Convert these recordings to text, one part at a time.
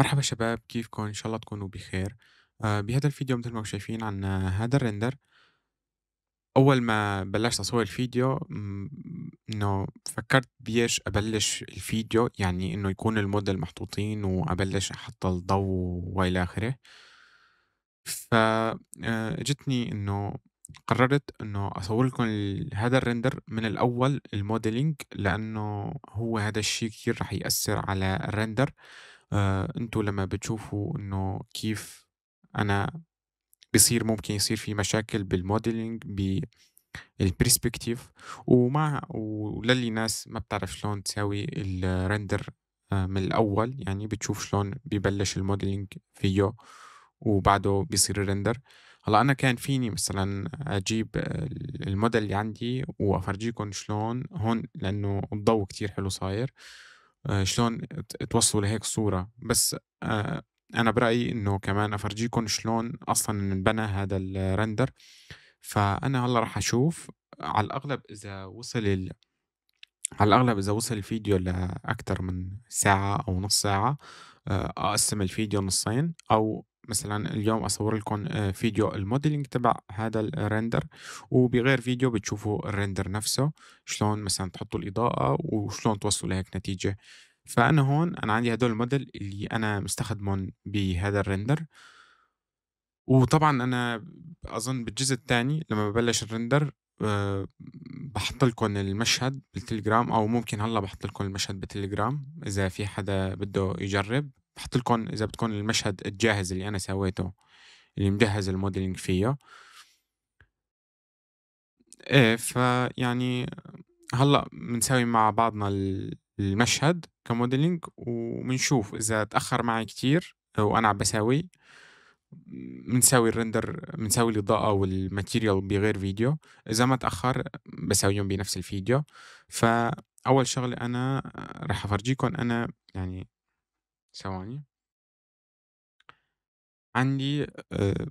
مرحبا شباب كيفكم ان شاء الله تكونوا بخير آه بهذا الفيديو مثل ما شايفين عن آه، هذا الرندر اول ما بلشت اصور الفيديو انه فكرت بيش ابلش الفيديو يعني انه يكون الموديل محطوطين وابلش احط الضوء والى اخره فجتني آه، انه قررت انه اصور لكم هذا الرندر من الاول الموديلينج لانه هو هذا الشيء كثير رح ياثر على الرندر آه لما بتشوفوا انه كيف انا بصير ممكن يصير في مشاكل بالموديلينج بالبرسبكتيف ومع وللي ناس ما بتعرف شلون تساوي الرندر آه، من الاول يعني بتشوف شلون ببلش الموديلينج فيه وبعده بيصير الرندر هلا انا كان فيني مثلا اجيب الموديل اللي عندي وافرجيكم شلون هون لانه الضوء كتير حلو صاير آه، شلون توصلوا لهيك صورة بس آه، أنا برأيي إنه كمان أفرجيكم شلون أصلا انبنى هذا الرندر فأنا هلا راح أشوف على الأغلب إذا وصل ال... على الأغلب إذا وصل الفيديو لأكثر من ساعة أو نص ساعة آه، أقسم الفيديو نصين أو مثلا اليوم اصور لكم آه، فيديو الموديلنج تبع هذا الريندر وبغير فيديو بتشوفوا الريندر نفسه شلون مثلا تحطوا الاضاءه وشلون توصلوا لهيك نتيجه فانا هون انا عندي هدول الموديل اللي انا مستخدمهم بهذا الريندر وطبعا انا اظن بالجزء الثاني لما ببلش الريندر آه، بحط لكم المشهد بالتليجرام او ممكن هلا بحط لكم المشهد بالتليجرام اذا في حدا بده يجرب بحط لكم اذا بدكم المشهد الجاهز اللي انا سويته اللي مجهز الموديلينج فيه ايه فيعني هلا بنساوي مع بعضنا المشهد كموديلينج وبنشوف اذا تاخر معي كتير وانا عم بساوي بنساوي الرندر بنساوي الاضاءه والماتيريال بغير فيديو اذا ما تاخر بساويهم بنفس الفيديو فاول شغله انا رح افرجيكم انا يعني ثواني عندي آه،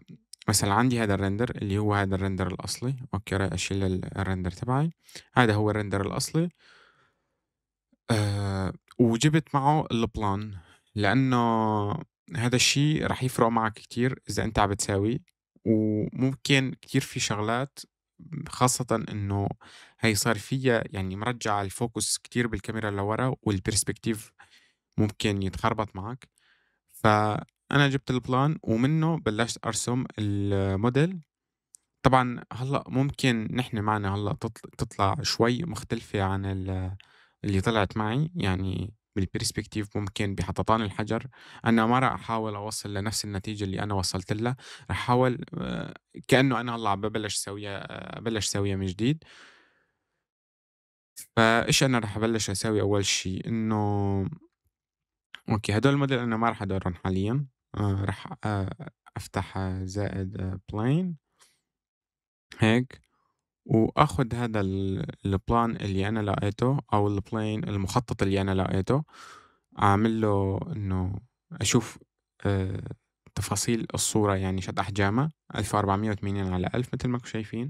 مثلا عندي هذا الرندر اللي هو هذا الرندر الأصلي أوكي رايح أشيل الرندر تبعي هذا هو الرندر الأصلي آه، وجبت معه البلان لأنه هذا الشيء راح يفرق معك كتير إذا أنت عم بتساوي وممكن كتير في شغلات خاصة إنه هي صار فيها يعني مرجع الفوكس كتير بالكاميرا لورا والبرسبكتيف ممكن يتخربط معك فأنا جبت البلان ومنه بلشت أرسم الموديل طبعا هلا ممكن نحن معنا هلا تطلع شوي مختلفة عن اللي طلعت معي يعني بالبرسبكتيف ممكن بحططان الحجر انا ما راح احاول اوصل لنفس النتيجه اللي انا وصلت لها راح احاول آه، كانه انا هلا عم ببلش سويها ابلش آه، سويها من جديد فايش انا راح ابلش اسوي اول شيء انه اوكي هدول الموديل انا ما راح ادورهم حاليا آه راح آه افتح آه، زائد آه بلين هيك واخذ هذا البلان اللي انا لقيته او البلين المخطط اللي انا لقيته اعمل له انه اشوف آه تفاصيل الصورة يعني شد أحجامها 1480 على 1000 مثل ما انتم شايفين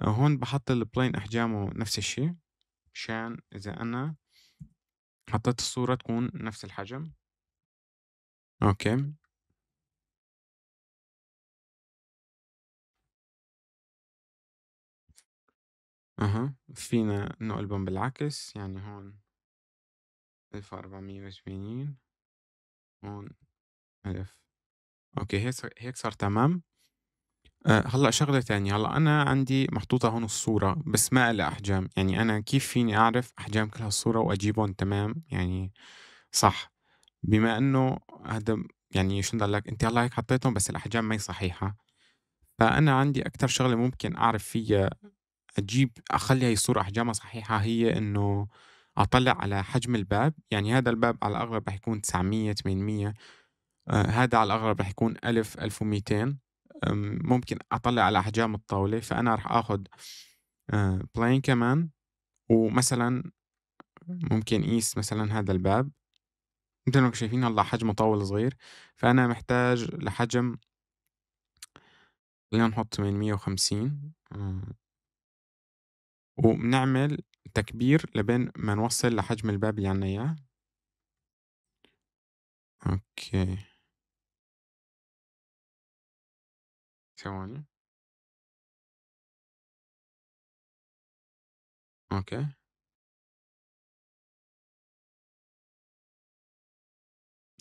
هون بحط البلين أحجامه نفس الشي مشان إذا أنا حطيت الصورة تكون نفس الحجم اوكي اها فينا نقلبهم بالعكس يعني هون الف اربعمية وثمانين هون الف اوكي هيك هيك صار تمام أه هلا شغلة تانية هلا أنا عندي محطوطة هون الصورة بس ما لها أحجام يعني أنا كيف فيني أعرف أحجام كل هالصورة وأجيبهم تمام يعني صح بما إنه هذا يعني شو بدي لك أنت هلا هيك حطيتهم بس الأحجام ما هي صحيحة فأنا عندي أكتر شغلة ممكن أعرف فيها أجيب أخلي هاي الصورة أحجامها صحيحة هي إنه أطلع على حجم الباب يعني هذا الباب على الأغلب رح يكون 900 800 آه هذا على الأغلب رح يكون 1000 1200 ممكن اطلع على احجام الطاوله فانا راح اخذ بلين كمان ومثلا ممكن قيس مثلا هذا الباب مثل ما شايفين هلا حجمه طاولة صغير فأنا محتاج لحجم خلينا نحط 850 آه. وبنعمل تكبير لبين ما نوصل لحجم الباب اللي عنا إياه أوكي ثواني أوكي.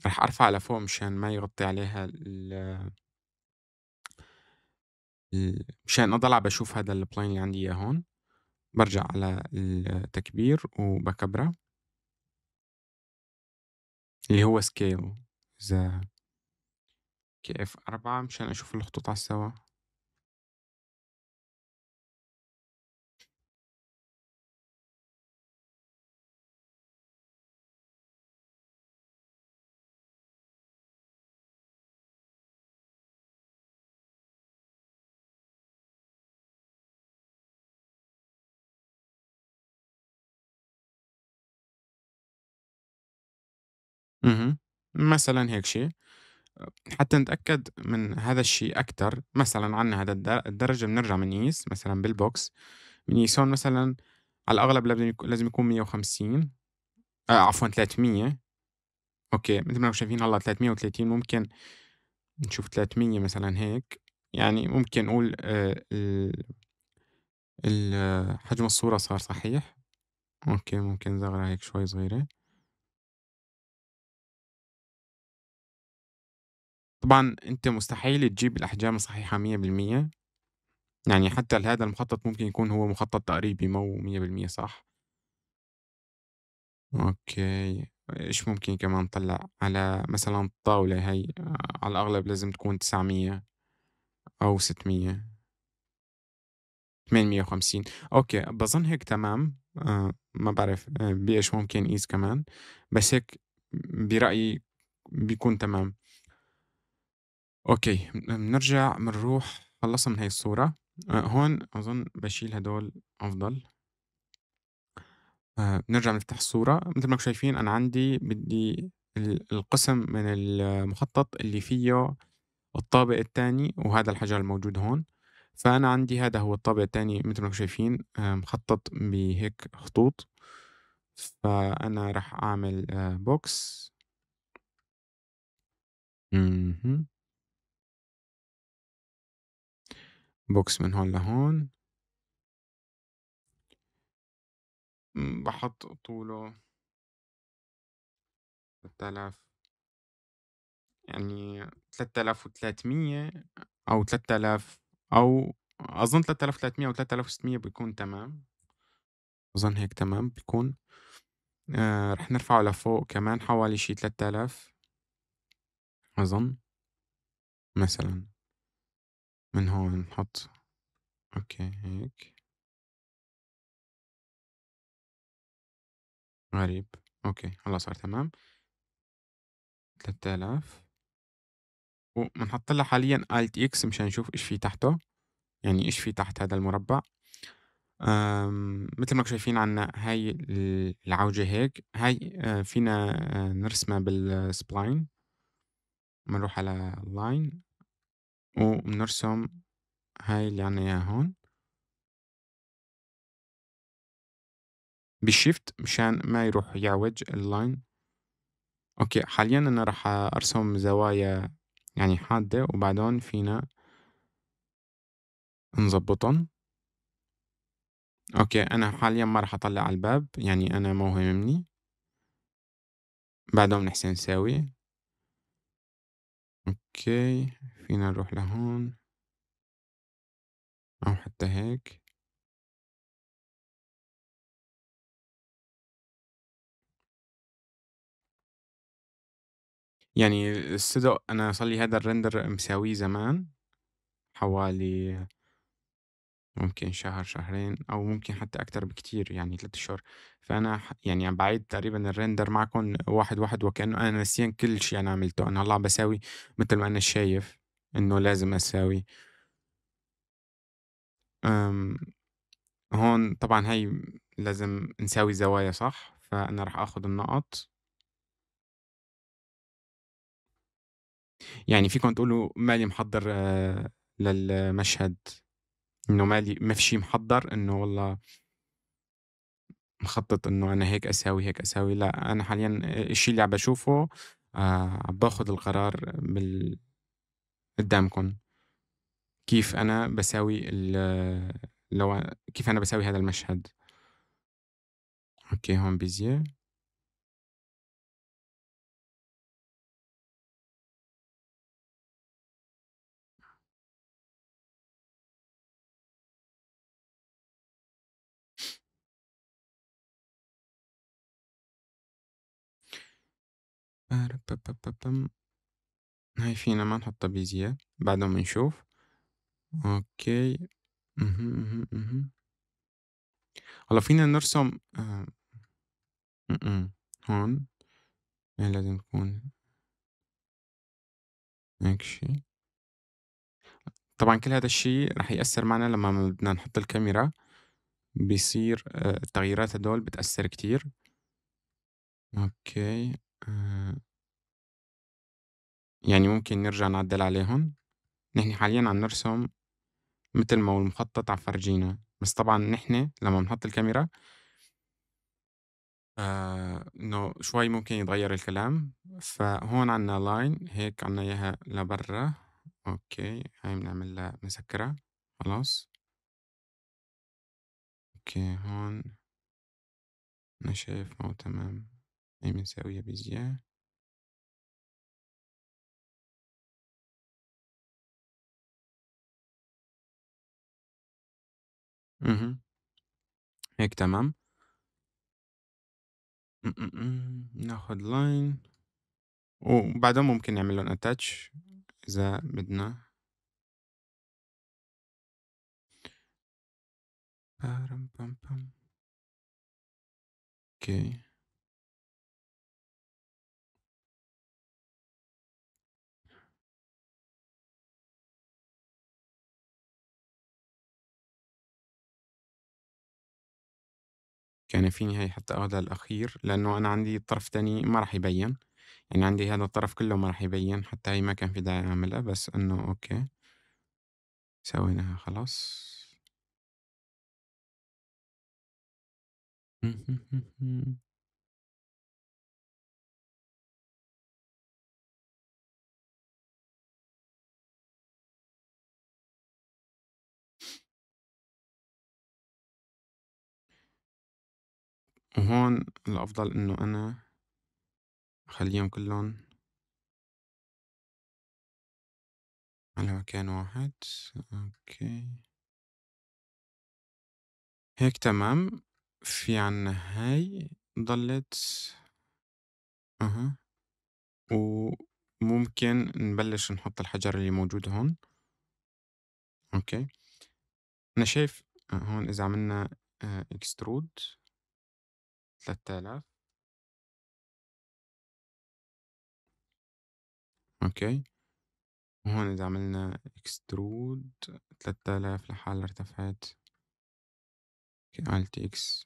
راح أرفع لفوق مشان ما يغطي عليها ال ال مشان أضل عم بشوف هذا البلاين اللي عندي إياه هون برجع على التكبير وبكبره اللي هو سكيل إذا كي اف أربعة مشان أشوف الخطوط على السوا مثلًا هيك شيء حتى نتأكد من هذا الشيء أكثر مثلا عندنا هذا الدرجة بنرجع بنقيس مثلا بالبوكس بنقيس هون مثلا على الأغلب لازم يكون 150 آه عفوا 300 أوكي مثل ما انتم شايفين هلا 330 ممكن نشوف 300 مثلا هيك يعني ممكن نقول آه، حجم الصورة صار صحيح أوكي ممكن زغرة هيك شوي صغيرة طبعًا أنت مستحيل تجيب الأحجام الصحيحة 100% يعني حتى هذا المخطط ممكن يكون هو مخطط تقريبي مو 100% صح. أوكي، إيش ممكن كمان نطلّع على مثلًا الطاولة هي آه، على الأغلب لازم تكون 900 أو 600. 850 أوكي، بظن هيك تمام آه ما بعرف آه، بإيش ممكن أقيس كمان، بس هيك برأيي بيكون تمام. اوكي بنرجع بنروح خلصنا من هي الصورة آه، هون أظن بشيل هدول أفضل بنرجع آه، بنفتح الصورة مثل ما انتم شايفين أنا عندي بدي القسم من المخطط اللي فيه الطابق الثاني وهذا الحجر الموجود هون فأنا عندي هذا هو الطابق الثاني مثل ما انتم شايفين آه، مخطط بهيك خطوط فأنا راح أعمل بوكس مهم. بوكس من هون لهون بحط طوله ثلاثة آلاف يعني ثلاثة آلاف مية أو ثلاثة آلاف أو أظن ثلاثة آلاف مية أو ثلاثة آلاف وستمية بيكون تمام أظن هيك تمام بيكون آه رح نرفعه لفوق كمان حوالي شي ثلاثة آلاف أظن مثلا من هون نحط اوكي هيك غريب اوكي هلا صار تمام 3000 آلاف لها حاليا الت اكس مشان نشوف ايش في تحته يعني ايش في تحت هذا المربع مثل ما شايفين عنا هاي العوجة هيك هاي آه، فينا آه، نرسمها بالسبلاين بنروح على لاين وبنرسم هاي اللي عنا اياها هون بالشيفت مشان ما يروح يعوج اللاين اوكي حاليا انا راح ارسم زوايا يعني حادة وبعدون فينا نظبطهم اوكي انا حاليا ما راح اطلع على الباب يعني انا مو مني بعدهم نحسن نساوي اوكي فينا نروح لهون أو حتى هيك يعني الصدق أنا صلي هذا الرندر مساويه زمان حوالي ممكن شهر شهرين أو ممكن حتى أكتر بكتير يعني ثلاثة أشهر فأنا يعني عم بعيد تقريبا الرندر معكم واحد واحد وكأنه أنا نسيان كل شيء أنا عملته أنا هلا عم بساوي مثل ما أنا شايف انه لازم اساوي أم هون طبعا هي لازم نساوي زوايا صح فانا راح اخذ النقط يعني فيكم تقولوا مالي محضر آه، للمشهد انه مالي ما في شي محضر انه والله مخطط انه انا هيك اساوي هيك اساوي لا انا حاليا آه، الشيء اللي عم بشوفه آه باخذ القرار بال قدامكم كيف أنا بساوي لو كيف أنا بساوي هذا المشهد أوكي هون بيزيه هاي فينا ما نحطها بيزياء بعدهم نشوف اوكي هلا فينا نرسم آه، هون لازم تكون هيك شي طبعا كل هذا الشيء رح يأثر معنا لما بدنا نحط الكاميرا بيصير آه، التغييرات هدول بتأثر كتير اوكي آه. يعني ممكن نرجع نعدل عليهم نحن حاليًا عم نرسم متل ما هو المخطط عم فرجينا، بس طبعًا نحن لمّا بنحط الكاميرا آه إنه شوي ممكن يتغيّر الكلام، فهون عنا لاين هيك عنا إياها لبرّا، أوكي، هاي لها مسكّرة خلاص. أوكي هون أنا شايف ما هو تمام، هي بنساويها بزيادة. اها هيك تمام. ناخذ لاين وبعدها ممكن نعمل لهم اتاتش إذا بدنا. بارم بام بام. أوكي. كان فيني هاي حتى أخذها الأخير لأنه أنا عندي طرف تاني ما راح يبين يعني عندي هذا الطرف كله ما راح يبين حتى هي ما كان في داعي أعملها بس إنه أوكي سويناها خلاص وهون الأفضل إنه أنا أخليهم كلهم على مكان واحد أوكي هيك تمام في عنا هاي ضلت أها وممكن نبلش نحط الحجر اللي موجود هون أوكي أنا شايف آه، هون إذا عملنا اكسترود آه، 3000 آلاف أوكي. وهون إذا عملنا اكسترود 3000 آلاف لحالها ارتفعت أوكي الت اكس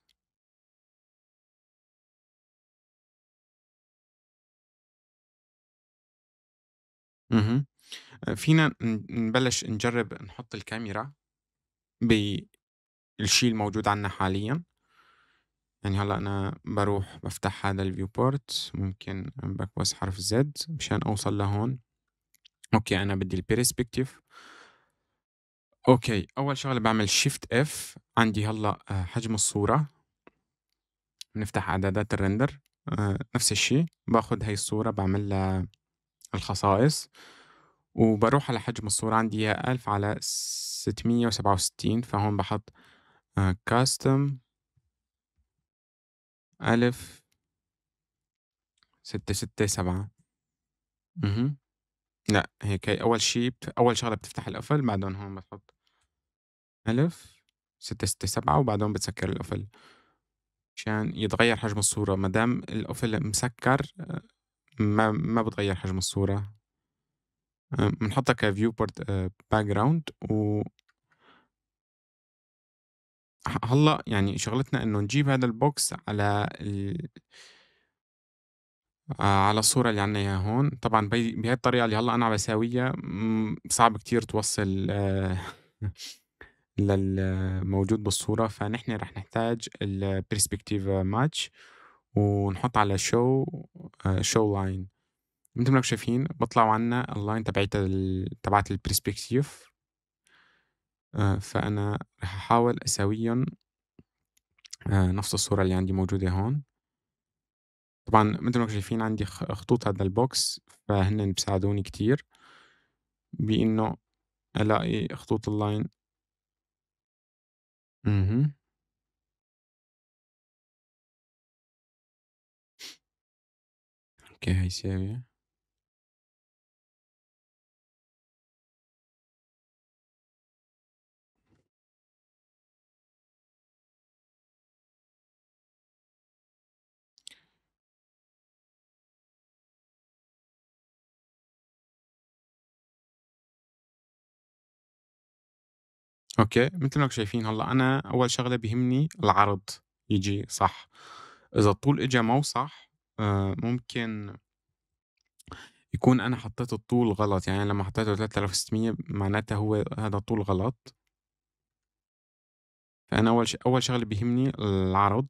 اها فينا نبلش نجرب نحط الكاميرا بالشي الموجود عنا حاليًا. يعني هلا انا بروح بفتح هذا الفيو بورت ممكن بكبس حرف زد مشان اوصل لهون اوكي انا بدي البيرسبكتيف اوكي اول شغله بعمل شيفت اف عندي هلا آه، حجم الصوره بنفتح اعدادات الرندر آه، نفس الشيء باخذ هاي الصوره بعمل لها الخصائص وبروح على حجم الصوره عندي 1000 على 667 فهون بحط كاستم آه، ألف ستة ستة سبعة اهم. لأ هيك هي أول شي بت أول شغلة بتفتح القفل بعدين هون بتحط ألف ستة ستة سبعة وبعدين بتسكّر القفل. عشان يتغيّر حجم الصورة ما دام القفل مسكّر ما ما بتغيّر حجم الصورة. بنحطّها كفيو بورت باك آه، جراوند هلا يعني شغلتنا انه نجيب هذا البوكس على ال... على الصورة اللي عنا اياها هون طبعا بي... بهي الطريقة اللي هلا انا عم بساويها صعب كتير توصل للموجود بالصورة فنحن رح نحتاج البرسبكتيف ماتش ونحط على شو شو لاين مثل ما شايفين بطلعوا عنا اللاين تبعت ال... تبعت البرسبكتيف آه، فأنا رح أحاول أساويهم آه، نفس الصورة اللي عندي موجودة هون طبعا مثل ما شايفين عندي خطوط هذا البوكس فهن بيساعدوني كتير بإنه ألاقي خطوط اللاين مه. اوكي هاي ساوية اوكي مثل ما شايفين هلا انا اول شغله بيهمني العرض يجي صح اذا الطول اجى مو صح آه، ممكن يكون انا حطيت الطول غلط يعني لما حطيته 3600 معناتها هو هذا الطول غلط فانا اول ش... اول شغله بيهمني العرض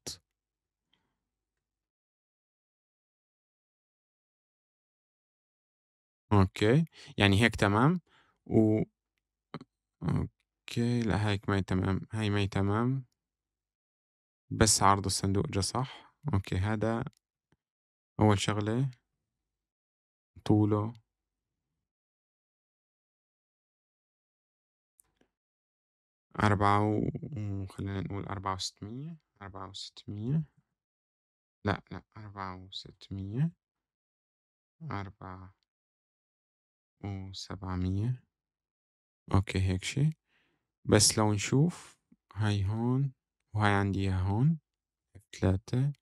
اوكي يعني هيك تمام و اوكي لا هيك ماي تمام هاي ماي تمام بس عرض الصندوق جا صح اوكي هذا اول شغلة طوله أربعة و... خلينا نقول أربعة وستمية أربعة وستمية لا لا أربعة وستمية أربعة وسبعمية أوكي هيك شي بس لو نشوف هاي هون وهاي عندي اياها هون ثلاثة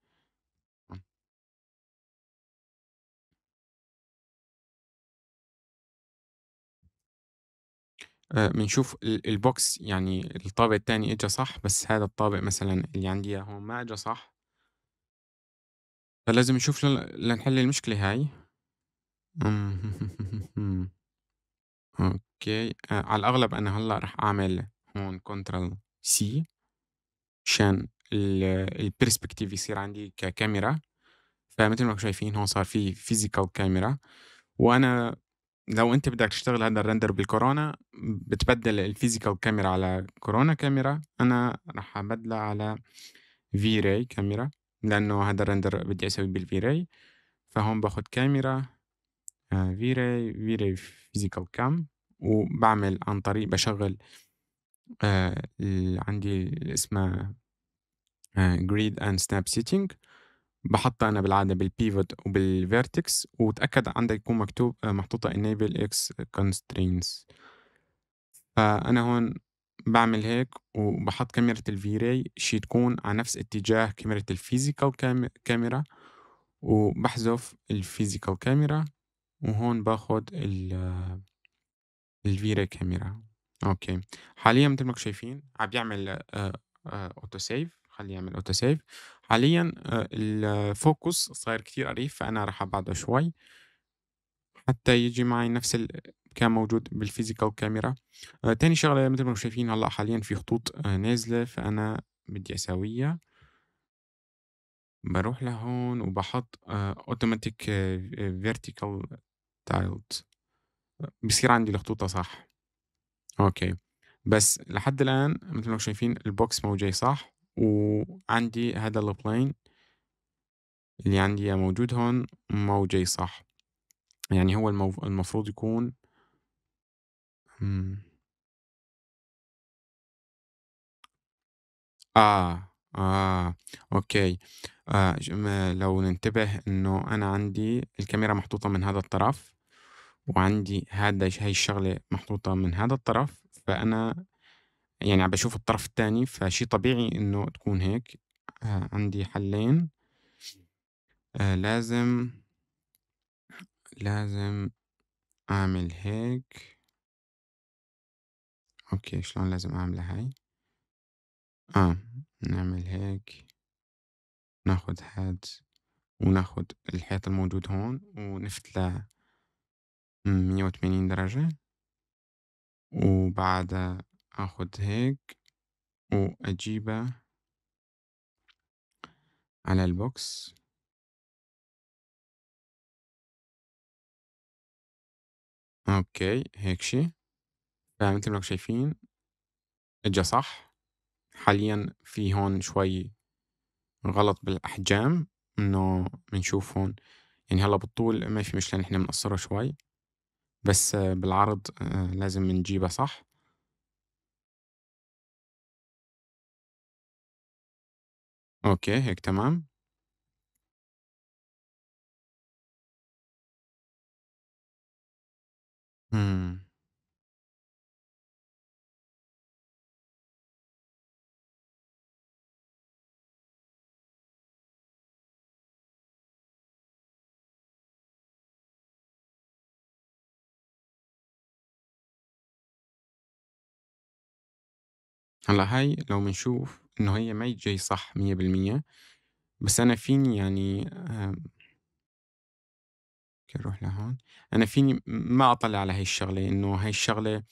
بنشوف آه، البوكس يعني الطابق التاني اجا صح بس هذا الطابق مثلا اللي عندي اياه هون ما اجا صح فلازم نشوف لنحل المشكلة هاي أوكي آه، على الأغلب أنا هلّأ راح أعمل هون كنترول سي عشان البرسبكتيف يصير عندي ككاميرا، فمثل ما شايفين هون صار في فيزيكال كاميرا وأنا لو أنت بدك تشتغل هذا الرندر بالكورونا بتبدّل الفيزيكال كاميرا على كورونا كاميرا أنا راح أبدّله في راي كاميرا لإنه هذا الرندر بدي اسوي بالفي راي فهون باخد كاميرا في راي في راي فيزيكال كام وبعمل عن طريق بشغل آه عندي اسمها جريد اند سناب سيتنج بحطها انا بالعاده بالبيفوت وبالفيرتكس وتاكد عندها يكون مكتوب آه، محطوطه انيبل اكس كونسترينز فانا هون بعمل هيك وبحط كاميرا الفيري شي تكون على نفس اتجاه كاميرا الفيزيكال كاميرا وبحذف الفيزيكال كاميرا وهون باخذ الفيرا كاميرا اوكي حاليا مثل ما شايفين عم بيعمل آه، آه، اوتو سيف خليه يعمل اوتو سيف حاليا آه، الفوكس صاير كتير قريب فانا راح ابعده شوي حتى يجي معي نفس ال... كان موجود بالفيزيكال كاميرا تاني شغلة مثل ما شايفين هلا حاليا في خطوط نازلة فأنا بدي اساويها بروح لهون وبحط اوتوماتيك فيرتيكال تايلد بصير عندي الخطوطه صح اوكي بس لحد الان مثل ما شايفين البوكس مو جاي صح وعندي هذا البلين اللي عندي موجود هون مو جاي صح يعني هو المفروض يكون آه آه أوكي آه لو ننتبه إنه أنا عندي الكاميرا محطوطة من هذا الطرف وعندي هذا هي الشغلة محطوطة من هذا الطرف فأنا يعني عم بشوف الطرف التاني فشي طبيعي إنه تكون هيك آه، عندي حلين آه، لازم لازم أعمل هيك أوكي شلون لازم أعمل هاي آه نعمل هيك ناخد هاد وناخد الحيط الموجود هون ونفتله 180 درجة وبعدها أخد هيك وأجيبه على البوكس أوكي هيك شي فمثل ما شايفين اجا صح حاليا في هون شوي غلط بالأحجام إنه بنشوف هون يعني هلا بالطول ما في مشكلة نحن بنقصره شوي بس بالعرض آه، لازم نجيبها صح اوكي هيك تمام مم. هلا هاي لو بنشوف إنه هي ما جاي صح مية بالمية بس أنا فيني يعني كيف نروح لهون أنا فيني ما أطلع على هاي الشغلة إنه هاي الشغلة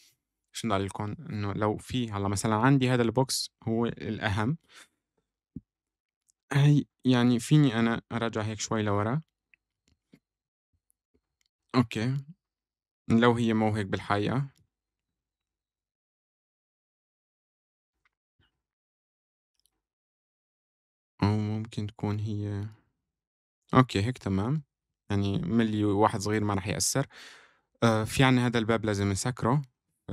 شو بدي لكم إنه لو في هلا مثلا عندي هذا البوكس هو الأهم هاي يعني فيني أنا أرجع هيك شوي لورا أوكي لو هي مو هيك بالحقيقة أو ممكن تكون هي أوكي هيك تمام يعني ملي واحد صغير ما رح يأثر آه في عنا هذا الباب لازم نسكره ف...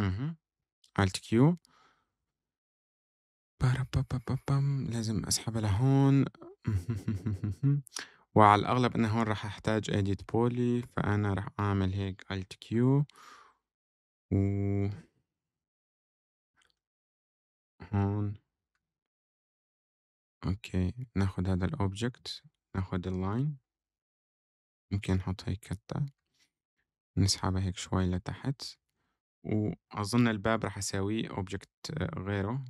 اها الت كيو لازم اسحبها لهون وعلى الاغلب انا هون راح احتاج Edit بولي فانا راح اعمل هيك الت كيو و هون أوكي ناخد هذا الأوبجكت ناخد اللاين ممكن نحط هيك كتا نسحبها هيك شوي لتحت وأظن الباب راح أساويه أوبجكت غيره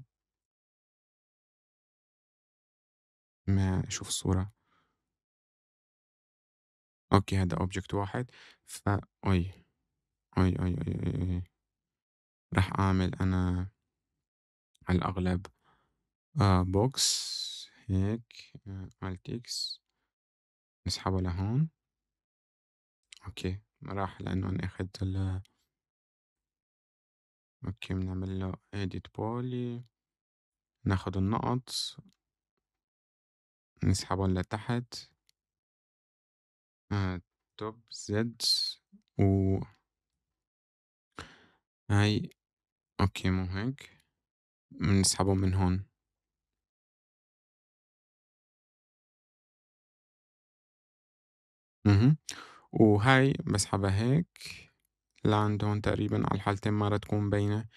ما أشوف الصورة أوكي هذا أوبجكت واحد فا أوي أوي أوي أوي, أوي. أوي. راح أعمل أنا على الأغلب آه بوكس هيك آه، الت اكس نسحبه لهون اوكي راح لانه انا اخذت ال اوكي بنعمل له edit poly ناخد النقط نسحبه لتحت توب آه، زد و هاي اوكي مو هيك بنسحبه من هون اها وهاي بسحبها هيك هون تقريبا على الحالتين مرة تكون باينة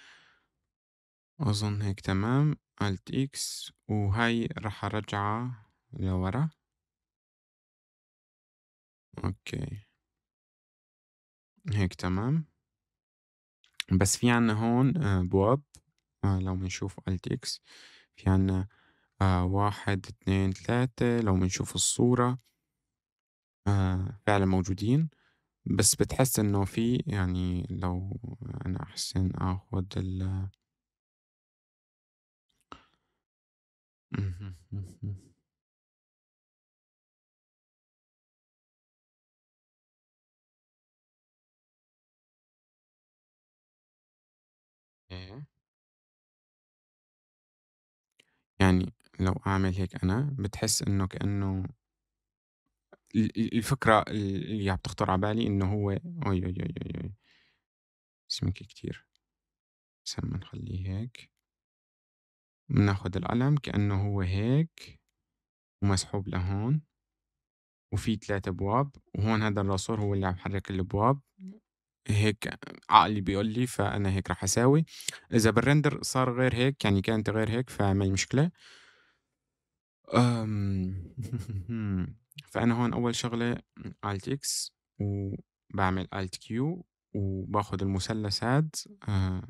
أظن هيك تمام الت اكس وهاي راح أرجعها لورا أوكي هيك تمام بس في عنا هون آه، بواب آه، لو بنشوف الت اكس في عنا آه، واحد اتنين تلاتة لو بنشوف الصورة آه، فعلا موجودين بس بتحس إنه في يعني لو أنا أحسن آخد ال اهم، يعني لو أعمل هيك أنا بتحس إنه كأنه الفكره اللي عم تخطر على بالي انه هو اوي اوي اوي اوي, أوي. سمك كتير سما نخليه هيك بناخد القلم كأنه هو هيك ومسحوب لهون وفي ثلاثة ابواب وهون هذا الراسور هو اللي عم يحرك الابواب هيك عقلي بيقول لي فانا هيك رح اساوي اذا بالرندر صار غير هيك يعني كانت غير هيك فما هي مشكله فأنا هون أول شغلة Alt X وبعمل Alt Q وباخد المثلث هاد آه،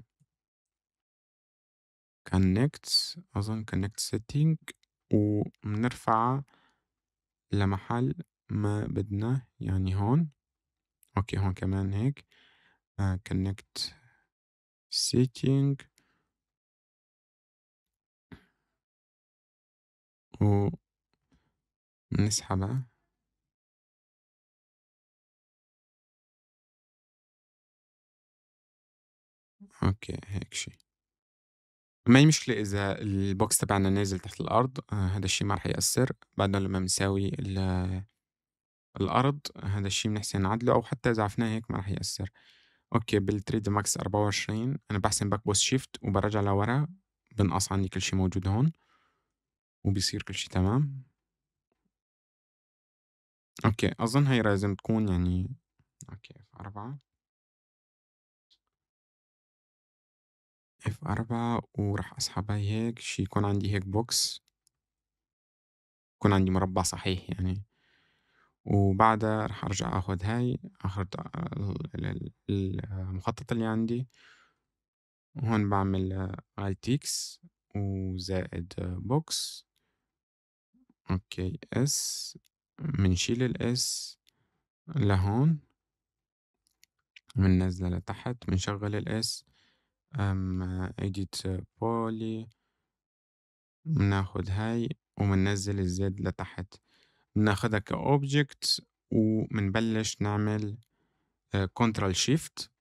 Connect أظن Connect Setting وبنرفع لمحل ما بدنا يعني هون أوكي هون كمان هيك آه Connect Setting و نصحى بقى. أوكي، هيك شي. ما هي مشكلة إذا البوكس تبعنا نازل تحت الأرض، آه، هذا الشيء الشي ما رح يأثّر، بعدنا لما بنساوي الأرض، هذا الشي بنحسن نعدله أو حتى إذا عفناه هيك ما رح يأثّر. أوكي، بالتريد ماكس 24 أنا بحسن بكبس شيفت وبرجع لورا، بنقص عندي كل شي موجود هون، وبيصير كل شي تمام. أوكي، أظن هي لازم تكون يعني اوكي اف 4 اف F4 وراح أسحبها هيك شي يكون عندي هيك بوكس. يكون عندي مربع صحيح يعني. وبعدها راح أرجع آخد هاي آخد المخطط اللي عندي وهون بعمل Alt X وزائد بوكس. أوكي اس منشيل الاس لهون مننزله لتحت منشغل الاس ام اديت بولي مناخد هاي ومننزل الزد لتحت مناخدها كأوبجكت وبنبلش نعمل كنترول آه، شيفت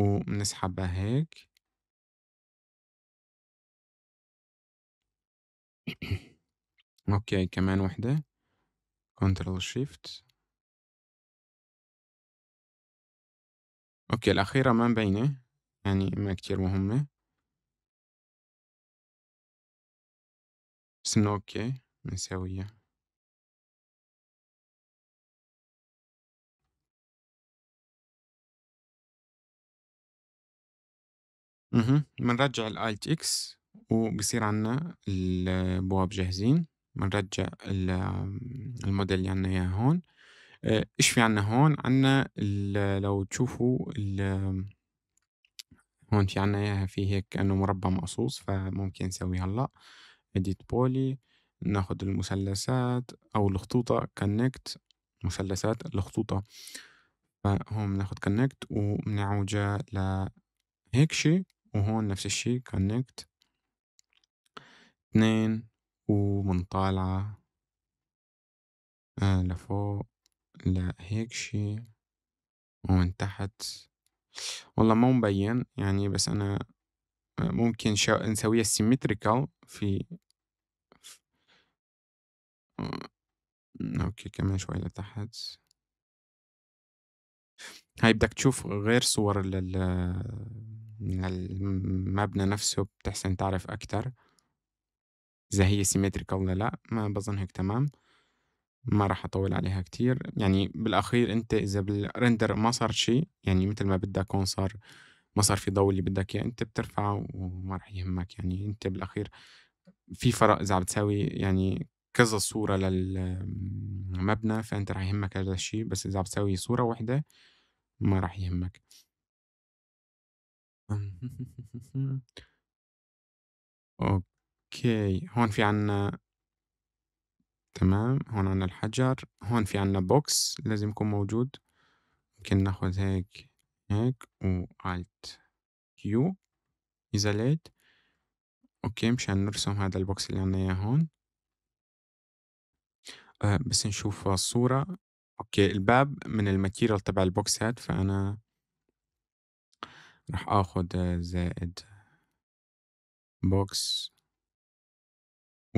ومنسحبها هيك اوكي كمان وحده كنترول شيفت اوكي الأخيرة ما مبينة يعني ما كتير مهمة بس انه اوكي بنساويها اها بنرجع الالت اكس وبصير عنا البواب جاهزين بنرجع الموديل اللي عنا اياه هون آه، ايش في عنا هون عنا لو تشوفوا هون في عنا اياها في هيك انه مربع مقصوص فممكن نسوي هلا اديت بولي ناخد المثلثات او الخطوطة كونكت مثلثات الخطوطة فهون بناخذ كونكت وبنعوجها لهيك شي وهون نفس الشي كونكت اثنين ومن طالعة آه، لفوق لفوق لهيك شي ومن تحت والله مو مبين يعني بس أنا ممكن شو نسويها سيمتريكال في آه، اوكي كمان شوي لتحت هاي بدك تشوف غير صور لل المبنى نفسه بتحسن تعرف أكتر إذا هي سيمتريك ولا لأ ما هيك تمام ما راح أطول عليها كتير يعني بالأخير أنت إذا بالرندر ما صار شي يعني مثل ما بدك هون صار ما صار في ضوء اللي بدك إياه أنت بترفعه وما راح يهمك يعني أنت بالأخير في فرق إذا عم تساوي يعني كذا صورة للمبنى فأنت راح يهمك هذا الشي بس إذا عم تساوي صورة واحدة ما راح يهمك أوكي اوكي هون في عنا تمام هون عنا الحجر هون في عنا بوكس لازم يكون موجود ممكن ناخذ هيك هيك و Alt Q ليت اوكي مشان نرسم هذا البوكس اللي عنا اياه هون أه بس نشوف الصورة اوكي الباب من الماتيريال تبع البوكسات فأنا راح اخذ زائد بوكس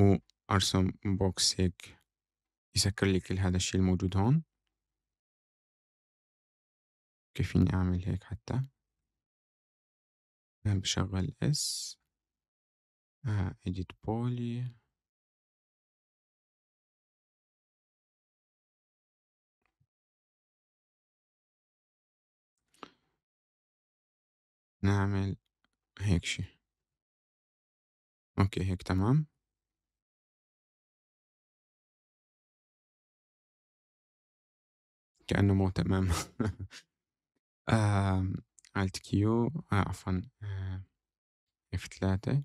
وارسم بوكس هيك يسكر لي كل هذا الشي الموجود هون كيف فيني اعمل هيك حتى بشغل اس اديت بولي نعمل هيك شي اوكي هيك تمام كأنه مو تمام الت كيو آه، عفوا اف ثلاثة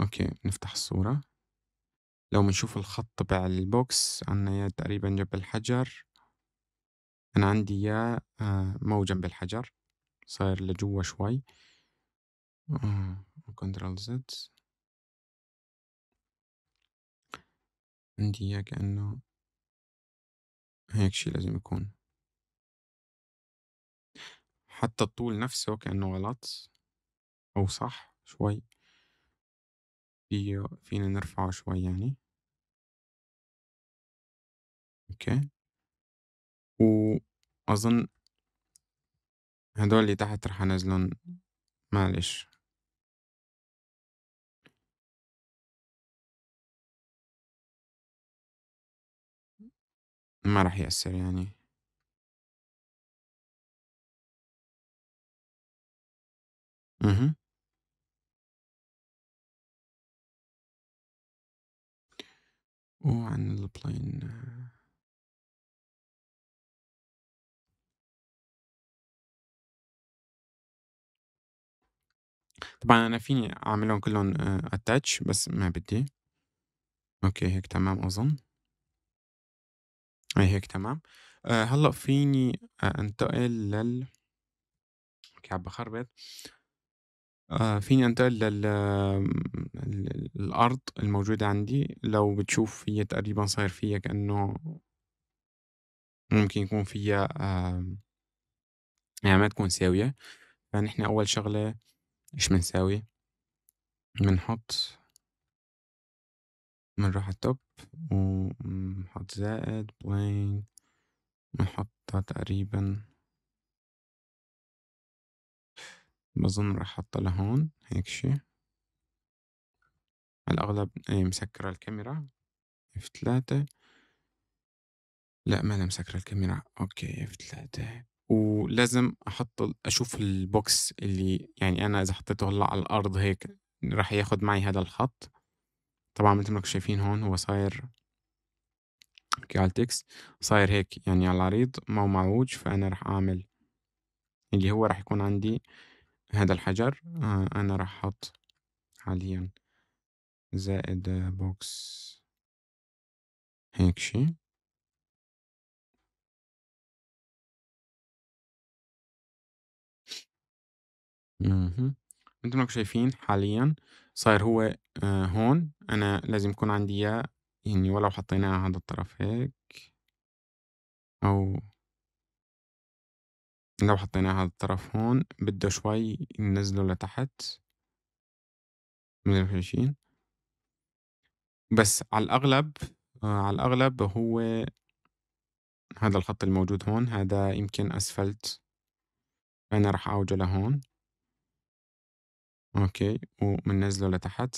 اوكي نفتح الصورة لو بنشوف الخط تبع البوكس عنا يا تقريبا جنب الحجر انا عندي اياه آه، مو جنب الحجر صاير لجوا شوي كنترول آه، زد عندي يا كأنه هيك شيء لازم يكون حتى الطول نفسه كأنه غلط أو صح شوي فينا نرفعه شوي يعني اوكي وأظن هدول اللي تحت رح انزلهم معلش ما راح يأثر يعني. اهم. وعن البلاين طبعًا أنا فيني أعملهم كلّهم اتاتش آه، بس ما بدي. أوكي هيك تمام أظن. مش ما هيك تمام آه، هلا آه، آه، فيني انتقل لل اوكي عم بخربط فيني انتقل لل الارض الموجودة عندي لو بتشوف هي تقريبا صاير فيها كأنه ممكن يكون فيها يعني ما تكون ساوية فنحن أول شغلة إيش بنساوي بنحط بنروح عالتوب التوب ونحط زائد بلين ونحطها تقريبا بظن راح أحطها لهون هيك شي الأغلب إيه، مسكرة الكاميرا اف تلاتة لا ما أنا مسكرة الكاميرا أوكي اف تلاتة ولازم أحط أشوف البوكس اللي يعني أنا إذا حطيته هلا على الأرض هيك راح ياخد معي هذا الخط طبعا مثل ما انتم شايفين هون هو صاير كالتكس صاير هيك يعني على العريض هو معوج فأنا راح أعمل اللي هو راح يكون عندي هذا الحجر آه، أنا راح أحط حاليا زائد بوكس هيك شي مثل ما شايفين حاليا صاير هو آه، هون أنا لازم يكون عندي إياه يعني ولو حطيناه هذا الطرف هيك أو لو حطيناه هذا الطرف هون بده شوي ننزله لتحت من الفلاشين بس على الأغلب آه، على الأغلب هو هذا الخط الموجود هون هذا يمكن أسفلت فأنا راح أوجه لهون أوكي، ومن لتحت.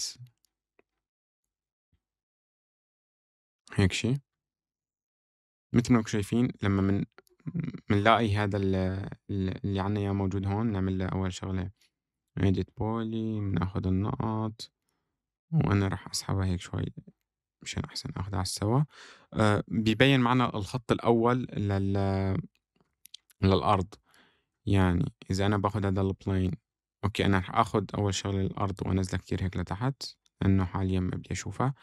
هيك شي. متل ما راكم شايفين لمّا من منلاقي هذا ال اللي عنا إياه موجود هون نعمل له أول شغلة edit بولي بناخد النقط، وأنا راح أسحبها هيك شوي مشان أحسن آخدها على السوا. آه، بيبين معنا الخط الأول لل للأرض، يعني إذا أنا باخد هذا البلين أوكي أنا راح آخد أول شغلة الأرض وانزلها كتير هيك لتحت لأنه حاليا ما بدي أشوفها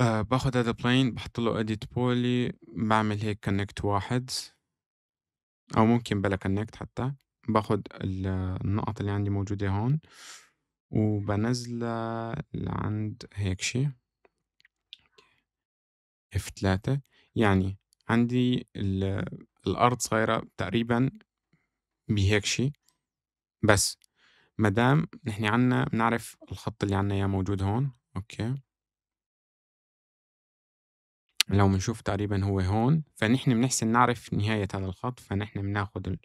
أه باخد هذا بلين بحط له اديت بولي بعمل هيك كونكت واحد أو ممكن بلا كونكت حتى باخد النقط اللي عندي موجودة هون وبنزلها لعند هيك شي اف تلاتة يعني عندي الأرض صايرة تقريبا بهيك شي بس ما دام نحن عنا بنعرف الخط اللي عنا اياه موجود هون اوكي لو بنشوف تقريبا هو هون فنحن بنحسن نعرف نهاية هذا الخط فنحن بناخد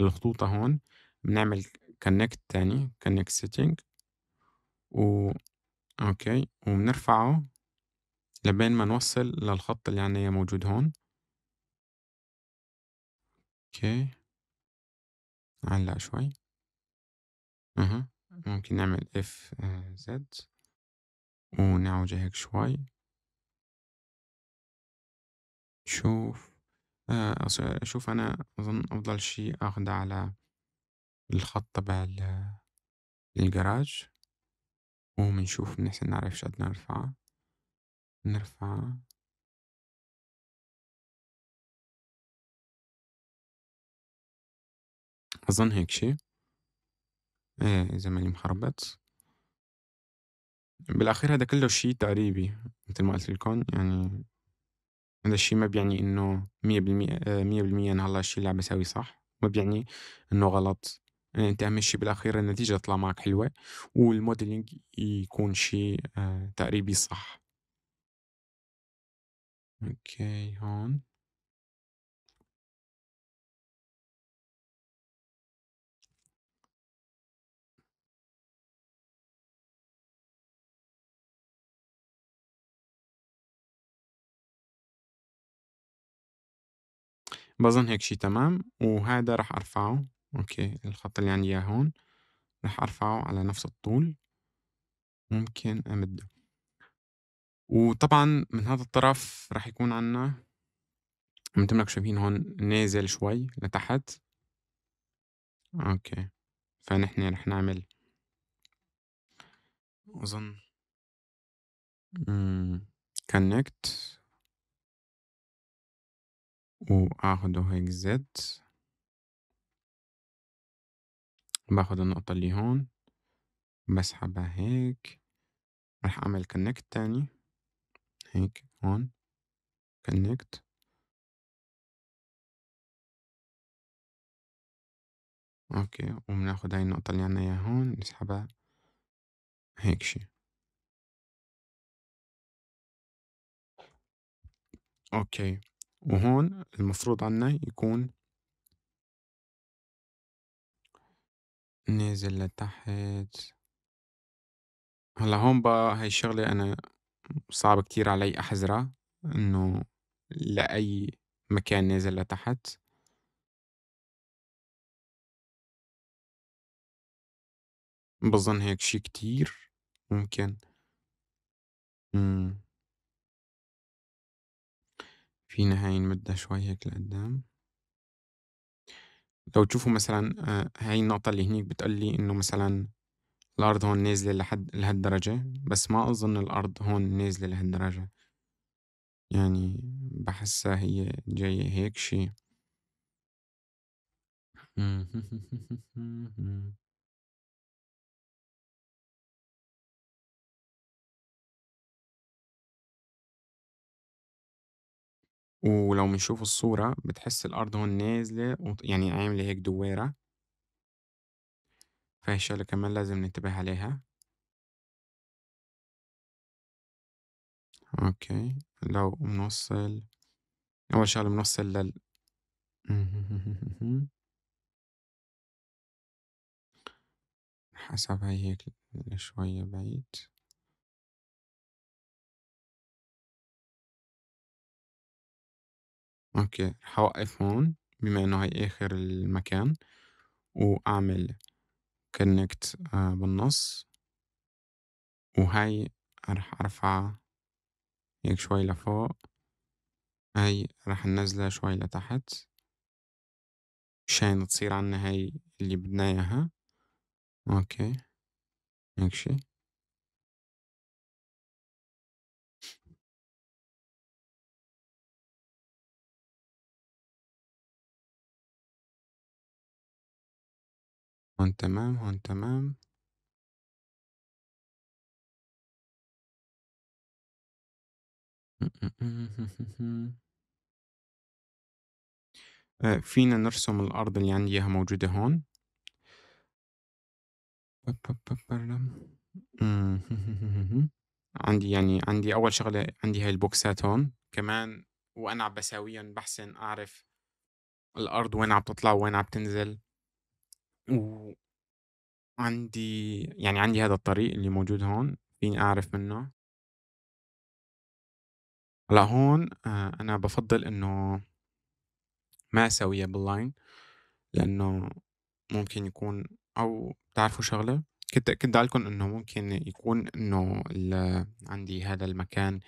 الخطوطة هون بنعمل كونكت تاني كونكت سيتنج و اوكي وبنرفعه لبين ما نوصل للخط اللي عنا موجود هون اوكي نعلق شوي اها ممكن نعمل اف آه، زد ونعوجه هيك شوي شوف آه، شوف انا اظن افضل شي اخذه على الخط تبع الجراج وبنشوف بنحسن نعرف شد نرفع نرفع أظن هيك شي إيه، إذا ماني مخربط. بالأخير هذا كلّه شي تقريبي متل ما قلت لكم، يعني هذا الشي ما بيعني إنه مية بالمية آه، مية بالمية أنا هالّا الشي اللي عم بساوي صح، ما بيعني إنه غلط. يعني أنت أهم شي بالأخير النتيجة تطلع معك حلوة، والموديلينج يكون شي آه، تقريبي صح. أوكي، هون. بظن هيك شي تمام وهذا رح أرفعه أوكي الخط اللي عندي إياه هون رح أرفعه على نفس الطول ممكن أمده وطبعا من هذا الطرف رح يكون عنا مثل ما شايفين هون نازل شوي لتحت اوكي فنحن رح نعمل اظن كونكت وآخده هيك زد باخد النقطة اللي هون بسحبها هيك راح أعمل كونكت تاني هيك هون كونكت اوكي وبناخد هاي النقطة اللي عنا اياها هون نسحبها هيك شي اوكي وهون المفروض عنا يكون نازل لتحت هلا هون بقى هاي الشغلة أنا صعب كتير علي أحذرها إنه لأي مكان نازل لتحت بظن هيك شي كتير ممكن مم. فينا هاي نمدها شوي هيك لقدام لو تشوفوا مثلا آه، هاي النقطة اللي هنيك بتقول لي إنه مثلا الأرض هون نازلة لحد لهالدرجة بس ما أظن الأرض هون نازلة لهالدرجة يعني بحسها هي جاية هيك شي ولو بنشوف الصورة بتحس الأرض هون نازلة يعني عاملة هيك دويرة فهي الشغلة كمان لازم ننتبه عليها أوكي لو بنوصل أول شغلة بنوصل لل حسب هي هيك شوية بعيد اوكي رح اوقف هون بما انه هي اخر المكان واعمل كونكت آه، بالنص وهي رح ارفع هيك شوي لفوق هي رح ننزلها شوي لتحت مشان تصير عنا هي اللي بدنا اياها اوكي هيك شي هون تمام هون تمام آه، فينا نرسم الأرض اللي عندي إياها موجودة هون عندي يعني عندي أول شغلة عندي هاي البوكسات هون كمان وأنا عم بساويهم بحسن أعرف الأرض وين عم تطلع وين عم تنزل وعندي يعني عندي هذا الطريق اللي موجود هون فيني أعرف منه هلا هون آه، أنا بفضل إنه ما أسويها باللاين لأنه ممكن يكون أو بتعرفوا شغلة كنت كنت لكم إنه ممكن يكون إنه عندي هذا المكان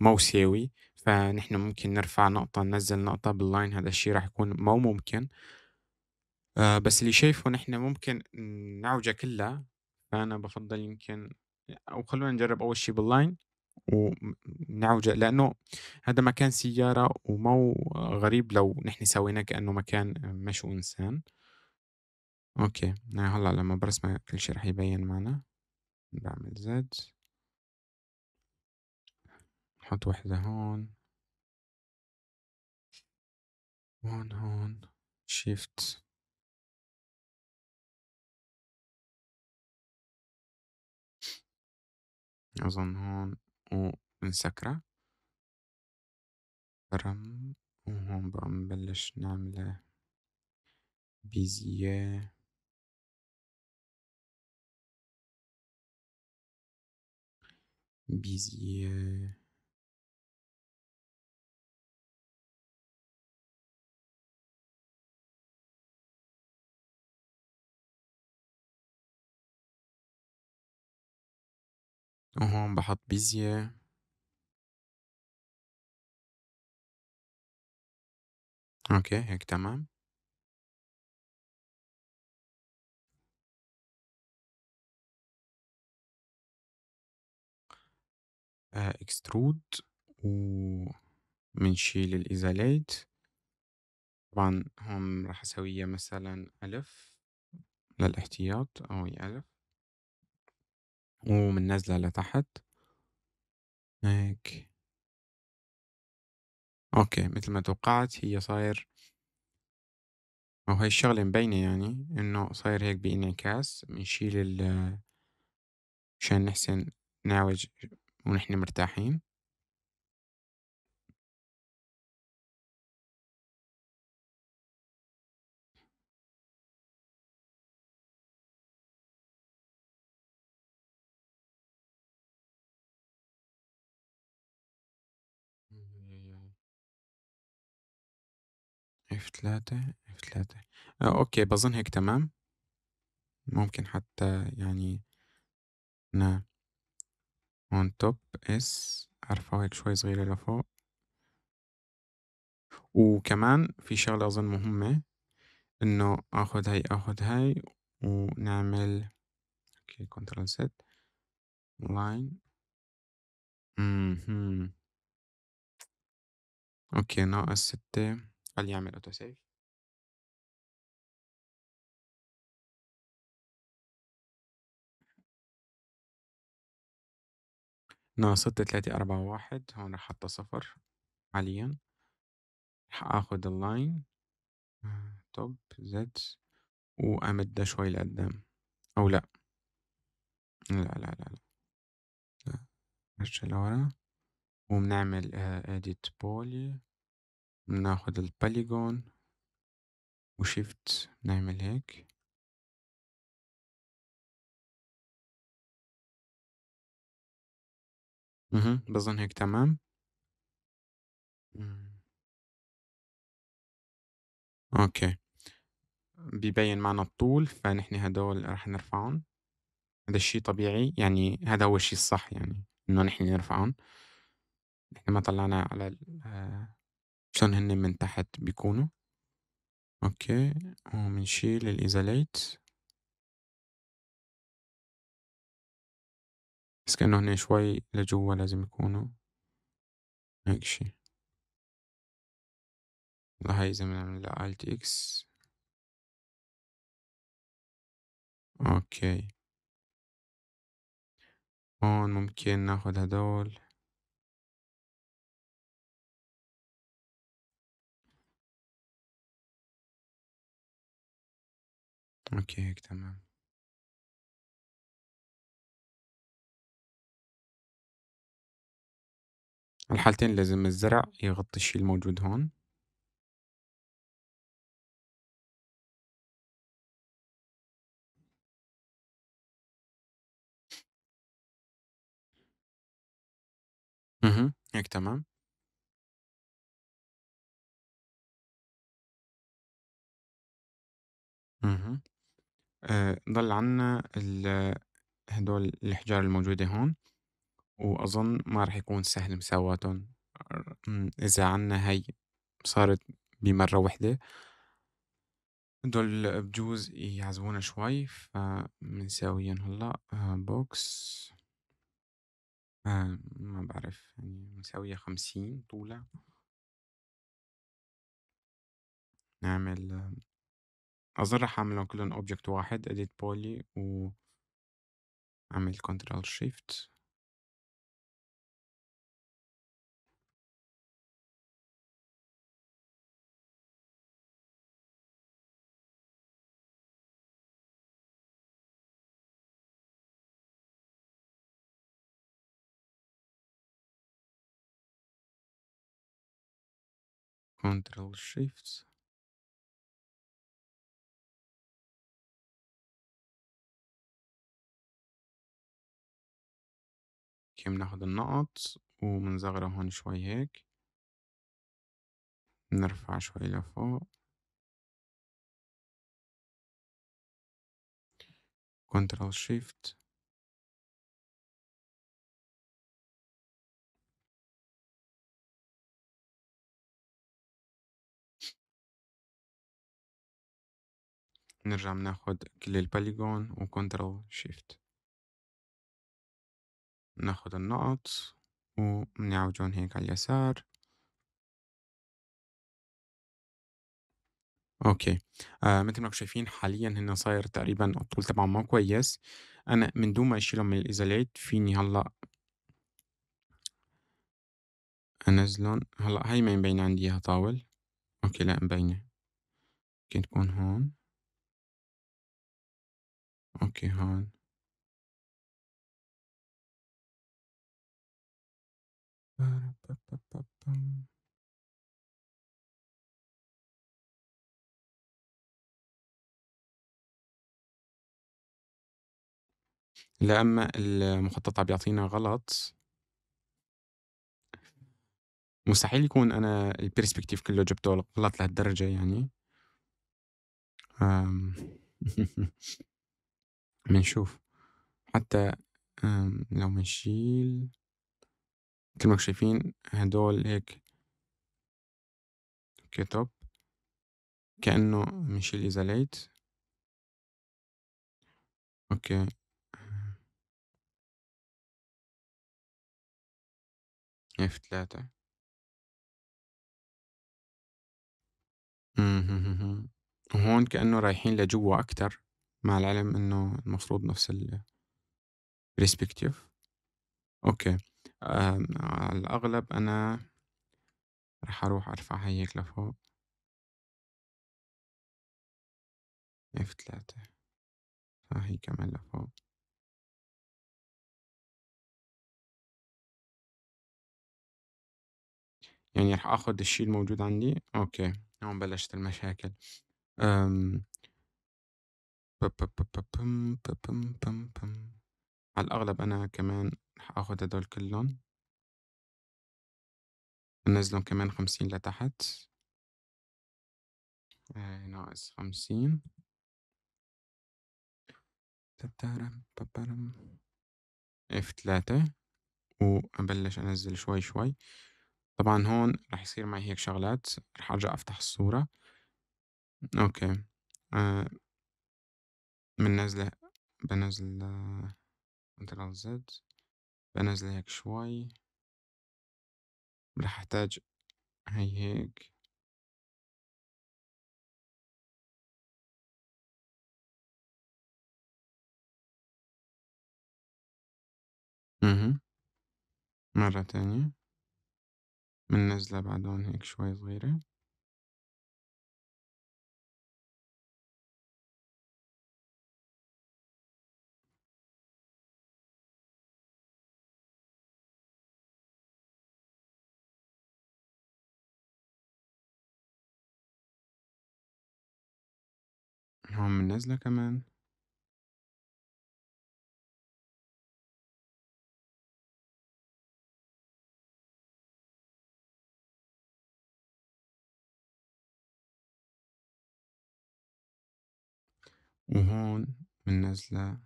مو ساوي فنحن ممكن نرفع نقطة ننزل نقطة باللاين هذا الشيء راح يكون مو ممكن آه بس اللي شايفه نحن ممكن نعوجة كلها فأنا بفضل يمكن أو خلونا نجرب أول شي باللاين ونعوجة لأنه هذا مكان سيارة ومو غريب لو نحن سويناه كأنه مكان مشو إنسان أوكي هلا لما برسمه كل شي رح يبين معنا بعمل زد نحط وحدة هون هون هون شيفت أظن هون ونسكره رم وهون بقى نبلش نعمله بيزياه بيزياه وهون بحط بيزيا اوكي هيك تمام اكسترود آه، ومنشيل الازاليت طبعا هون راح اسويها مثلا الف للاحتياط او الف ومن نازلة لتحت. هيك. أوكي، متل ما توقعت هي صاير أو هاي الشغلة مبينة يعني إنه صاير هيك بإنعكاس بنشيل ال عشان نحسن نعوج ونحن مرتاحين. اف ثلاثة اف ثلاثة آه اوكي بظن هيك تمام ممكن حتى يعني انا اون توب اس ارفعه هيك شوي صغيرة لفوق وكمان في شغلة اظن مهمة انه اخذ هاي اخذ هاي ونعمل اوكي كنترول زد لاين اوكي ناقص ستة هل يعمل اوتو سيف هنا ستة تلاتة أربعة واحد هون راح أحطه صفر حاليا راح آخذ اللاين آه، توب زد وأمده شوي لقدام أو لا لا لا لا لا نرجع لورا وبنعمل إيديت آه، بولي بناخد البوليجون وشيفت نعمل هيك اها بظن هيك تمام اوكي ببين معنا الطول فنحن هدول رح نرفعهم هذا الشيء طبيعي يعني هذا هو الشيء الصح يعني انه نحن نرفعهم نحن ما طلعنا على آه، شلون هن من تحت بيكونوا اوكي ومنشيل الازاليت بس كأنه هن شوي لجوا لازم يكونوا هيك شي والله هاي إذا بنعمل لها الت اكس اوكي هون ممكن ناخد هدول هيك تمام. الحالتين لازم الزرع يغطي الشيء الموجود هون. اها هيك تمام. اها آه، ضَل عنا هدول الحجار الأحجار الموجودة هون، وأظن ما رح يكون سهل مساواتهم، آه، إذا عنا هاي صارت بمرّة وحدة هدول بجوز يعذبونا شوي، فبنساويهم هلّأ آه، بوكس ما بعرف يعني بنساويها خمسين طولها. نعمل أظن راح أعملهم كلهم أوبجكت واحد edit poly و أعمل control شيفت Ctrl Shift اوكي بناخد النقط ومنزغره هون شوي هيك نرفع شوي لفوق كنترول شيفت نرجع ناخد كل البوليجون وكنترول شيفت ناخد النقط ونعوجون هيك على اليسار اوكي آه مثل ما انتم شايفين حاليا هنا صاير تقريبا الطول تبعه ما كويس انا من دون ما اشيلهم من الازاليت فيني هلا انزلهم هلا هاي ما مبينه عندي اياها طاول اوكي لا مبينه ممكن تكون هون اوكي هون لأ، أمّا المُخطط عم بيعطينا غلط مستحيل يكون أنا البرسبكتيف كلّه جِبته غلط لهالدرجة يعني. منشوف، حتى لو منشيل مثل ما شايفين هدول هيك كتب كأنه مشيل ازاليت أوكي اف ثلاثة وهون كأنه رايحين لجوا أكتر مع العلم إنه المفروض نفس ال respective أوكي على الأغلب أنا رح أروح أرفع هيك لفوق اف تلاتة فهي كمان لفوق يعني رح أخذ الشي الموجود عندي اوكي هون بلشت المشاكل أم. بم بم بم بم بم بم بم على الأغلب أنا كمان هاخد هدول كلهم انزلهم كمان خمسين لتحت. آه، ناقص خمسين تتّرم بابرم اف تلاتة وأبلّش أنزّل شوي شوي. طبعًا هون رح يصير معي هيك شغلات، رح أرجع أفتح الصورة. أوكي. آآ منزّله آه. كنترول زد بنزل هيك شوي رح احتاج هي هيك اها مرة تانية نزلة بعدون هيك شوي صغيرة هم نازلة كمان؟ وهون من نازلة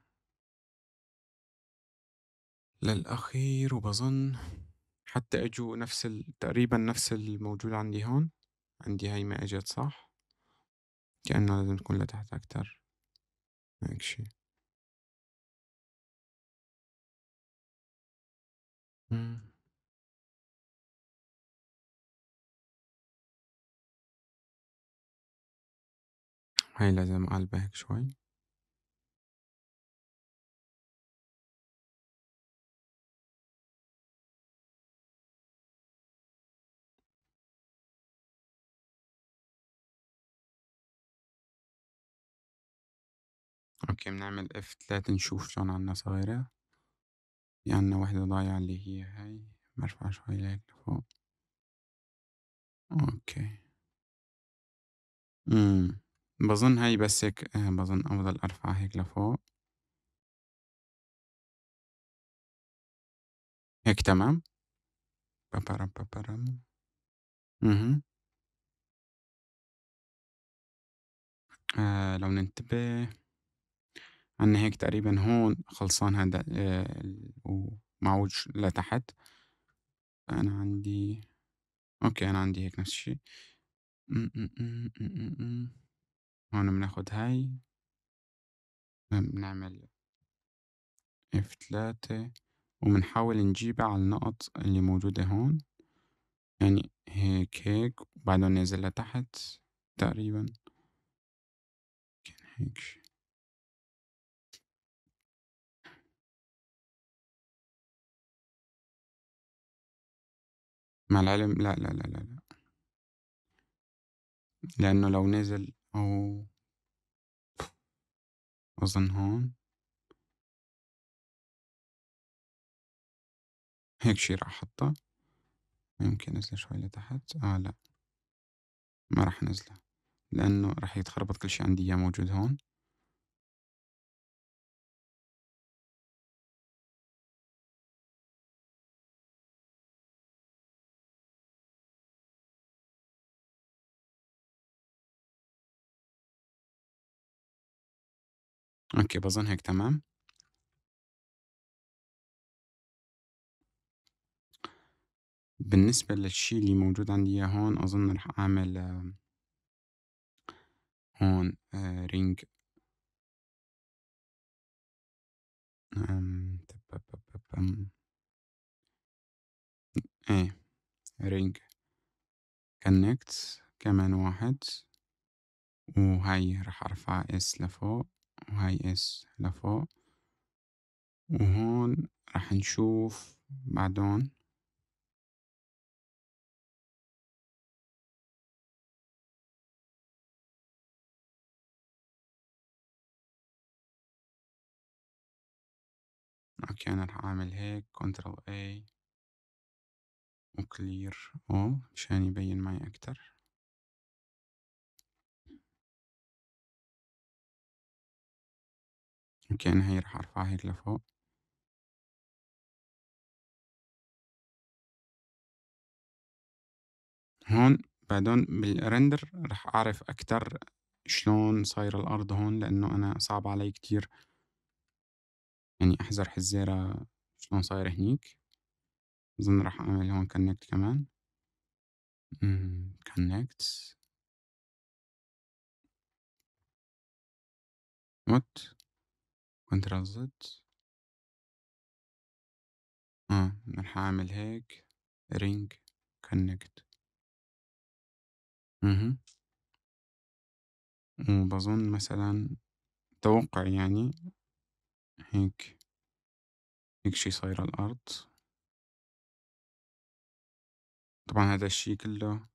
للأخير وبظن حتى اجوا نفس تقريبا نفس الموجود عندي هون عندي هاي ما اجت صح كأنه لازم تكون لتحت أكتر هيك شي هاي لازم أقلبها هيك شوي اوكي بنعمل اف 3 نشوف شلون عنا صغيرة في عنا وحدة ضايعة اللي هي هاي برفع شوي هيك لفوق اوكي امم بظن هاي بس هيك آه، بظن افضل ارفع هيك لفوق هيك تمام بابرم بابرم اها آه لو ننتبه عنا هيك تقريبا هون خلصان هذا آه، ومعوج لتحت أنا عندي أوكي أنا عندي هيك نفس الشي هون بناخد هاي نعم، بنعمل اف تلاتة وبنحاول نجيبها على النقط اللي موجودة هون يعني هيك هيك وبعدين نازل لتحت تقريبا كان هيك شي مع العلم لا لا لا لا لا لأنه لو نزل أو أظن هون هيك شي راح أحطه يمكن نزل شوي لتحت آه لا ما راح نزله لأنه راح يتخربط كل شي عندي إياه موجود هون اوكي بظن هيك تمام بالنسبة للشي اللي موجود عندي إياه هون أظن رح أعمل آه، هون آه، رينج ايه رينج كونكت كمان واحد وهاي رح أرفع اس لفوق وهاي اس لفوق وهون راح نشوف بعدون اوكي انا راح اعمل هيك كنترول اي وكلير او مشان يبين معي اكتر يمكن هي رح ارفعها هيك لفوق هون بعدون بالرندر رح اعرف اكتر شلون صاير الارض هون لانه انا صعب علي كتير يعني احزر حزيرة شلون صاير هنيك اظن رح اعمل هون كونكت كمان كونكت وات كنت اترصدت. آه، أنا هاعمل هيك رينج كونكت اها وبظن مثلًا توقعي يعني هيك هيك شي صاير الأرض. طبعًا هذا الشي كلّه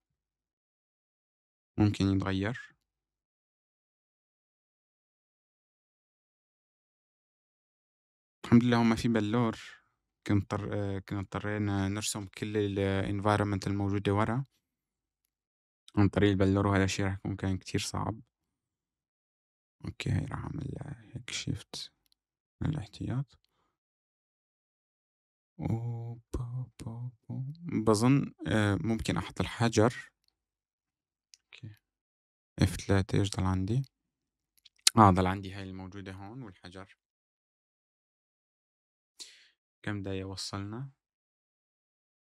ممكن يتغيّر. الحمد لله هما في بلور كنضطر كنا اضطرينا نرسم كل الانفايرمنت الموجودة ورا عن طريق البلور وهذا الشي راح يكون كان كتير صعب اوكي هاي راح اعمل هيك شيفت من الاحتياط بظن آه، ممكن احط الحجر اوكي اف ثلاثة ايش ضل عندي اه ضل عندي هاي الموجودة هون والحجر كم دقيقة وصلنا؟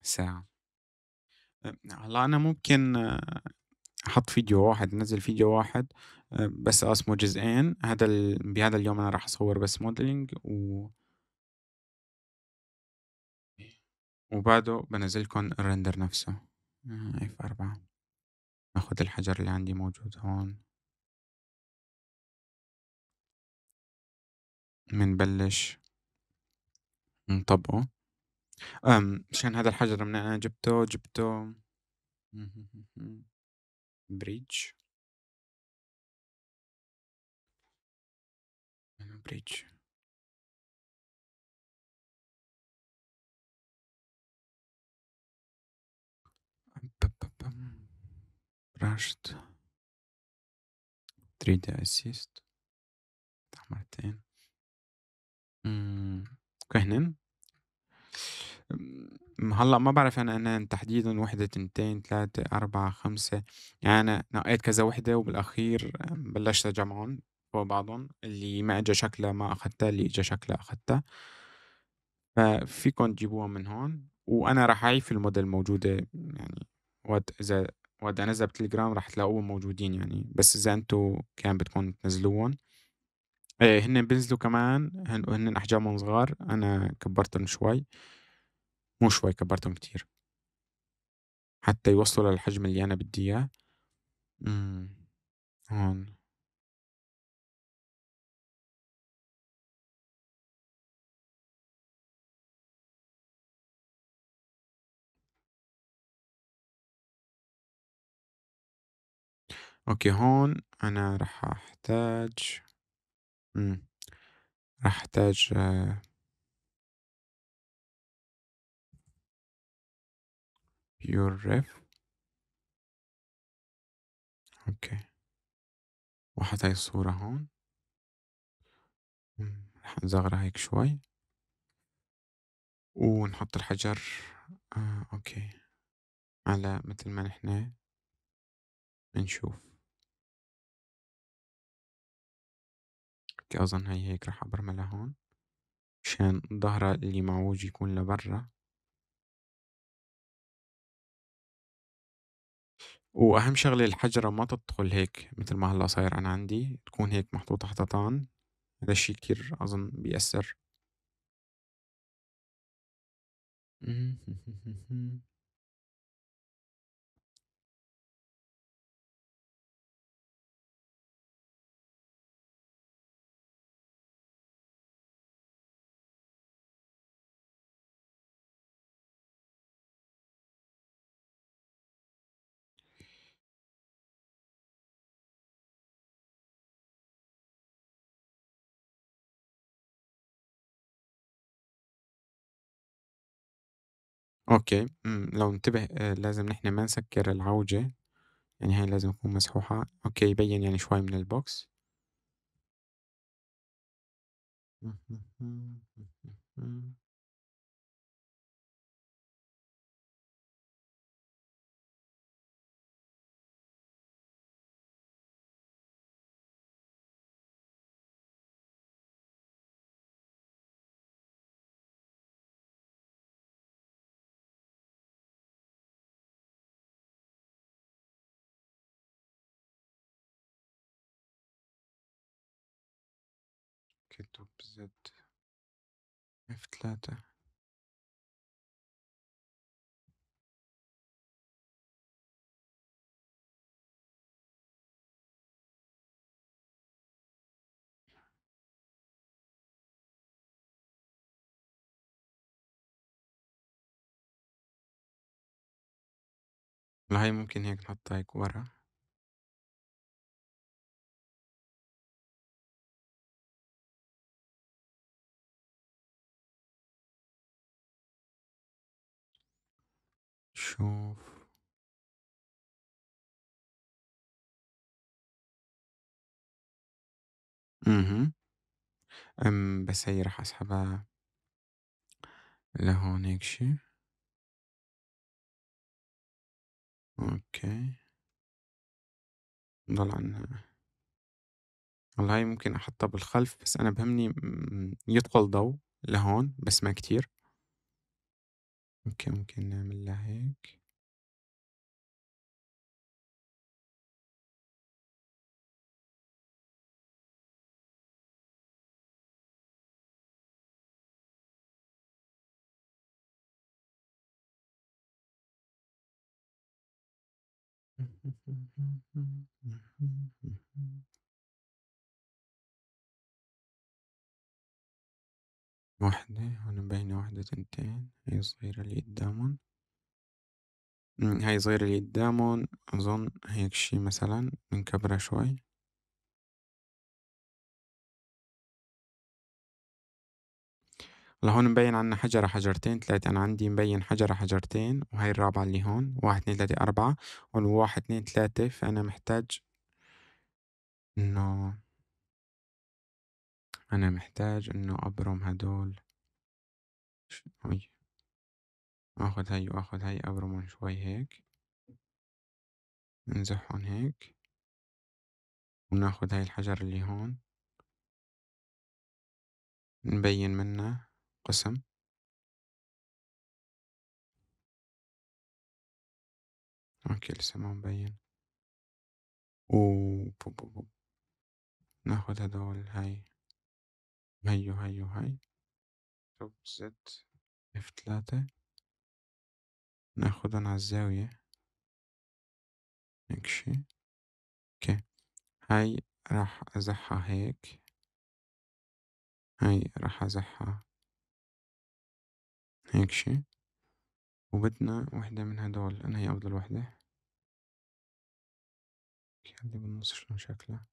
ساعة هلا أنا ممكن آه، أحط فيديو واحد نزل فيديو واحد أه، بس اسمه جزئين هذا ال... بهذا اليوم أنا راح أصور بس موديلينج و وبعده بنزلكم الرندر نفسه اف آه، أربعة أخذ الحجر اللي عندي موجود هون منبلش نطبقه إمم، آه. أم مشان هذا الحجر من أنا جبته، جبته جبته بريدج. بريدج. راشد. 3 دي اسيست مرتين. كهنان أمم، هلا ما بعرف انا انا تحديدا وحده تنتين ثلاثه اربعه خمسه يعني انا نقيت كذا وحده وبالاخير أمم، بلشت اجمعهم فوق بعضهم اللي ما اجى شكلها ما اخذتها اللي اجى شكلها اخذتها ففيكم تجيبوها من هون وانا راح اعيف الموديل موجوده يعني وقت اذا وقت انزل بتليجرام راح تلاقوهم موجودين يعني بس اذا انتم كان بدكم تنزلوهم إيه هن بينزلوا كمان هن هن احجامهم صغار انا كبرتهم شوي مو شوي كبرتهم كتير حتى يوصلوا للحجم اللي انا بدي اياه هون اوكي هون انا رح احتاج راح أحتاج بيور آه. ريف أوكي. وأحط هاي الصورة هون. راح نصغّرها هيك شوي. ونحط الحجر آه أوكي، على متل ما نحن بنشوف. اوكي اظن هي هيك رح ابرمها لهون مشان ظهرها اللي معوج يكون لبرا واهم شغله الحجره ما تدخل هيك مثل ما هلا صاير انا عندي تكون هيك محطوطه حطتان هذا الشي كتير اظن بيأثر أوكي، لو انتبه آه، لازم نحن ما نسكّر العوجة، يعني هاي لازم تكون مسحوحة، أوكي يبيّن يعني شوي من البوكس كيلتوب زد اف ثلاثة هاي ممكن هيك نحطها هيك ورا نشوف اها ام بس هي راح أسحبها لهون هيك شي. أوكي. ضل عنا والله هاي ممكن أحطها بالخلف بس أنا بهمني يدخل ضوء لهون بس ما كتير. اوكي ممكن نعمل لها هيك واحدة هنا مبينة واحدة تنتين هاي صغيرة اللي قدامهم هاي صغيرة اللي قدامهم أظن هيك شي مثلا كبرة شوي لهون مبين عنا حجرة حجرتين تلاتة أنا عندي مبين حجرة حجرتين وهي الرابعة اللي هون واحد اتنين تلاتة أربعة والواحد اتنين تلاتة فأنا محتاج إنه أنا محتاج إنه أبرم هدول شوي آخذ هاي وآخذ هاي أبرمهم شوي هيك نزحهم هيك وناخذ هاي الحجر اللي هون نبين منه قسم اوكي لسه ما مبين و ناخذ هدول هاي هيو أيوه، هيو أيوه، هاي أيوه. شوف زد اف تلاتة ناخدهم على الزاوية إيه؟ هيك شي اوكي هاي راح ازحها هيك هاي راح ازحها هيك شي وبدنا وحدة من هدول انا هي افضل وحدة خلي بالنص شلون شكلها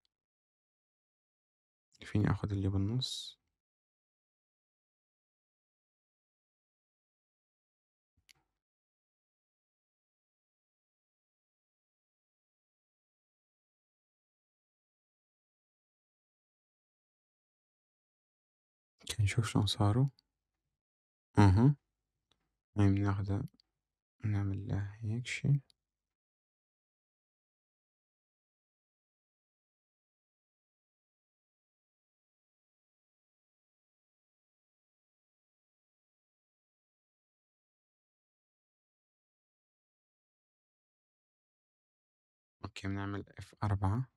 يكفيني اخد اللي بالنص نشوف شلون صاروا اها هاي بناخذها نعمل لها هيك شي اوكي بنعمل اف أربعة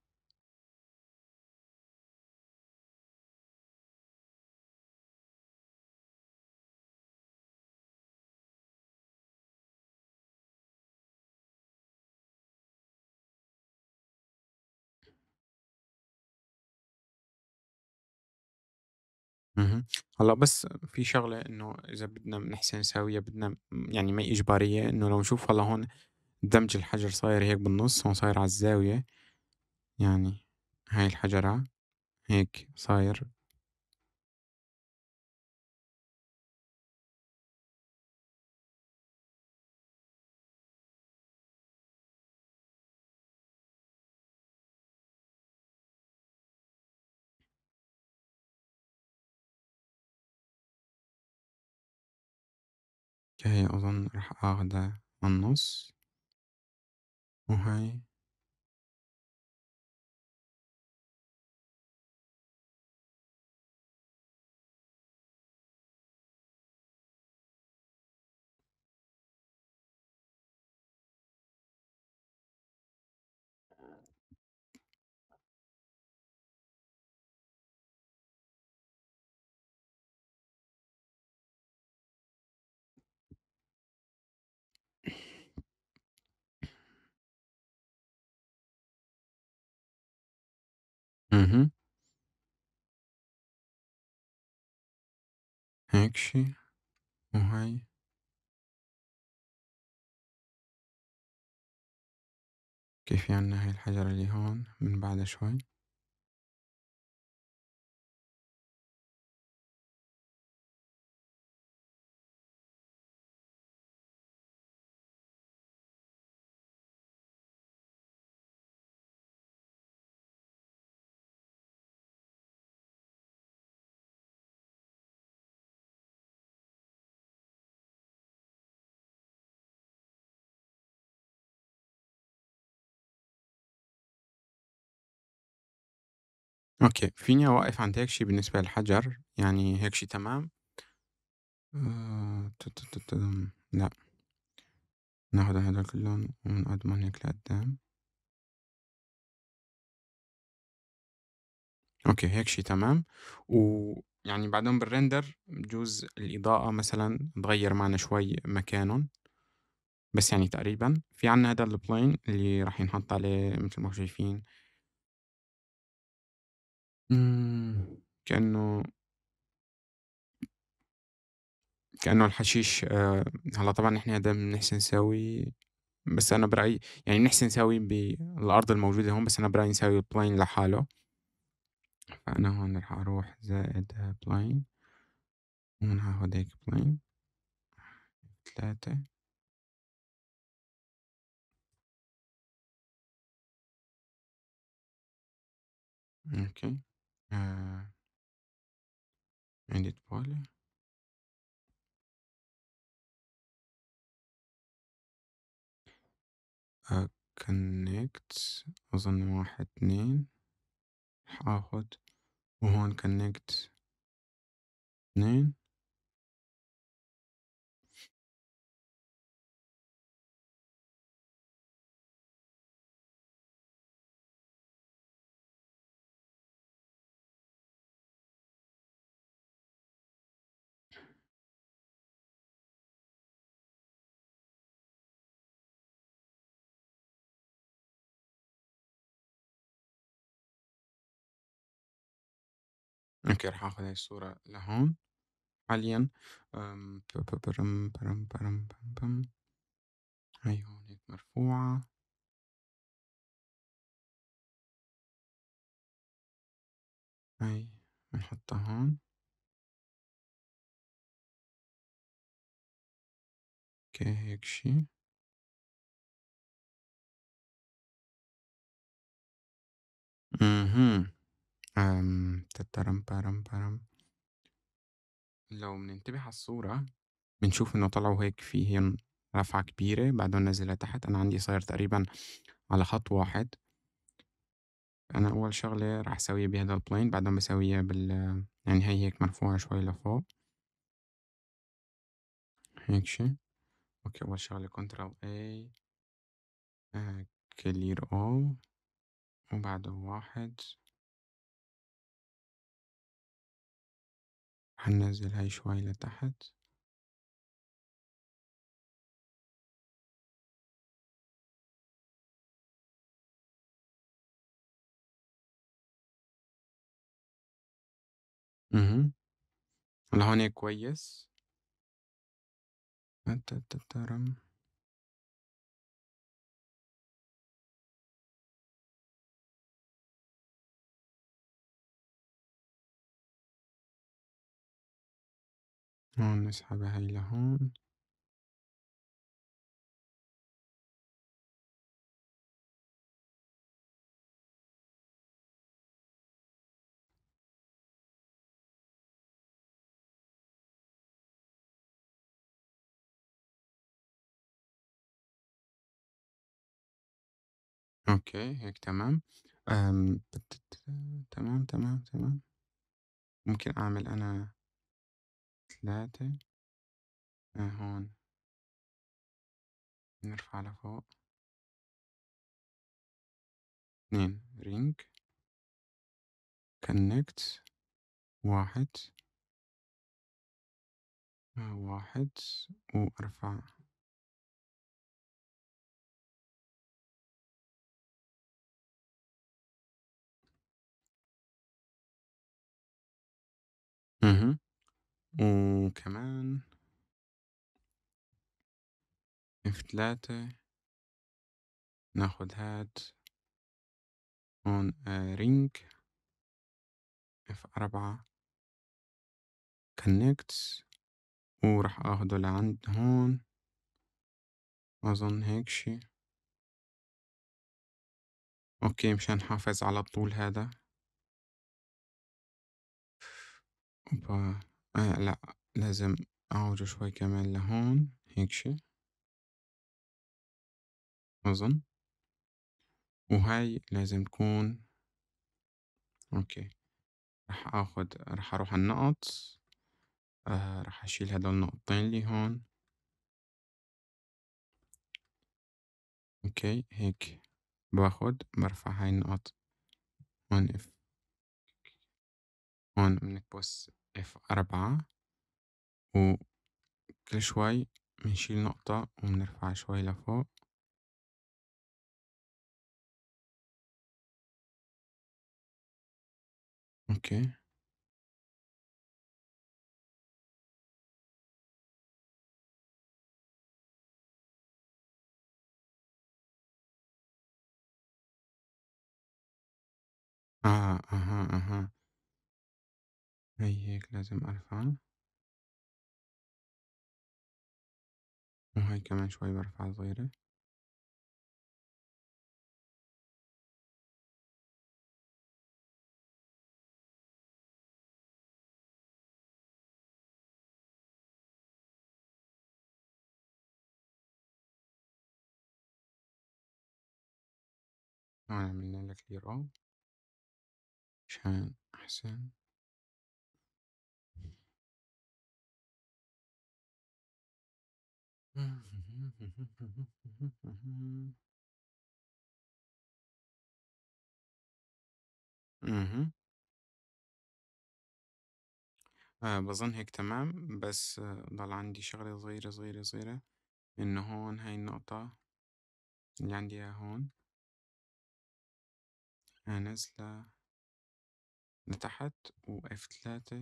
هلا بس في شغلة إنه إذا بدنا نحسن نساويها بدنا يعني ما هي إجبارية إنه لو نشوف هلا هون دمج الحجر صاير هيك بالنص هون صاير على الزاوية يعني هاي الحجرة هيك صاير هي أظن راح اخذها النص Okay هيك هيكشي وهاي كيف يعني هاي الحجرة اللي هون من بعد شوي أوكي، فيني أوقّف عند هيك شيء بالنسبة للحجر، يعني هيك شيء تمام. آآ آه، لأ. ناخُد هدول كلهم ونقدّمن هيك لقدّام. أوكي، هيك شيء تمام، ويعني بعدين بالرندر بجوز الإضاءة مثلًا تغيّر معنا شوي مكانهم بس يعني تقريبًا. في عنا هذا البلاين اللي راح ينحط عليه مثل ما شايفين كإنه كإنه الحشيش آه، هلا طبعًا إحنا هذا بنحسن نساوي بس أنا برأيي يعني بنحسن نساوي بالأرض الموجودة هون، بس أنا برأيي نساوي بلاين لحاله. فأنا هون رح أروح زائد بلاين، هون هاخد هيك بلاين ثلاثة أوكي. آآ آه. عيني connect أظن واحد اثنين هاخد وهون connect اثنين إمم. اوكي راح اخذ هاي الصورة لهون حاليا برم برم برم برم هاي هون هيك مرفوعة هاي بنحطها هون اوكي هيك شي اها آمم، تترم برم بارام. لو بننتبه على الصورة، بنشوف إنه طلعوا هيك فيهم رفعة كبيرة، بعدين نزلها تحت، أنا عندي صاير تقريبًا على خط واحد. أنا أول شغلة راح أسويها بهذا البلين، بعدين بسويها بال يعني هي هيك مرفوعة شوي لفوق. هيك شي. أوكي، أول شغلة كنترول اي آه، كلير او وبعده واحد. هاي شوي لتحت اهم. لهون كويس. هون نسحب هاي لهون اوكي هيك تمام تمام تمام تمام ممكن اعمل انا تلاتة من هون نرفع لفوق اثنين رينج كونكت واحد واحد وارفع مهم. وكمان اف تلاتة ناخد هات on a ring اف أربعة connects وراح اخده لعند هون أظن هيك شي أوكي مشان حافظ على الطول هذا أوبا آه لأ لازم أعوجه شوي كمان لهون هيك شي. أظن. وهاي لازم تكون أوكي. رح آخد رح أروح عالنقط آه رح أشيل هدول النقطتين اللي هون. أوكي هيك باخد برفع هاي النقط هون اف هون بنكبس اف أربعة وكل شوي بنشيل نقطة وبنرفع شوي لفوق اوكي آه اها اها هي هيك لازم أرفع وهاي كمان شوي برفعة صغيرة هون عملنا لها كلير أوف مشان أحسن اهم. آآ آه، بظن هيك تمام، بس ضل عندي شغلة صغيرة، صغيرة، صغيرة، إنه هون هاي النقطة اللي عندي إياها هون إنها آه، لتحت و F3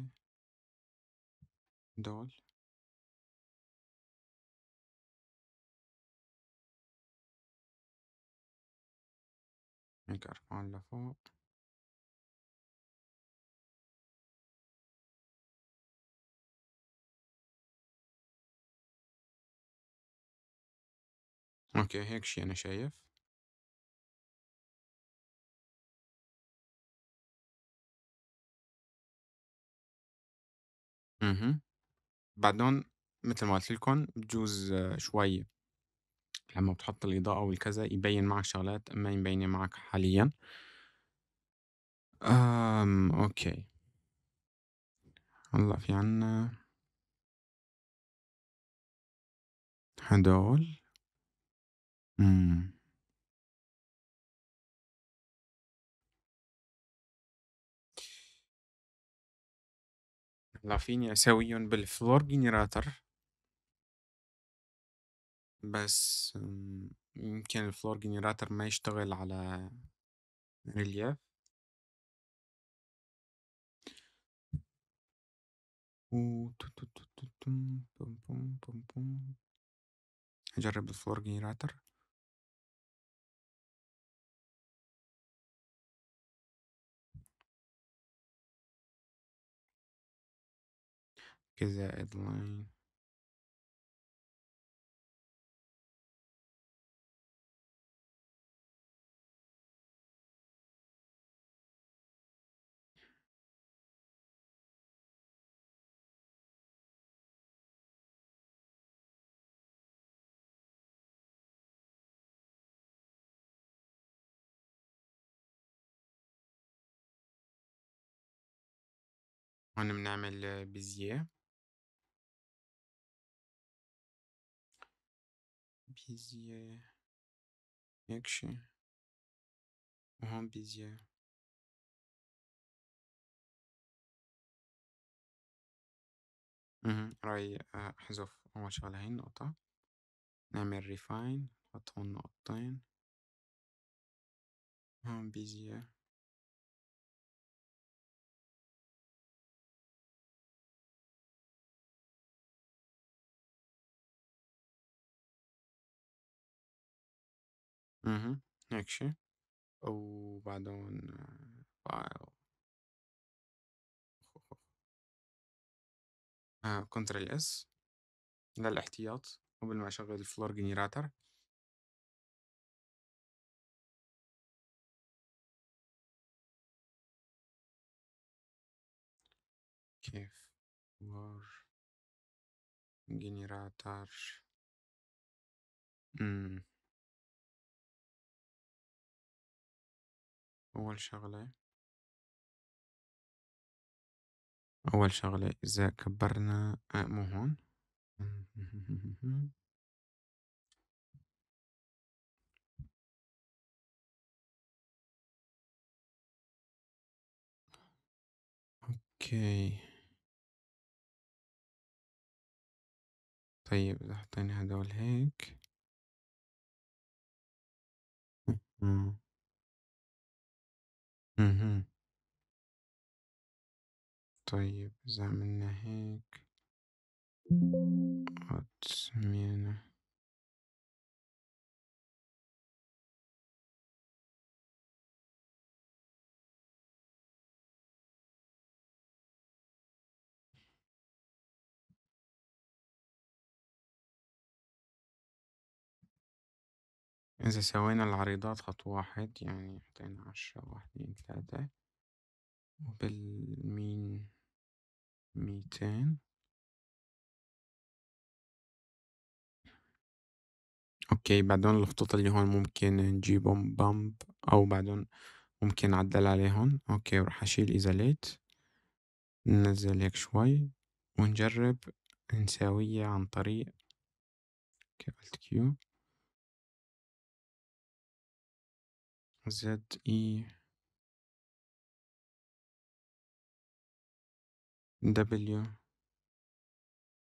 دول. هيك أرفعه لفوق اوكي هيك شي أنا شايف اها بعدون مثل ما قلت لكم بجوز شوي لما بتحط الإضاءة والكذا يبين معك شغلات ما مبينة معك حاليا أم أوكي هلا في عنا هدول مم. لا فيني أسويهم بالفلور جنراتر بس آمم، يمكن الفلور جنراتر ما يشتغل على ريلياف هجرب الفلور جنراتر كذا لاين هون بنعمل بيزيه بيزيه هيك شي وهون بيزيه اها راي احذف آه، اول شغلة هاي النقطة نعمل ريفاين نحط هون نقطتين هون بيزيه mh هيك شيء وبعدون ف آه Ctrl S للاحتياط قبل ما أشغل الفلور generator. كيف إمم. أول شغلة أول شغلة إذا كبرنا آه، مو هون اوكي طيب اذا حطينا هدول هيك اهم. طيب إذا عملنا هيك سمينا إذا سوينا العريضات خط واحد يعني حطينا عشرة واحد اتنين تلاتة وبالمين ميتين اوكي بعدون الخطوط اللي هون ممكن نجيبهم بامب او بعدون ممكن نعدل عليهم اوكي وراح اشيل ايزاليت ننزل هيك شوي ونجرب نساويه عن طريق كابلت كيو زد اي دبليو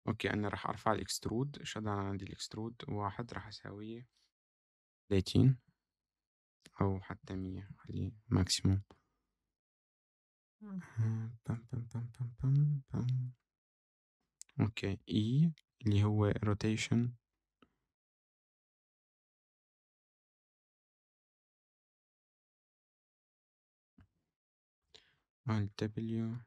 اوكي انا راح ارفع الاكسترود شد انا عندي الاكسترود واحد راح اساويه ثلاثين او حتى مية خليه ماكسيموم بام بام بام بام بام اوكي اي اللي هو روتيشن طيب ال W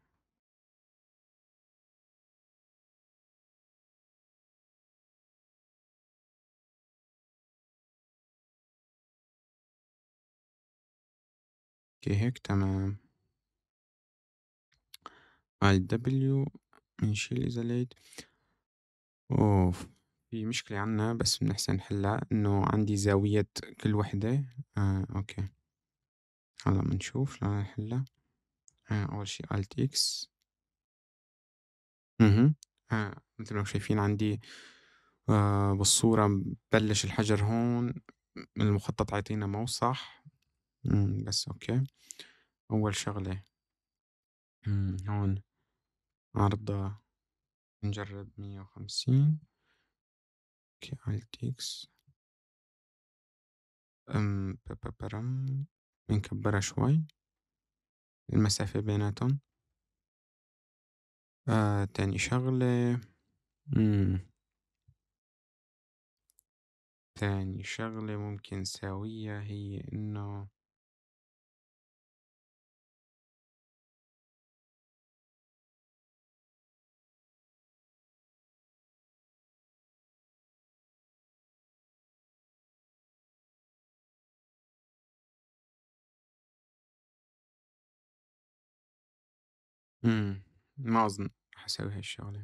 اوكي هيك تمام طيب ال W بنشيل إيزوليت أوف في مشكلة عنا بس بنحسن نحلها إنه عندي زاوية كل وحدة آه أوكي هلا بنشوف شلون نحلها. أول شيء Alt X اها آه، مثل ما شايفين عندي آه، بالصورة بلش الحجر هون المخطط عطينا مو صح بس أوكي أول شغلة هون عرضة نجرب مية وخمسين اوكي Alt X أم ببرم نكبرها شوي المسافة بيناتهم آه تاني شغلة مم. تاني شغلة ممكن نساويها هي إنه امم، ما أظن حسوي هالشغلة.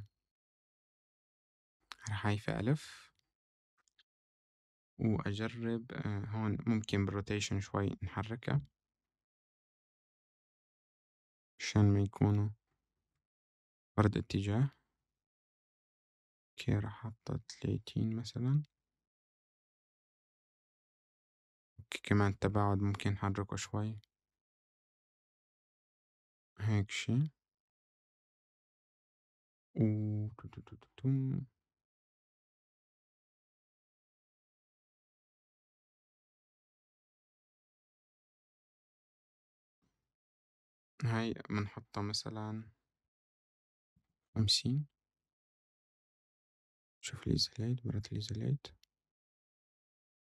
هاروح هايفا ألِف وأجرّب آه، هون ممكن بالروتيشن شوي نحرّكها. عشان ما يكونوا برد اتجاه. أوكي راح أحطّها 30 مثلًا. أوكي كمان التباعد ممكن نحرّكه شوي. هيك شي. هاي بنحطها مثلا خمسين شوف لي زلايد برات لي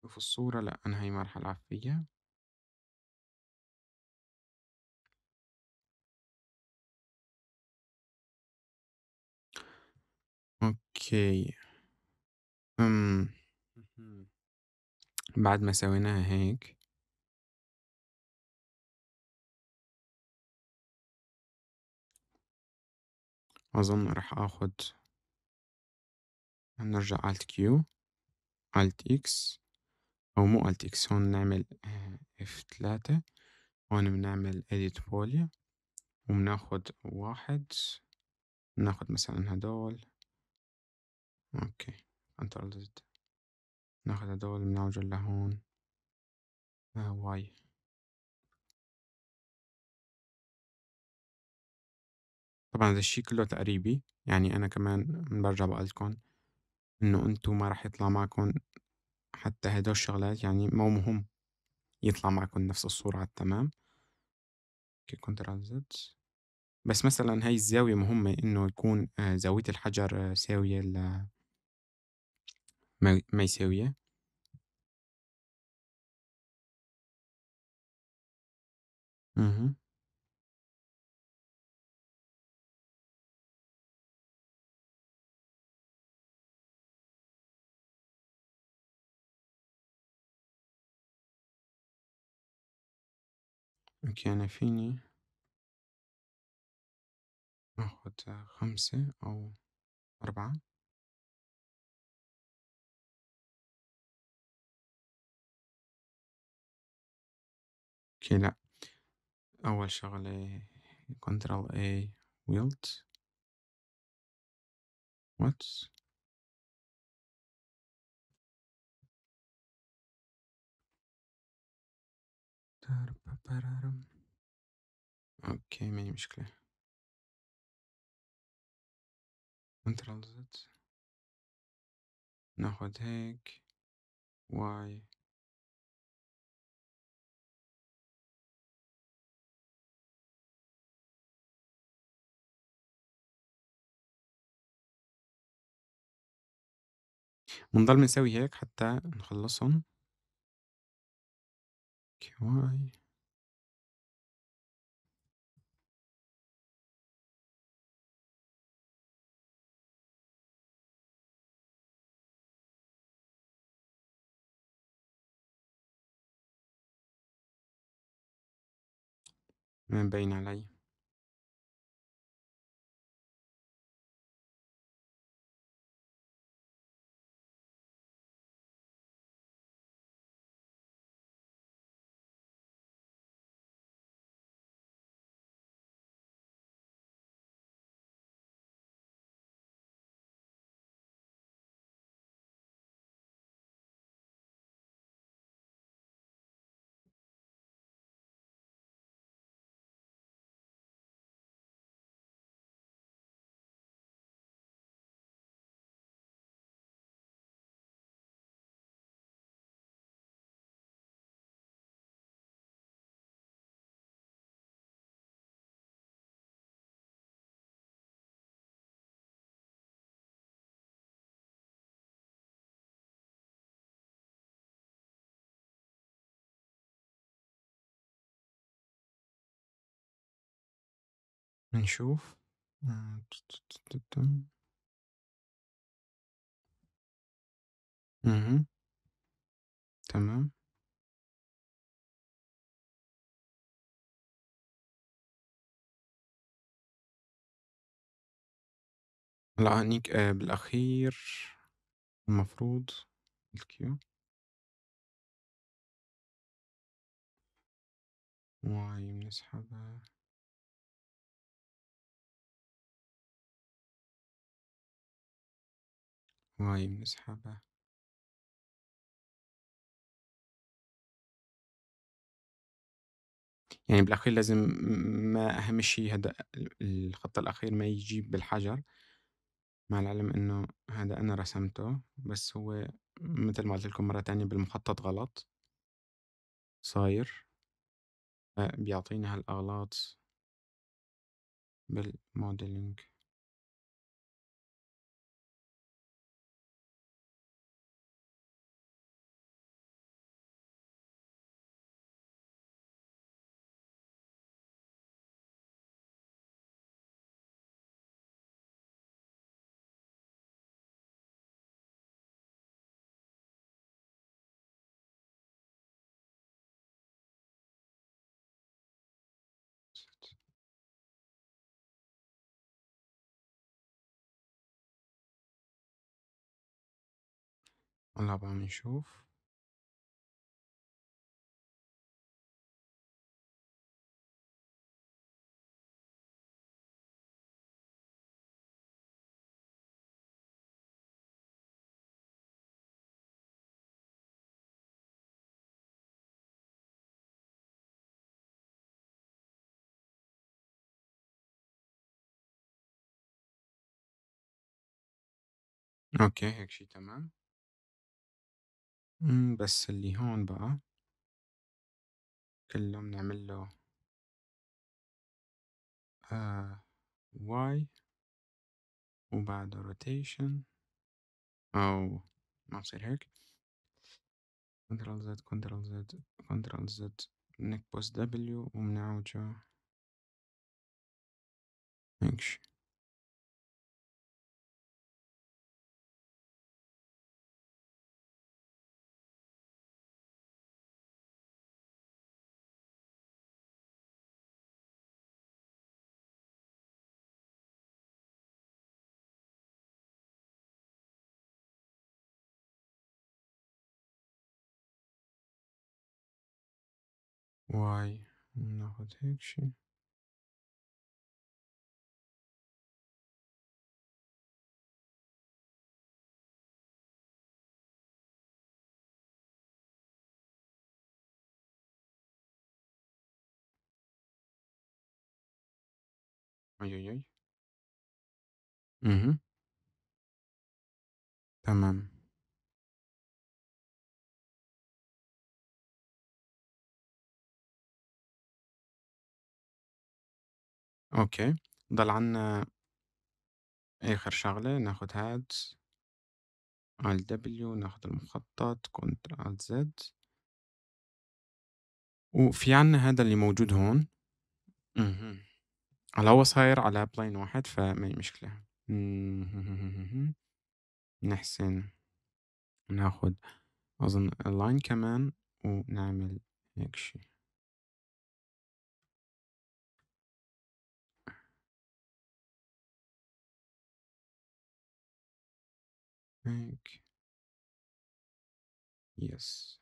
شوف الصورة لأ أنا هاي ما رح ألعب فيها أوكي. إمم. بعد ما سويناها هيك أظن راح آخد نرجع Alt Q Alt X أو مو Alt X هون بنعمل آه، F3 هون بنعمل Edit Poly وبناخد واحد بناخد مثلًا هدول. اوكي انترلد ناخد هدول من لهون آه واي طبعا هذا الشي كله تقريبي يعني انا كمان برجع بقلكن انه انتو ما راح يطلع معكن حتى هدول الشغلات يعني مو مهم يطلع معكن نفس الصورة على التمام اوكي كنترول زد بس مثلا هاي الزاوية مهمة انه يكون آه، زاوية الحجر آه، ساوية ما, ما يساويه اهم. أوكي أنا فيني اخذ خمسة أو أربعة اوكي لا اول شغلة كنترول A ويلت وات اوكي ما هي مشكلة كنترول زد ناخد هيك واي ونضل بنساوي هيك حتى نخلصهم كي واي ما باين علي نشوف اهم. تمام. العنيك آه، بالأخير المفروض الكيو واي بنسحبها هاي بنسحبها يعني بالأخير لازم ما أهم شي هذا الخط الأخير ما يجيب بالحجر، مع العلم إنه هذا أنا رسمته، بس هو متل ما قُلت لكم مرة تانية بالمخطط غلط. صاير. فبيعطيني هالأغلاط بالموديلينج نهبط نشوف اوكي هيك شي تمام بس اللي هون بقى كله بنعمل له آه، واي uh, وبعده روتيشن أو ما بصير هيك كنترول زد كنترول زد كنترول زد نكبس دبليو وبنعوجه هيك شي Why not actually? Ой-ой-ой. Угу. Tamam. أوكي، ضل عنا آخر شغلة ناخد هاد على دبليو ناخد المخطط Ctrl Z. وفي عنا هذا اللي موجود هون. اهم. هلأ هو صاير على بلاين واحد فما هي مشكلة. نحسن ناخد أظن اللاين كمان ونعمل هيك شي. think. Yes.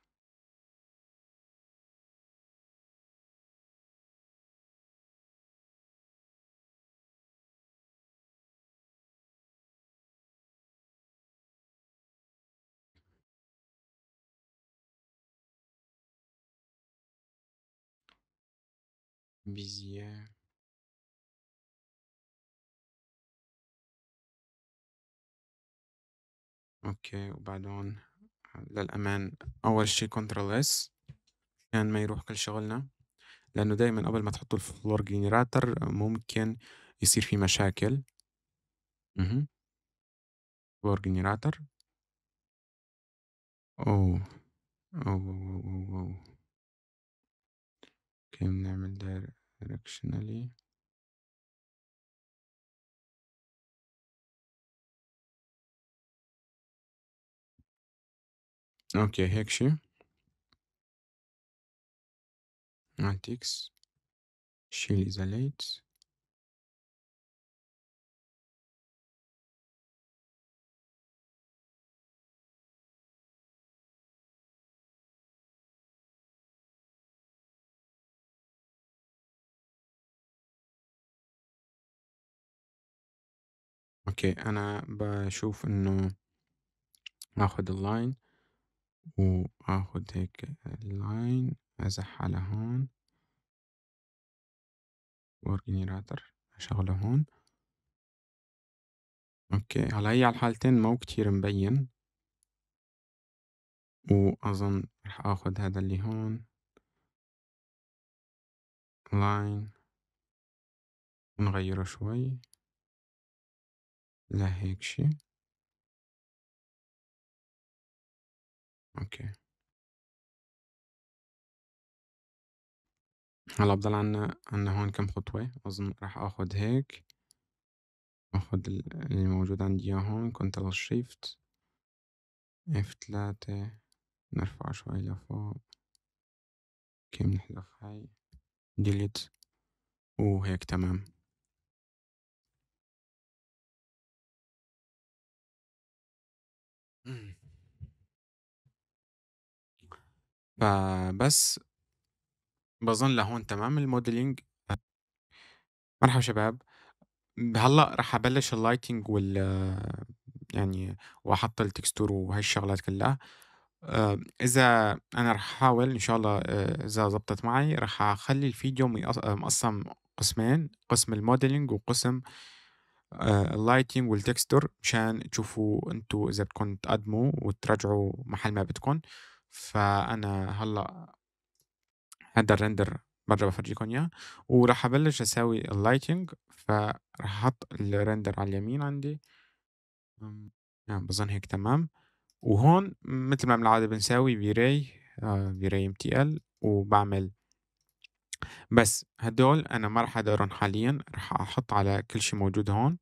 Busière. أوكي وبعدون للأمان أول شيء Ctrl S عشان ما يروح كل شغلنا لأنه دايما قبل ما تحطوا الفلور جنراتر ممكن يصير في مشاكل اها فلور جنراتر أو أو أو أو أو أوكي بنعمل أو أوكي هيك شي انتكس شيل ايزوليت اوكي انا بشوف انه اخذ اللاين وآخد هيك اللاين أزحها لهون هون والجنراتر أشغله هون اوكي هلا هي على الحالتين مو كتير مبين وأظن رح آخد هذا اللي هون لاين نغيره شوي لهيك شي أوكي. هلا بضل عنا عنا هون كم خطوة، أظن راح آخد هيك آخد اللي موجود عندي إياه هون كنترول شيفت اف تلاتة نرفع شوي لفوق أوكي بنحذف هاي ديليت وهيك تمام. فبس بظن لهون تمام الموديلينج مرحبا شباب هلا رح ابلش اللايتنج وال يعني واحط التكستور وهالشغلات كلها آه، اذا انا رح احاول ان شاء الله آه، اذا زبطت معي رح اخلي الفيديو آه، مقسم قسمين قسم الموديلينج وقسم اللايتنج والتكستور مشان تشوفوا انتو اذا بدكم تقدموا وترجعوا محل ما بدكم فانا هلا هذا الرندر برجع بفرجيكم اياه وراح ابلش اسوي اللايتنج فراح احط الرندر على اليمين عندي يعني بظن هيك تمام وهون مثل ما بالعاده بنساوي براي براي ام تي ال وبعمل بس هدول انا ما راح ادورهم حاليا راح احط على كل شيء موجود هون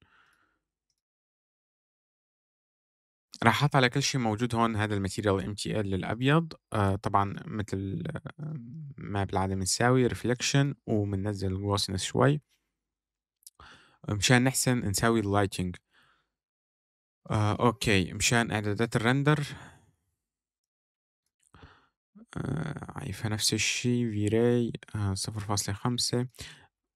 راح أحط على كل شي موجود هون هذا الماتيريال ام تي ال الأبيض آه طبعا مثل آه، ما بالعادة بنساوي ريفلكشن وبننزل الجلوسنس شوي مشان نحسن نساوي اللايتنج آه أوكي مشان إعدادات الرندر آه عايفها نفس الشي في راي آه، صفر فاصلة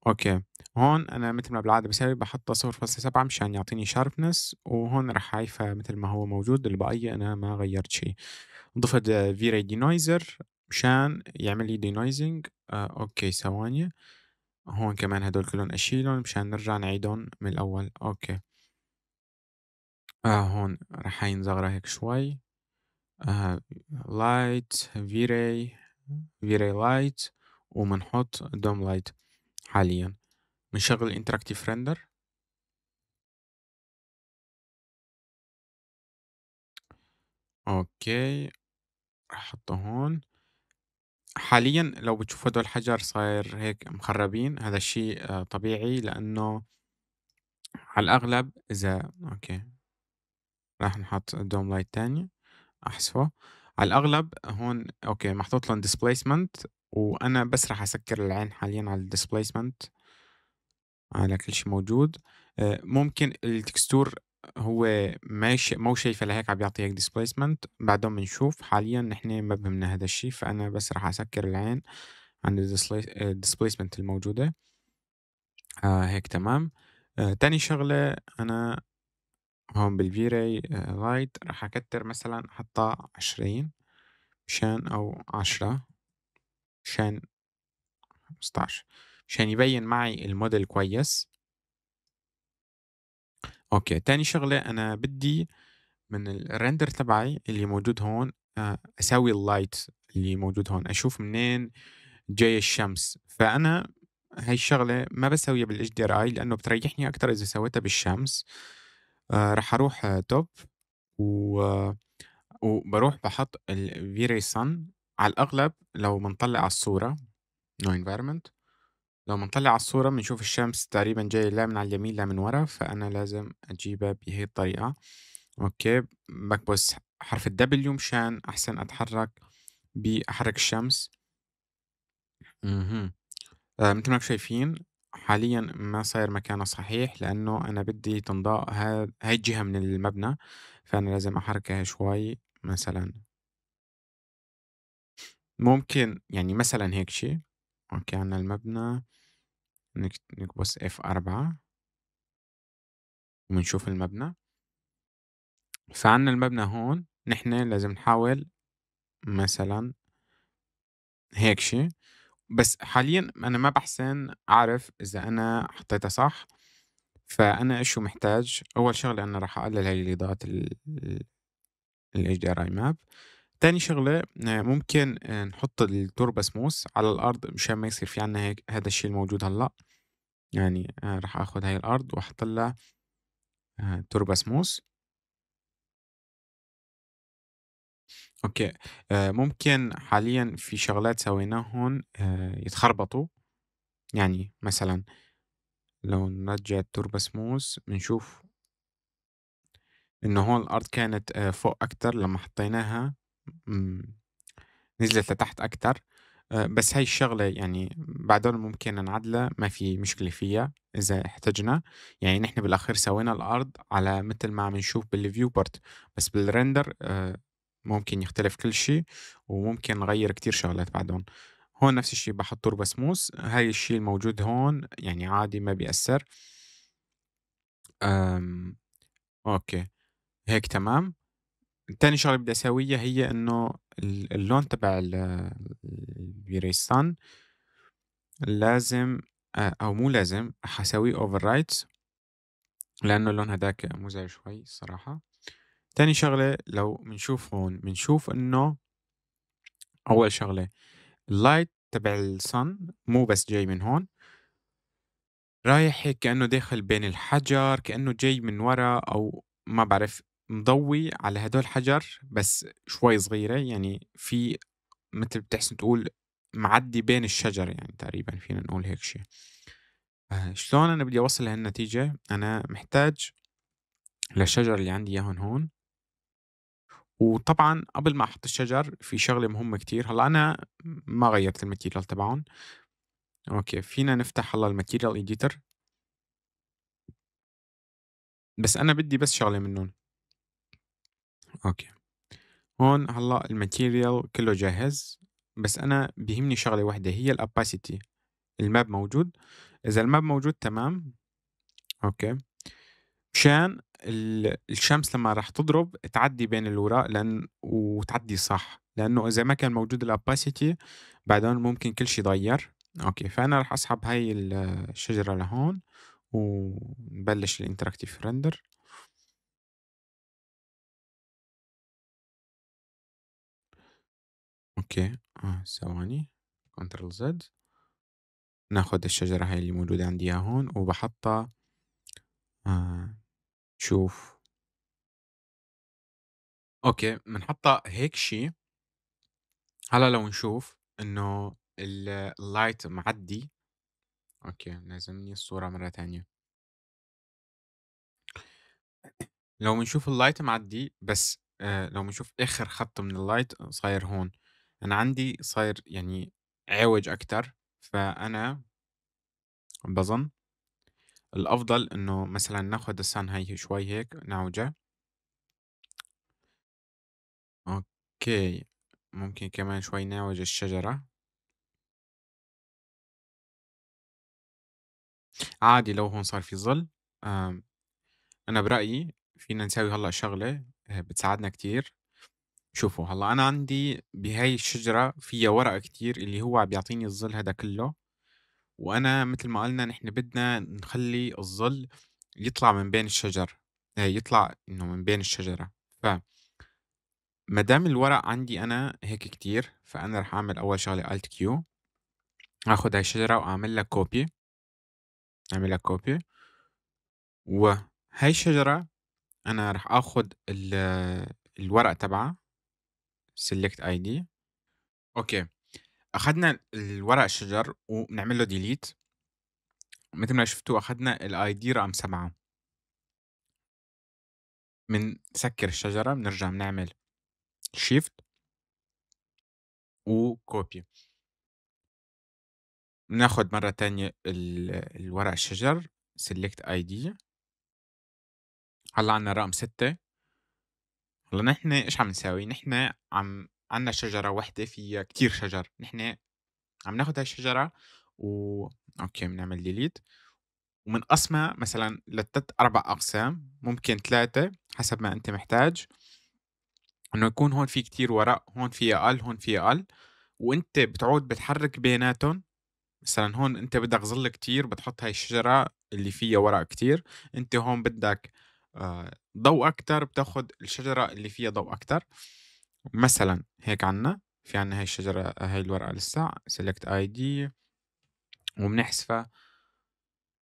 أوكي. هون أنا مثل ما بالعادة بسوي فاصلة 0.7 مشان يعطيني شاربنس وهون رح شايفه مثل ما هو موجود البقية أنا ما غيرت شيء. ضفت في دينويزر مشان يعمل لي دينويزنج آه أوكي ثواني هون كمان هدول كلهم أشيلهم مشان نرجع نعيدهم من الأول أوكي. آه هون رح ينزغرة هيك شوي آه لايت في ري لايت ومنحط دوم لايت حاليا بنشغل الانتراكتيف رندر اوكي راح احطه هون حاليا لو بتشوفوا هدول الحجر صاير هيك مخربين هذا الشيء آه، طبيعي لانه على الاغلب اذا اوكي راح نحط دوم لايت تاني احسفه على الاغلب هون اوكي محطوط لهم displacement وانا بس راح اسكر العين حاليا على الديسبليسمنت على كل شيء موجود آه، ممكن التكستور هو ماشي مو شايفه لهيك عم بيعطي هيك ديسبليسمنت بعدهم بنشوف حاليا نحن ما بهمنا هذا الشيء فانا بس راح اسكر العين عند الديسبليسمنت آه، الموجوده آه هيك تمام آه تاني شغله انا هون بالفيري آه لايت راح اكتر مثلا حطها عشرين مشان او عشرة مشان 15 مشان يبين معي الموديل كويس اوكي تاني شغلة انا بدي من الرندر تبعي اللي موجود هون آه، اسوي اللايت اللي موجود هون اشوف منين جاي الشمس فانا هاي الشغلة ما بسويها بالاتش دي اي لانه بتريحني اكتر اذا سويتها بالشمس آه، رح اروح توب آه، و وبروح بحط الفيري سن على الأغلب لو بنطلع على الصورة no environment لو بنطلع على الصورة بنشوف الشمس تقريبا جاية لا من على اليمين لا من ورا فأنا لازم أجيبها بهي الطريقة أوكي بكبس حرف الدبليو مشان أحسن أتحرك بأحرك الشمس اها آه مثل ما شايفين حاليا ما صاير مكانه صحيح لأنه أنا بدي تنضاء هاي الجهة من المبنى فأنا لازم أحركها شوي مثلا ممكن يعني مثلًا هيك شي، أوكي عندنا المبنى نكبس F4. وبنشوف المبنى. فعندنا المبنى هون نحن لازم نحاول مثلًا هيك شي، بس حاليًا أنا ما بحسن أعرف إذا أنا حطيتها صح، فأنا إشو محتاج؟ أول شغلة أنا راح أقلل هاي الإضاءات ال ال HDRI map. تاني شغلة آه، ممكن آه، نحط التربة سموث على الأرض مشان ما يصير في عنا هيك هذا الشيء الموجود هلأ يعني آه، راح أخذ هاي الأرض وأحط لها تربة سموث اوكي ممكن حاليا في شغلات سويناها هون يتخربطوا يعني مثلا لو نرجع التربة سموث بنشوف انه هون الارض كانت فوق اكتر لما حطيناها امم، نزلت لتحت أكتر آه، بس هاي الشغلة يعني بعدون ممكن نعدلها ما في مشكلة فيها إذا احتجنا يعني نحن بالأخير سوينا الأرض على مثل ما عم نشوف بالفيو بورت بس بالرندر آه، ممكن يختلف كل شيء وممكن نغير كتير شغلات بعدون هون نفس الشيء بحط تربة سموس هاي الشيء الموجود هون يعني عادي ما بيأثر أم. أوكي هيك تمام تاني شغله بدي اسويها هي انه اللون تبع البيريستان لازم آه، او مو لازم حسويه اوفر رايتس لانه اللون هداك مزعج شوي الصراحه تاني شغله لو بنشوف هون بنشوف انه اول شغله اللايت تبع الصن مو بس جاي من هون رايح هيك كأنه داخل بين الحجر كأنه جاي من ورا أو ما بعرف مضوي على هدول حجر بس شوي صغيرة يعني في مثل بتحسن تقول معدي بين الشجر يعني تقريبا فينا نقول هيك شيء آه، شلون أنا بدي أوصل لهالنتيجة أنا محتاج للشجر اللي عندي إياهم هون وطبعا قبل ما أحط الشجر في شغلة مهمة كتير هلا أنا ما غيرت الماتيريال تبعهم أوكي فينا نفتح هلا الماتيريال إيديتر بس أنا بدي بس شغلة منهم اوكي هون هلا الماتيريال كله جاهز بس انا بيهمني شغله واحده هي الاباسيتي الماب موجود اذا الماب موجود تمام اوكي مشان الشمس لما راح تضرب تعدي بين الوراق لان وتعدي صح لانه اذا ما كان موجود الاباسيتي بعدين ممكن كل شيء يتغير اوكي فانا راح اسحب هاي الشجره لهون ونبلش الانتراكتيف رندر اوكي آه، ثواني كنترول زد ناخد الشجرة هاي اللي موجودة عندي اياها هون وبحطها آه شوف اوكي بنحطها هيك شي هلا لو نشوف انه اللايت معدي اوكي لازمني الصورة مرة تانية لو بنشوف اللايت معدي بس آه لو بنشوف اخر خط من اللايت صاير هون أنا عندي صاير يعني عوج أكتر فأنا بظن الأفضل إنه مثلا ناخد السن هي شوي هيك نعوجه أوكي ممكن كمان شوي نعوج الشجرة عادي لو هون صار في ظل أنا برأيي فينا نساوي هلأ شغلة آه، بتساعدنا كتير شوفوا هلا أنا عندي بهاي الشجرة فيها ورق كتير اللي هو عم بيعطيني الظل هذا كله وأنا مثل ما قلنا نحن بدنا نخلي الظل يطلع من بين الشجر آه، يطلع إنه من بين الشجرة ف مدام الورق عندي أنا هيك كتير فأنا رح أعمل أول شغلة Alt Q اخذ هاي الشجرة وأعمل لها كوبي أعمل لها كوبي وهاي الشجرة أنا رح أخد ال- الورق تبعها سيلكت اي دي اوكي اخذنا الورق الشجر وبنعمل له ديليت مثل ما شفتوا اخذنا الاي دي رقم سبعة بنسكر الشجرة بنرجع بنعمل شيفت وكوبي بناخد مرة تانية الورق الشجر سيلكت اي دي هلا عنا رقم ستة هلا نحن ايش عم نساوي؟ نحن عم عندنا شجره وحده فيها كتير شجر، نحن عم ناخذ هاي الشجره و اوكي بنعمل ديليت وبنقسمها مثلا لثلاث اربع اقسام ممكن ثلاثه حسب ما انت محتاج انه يكون هون في كتير ورق هون في اقل هون في اقل وانت بتعود بتحرك بيناتهم مثلا هون انت بدك ظل كتير بتحط هاي الشجره اللي فيها ورق كتير انت هون بدك آه، ضوء أكتر بتاخد الشجرة اللي فيها ضوء أكتر مثلا هيك عنا في عنا هاي الشجرة هاي الورقة لسا select ID وبنحذفها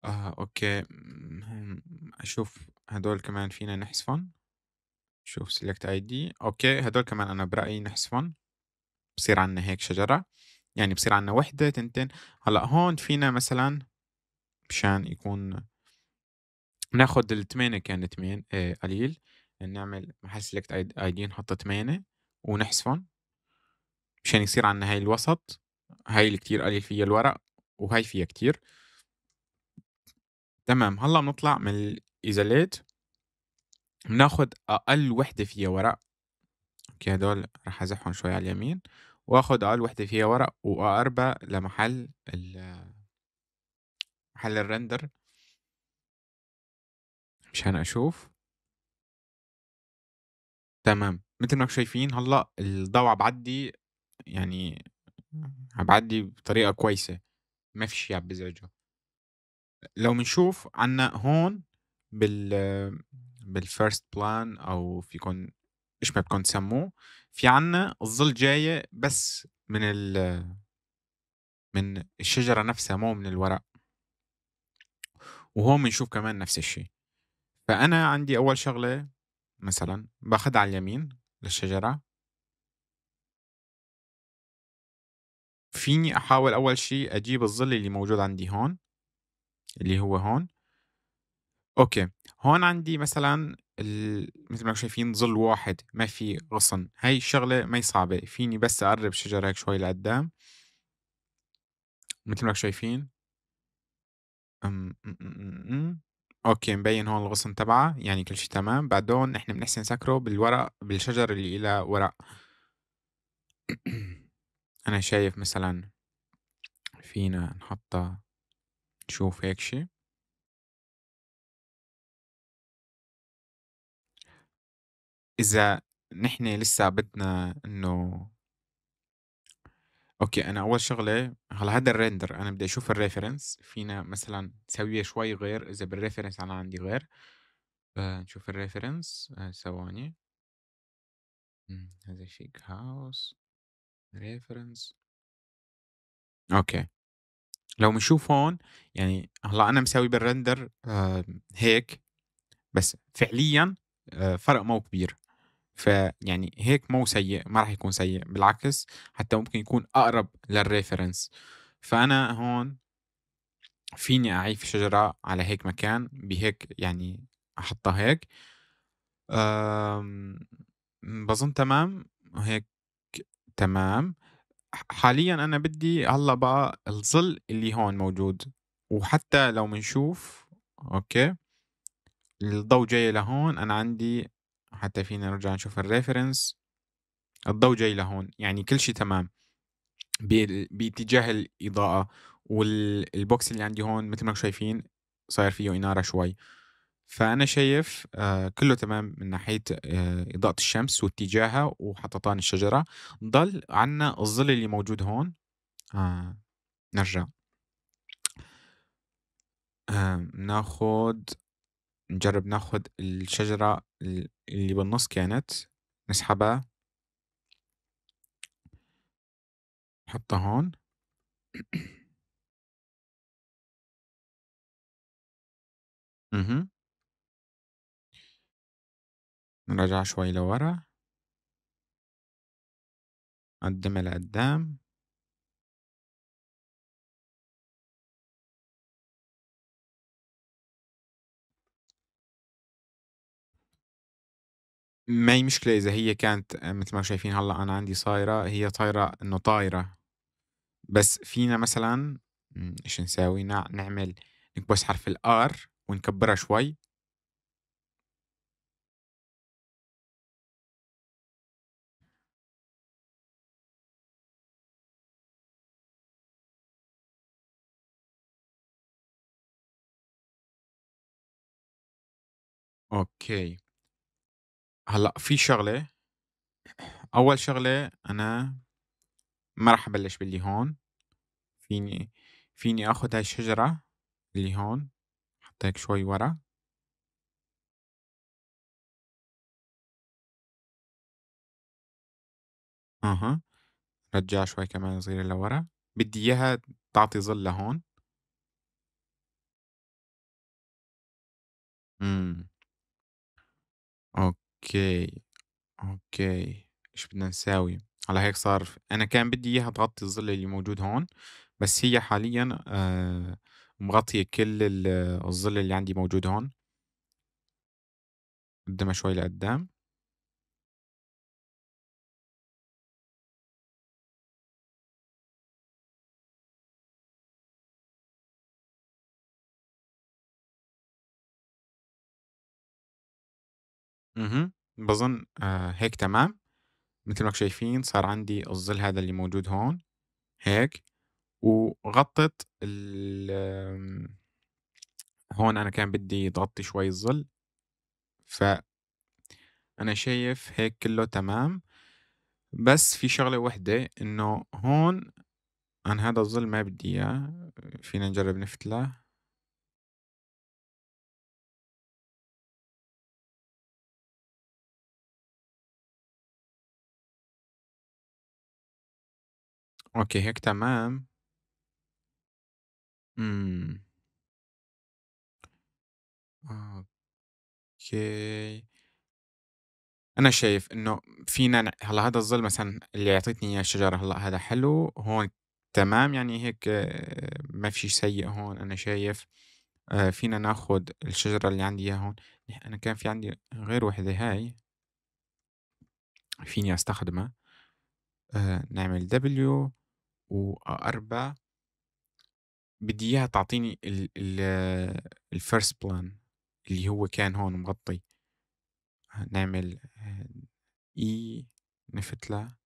آه أوكي أشوف هدول كمان فينا نحذفهم شوف select ID أوكي هدول كمان أنا برأيي نحذفهم بصير عنا هيك شجرة يعني بصير عنا وحدة تنتين هلأ هون فينا مثلا مشان يكون ناخذ الثمانية كان ثمان آه، قليل نعمل محل سيلكت اي دي نحط ثمانية ونحذفهم مشان يصير عندنا هاي الوسط هاي اللي كتير قليل فيها الورق وهاي فيها كتير تمام هلا بنطلع من الايزاليت بناخد اقل وحدة فيها ورق اوكي هدول رح ازحهم شوي على اليمين واخد اقل وحدة فيها ورق واقربها لمحل ال محل الرندر مشان اشوف تمام مثل ما شايفين هلا الضوء عم بعدي يعني عم بعدي بطريقه كويسه ما في شيء عم بزعجه لو بنشوف عنا هون بال بالفيرست بلان او فيكون ايش ما بدكم تسموه في عنا الظل جايه بس من ال من الشجره نفسها مو من الورق وهون بنشوف كمان نفس الشيء فانا عندي اول شغله مثلا باخذها على اليمين للشجره فيني احاول اول شيء اجيب الظل اللي موجود عندي هون اللي هو هون اوكي هون عندي مثلا ال... مثل ما شايفين ظل واحد ما في غصن هاي الشغله ما صعبه فيني بس اقرب الشجره هيك شوي لقدام مثل ما شايفين أوكي مبين هون الغصن تبعه يعني كل شي تمام بعدون نحن بنحسن نسكره بالورق بالشجر اللي إلها ورق أنا شايف مثلا فينا نحطها نشوف هيك شي إذا نحن لسه بدنا إنه اوكي انا اول شغله هلا هذا الريندر انا بدي اشوف الريفرنس فينا مثلا نسويه شوي غير اذا بالريفرنس انا عندي غير آه، نشوف الريفرنس آه، ثواني هذا شيك هاوس ريفرنس اوكي لو بنشوف هون يعني هلا انا مسوي بالرندر آه، هيك بس فعليا فرق مو كبير فيعني هيك مو سيء ما راح يكون سيء بالعكس حتى ممكن يكون اقرب للريفرنس فانا هون فيني اعيف شجره على هيك مكان بهيك يعني احطها هيك بظن تمام هيك تمام حاليا انا بدي هلا بقى الظل اللي هون موجود وحتى لو منشوف اوكي الضوء جاي لهون انا عندي حتى فينا نرجع نشوف الريفرنس الضوء جاي لهون يعني كل شيء تمام باتجاه الإضاءة والبوكس اللي عندي هون مثل ما شايفين صاير فيه إنارة شوي فأنا شايف آه، كله تمام من ناحية آه، إضاءة الشمس واتجاهها وحططان الشجرة ضل عنا الظل اللي موجود هون آه، نرجع ناخد نجرب ناخد الشجرة اللي بالنص كانت نسحبها نحطها هون اها نرجع شوي لورا نقدمها لقدام ما هي مشكلة إذا هي كانت آه، مثل ما شايفين هلا أنا عندي صايرة هي طايرة إنه طايرة بس فينا مثلا إيش نساوي نعمل نكبس حرف الآر ونكبرها شوي أوكي هلا في شغله اول شغله انا ما راح ابلش باللي هون فيني فيني اخذ هاي الشجره اللي هون حتى هيك شوي ورا اها رجع شوي كمان صغيرة لورا بدي اياها تعطي ظل لهون امم اوكي اوكي اوكي ايش بدنا نساوي على هيك صار انا كان بدي اياها تغطي الظل اللي موجود هون بس هي حاليا آه مغطية كل الظل اللي عندي موجود هون قدمها شوي لقدام اها بظن آه، هيك تمام. متل ماك شايفين صار عندي الظل هذا اللي موجود هون هيك وغطت ال هون أنا كان بدي تغطي شوي الظل فأنا شايف هيك كله تمام بس في شغلة وحدة إنه هون أنا هذا الظل ما بدي إياه فينا نجرب نفتله أوكي هيك تمام. إمم. أوكي. أنا شايف إنه فينا ن هلأ هذا الظِل مثلًا اللي أعطيتني إياه الشجرة هلأ هذا حلو، هون تمام يعني هيك ما في سيء هون أنا شايف، آه، فينا ناخُد الشجرة اللي عندي إياها هون، أنا كان في عندي غير وحدة هاي. فيني أستخدمها. آه، نعمل دبليو وأربع بدي إياها تعطيني الفيرست بلان اللي هو كان هون مغطي نعمل إي e نفتلة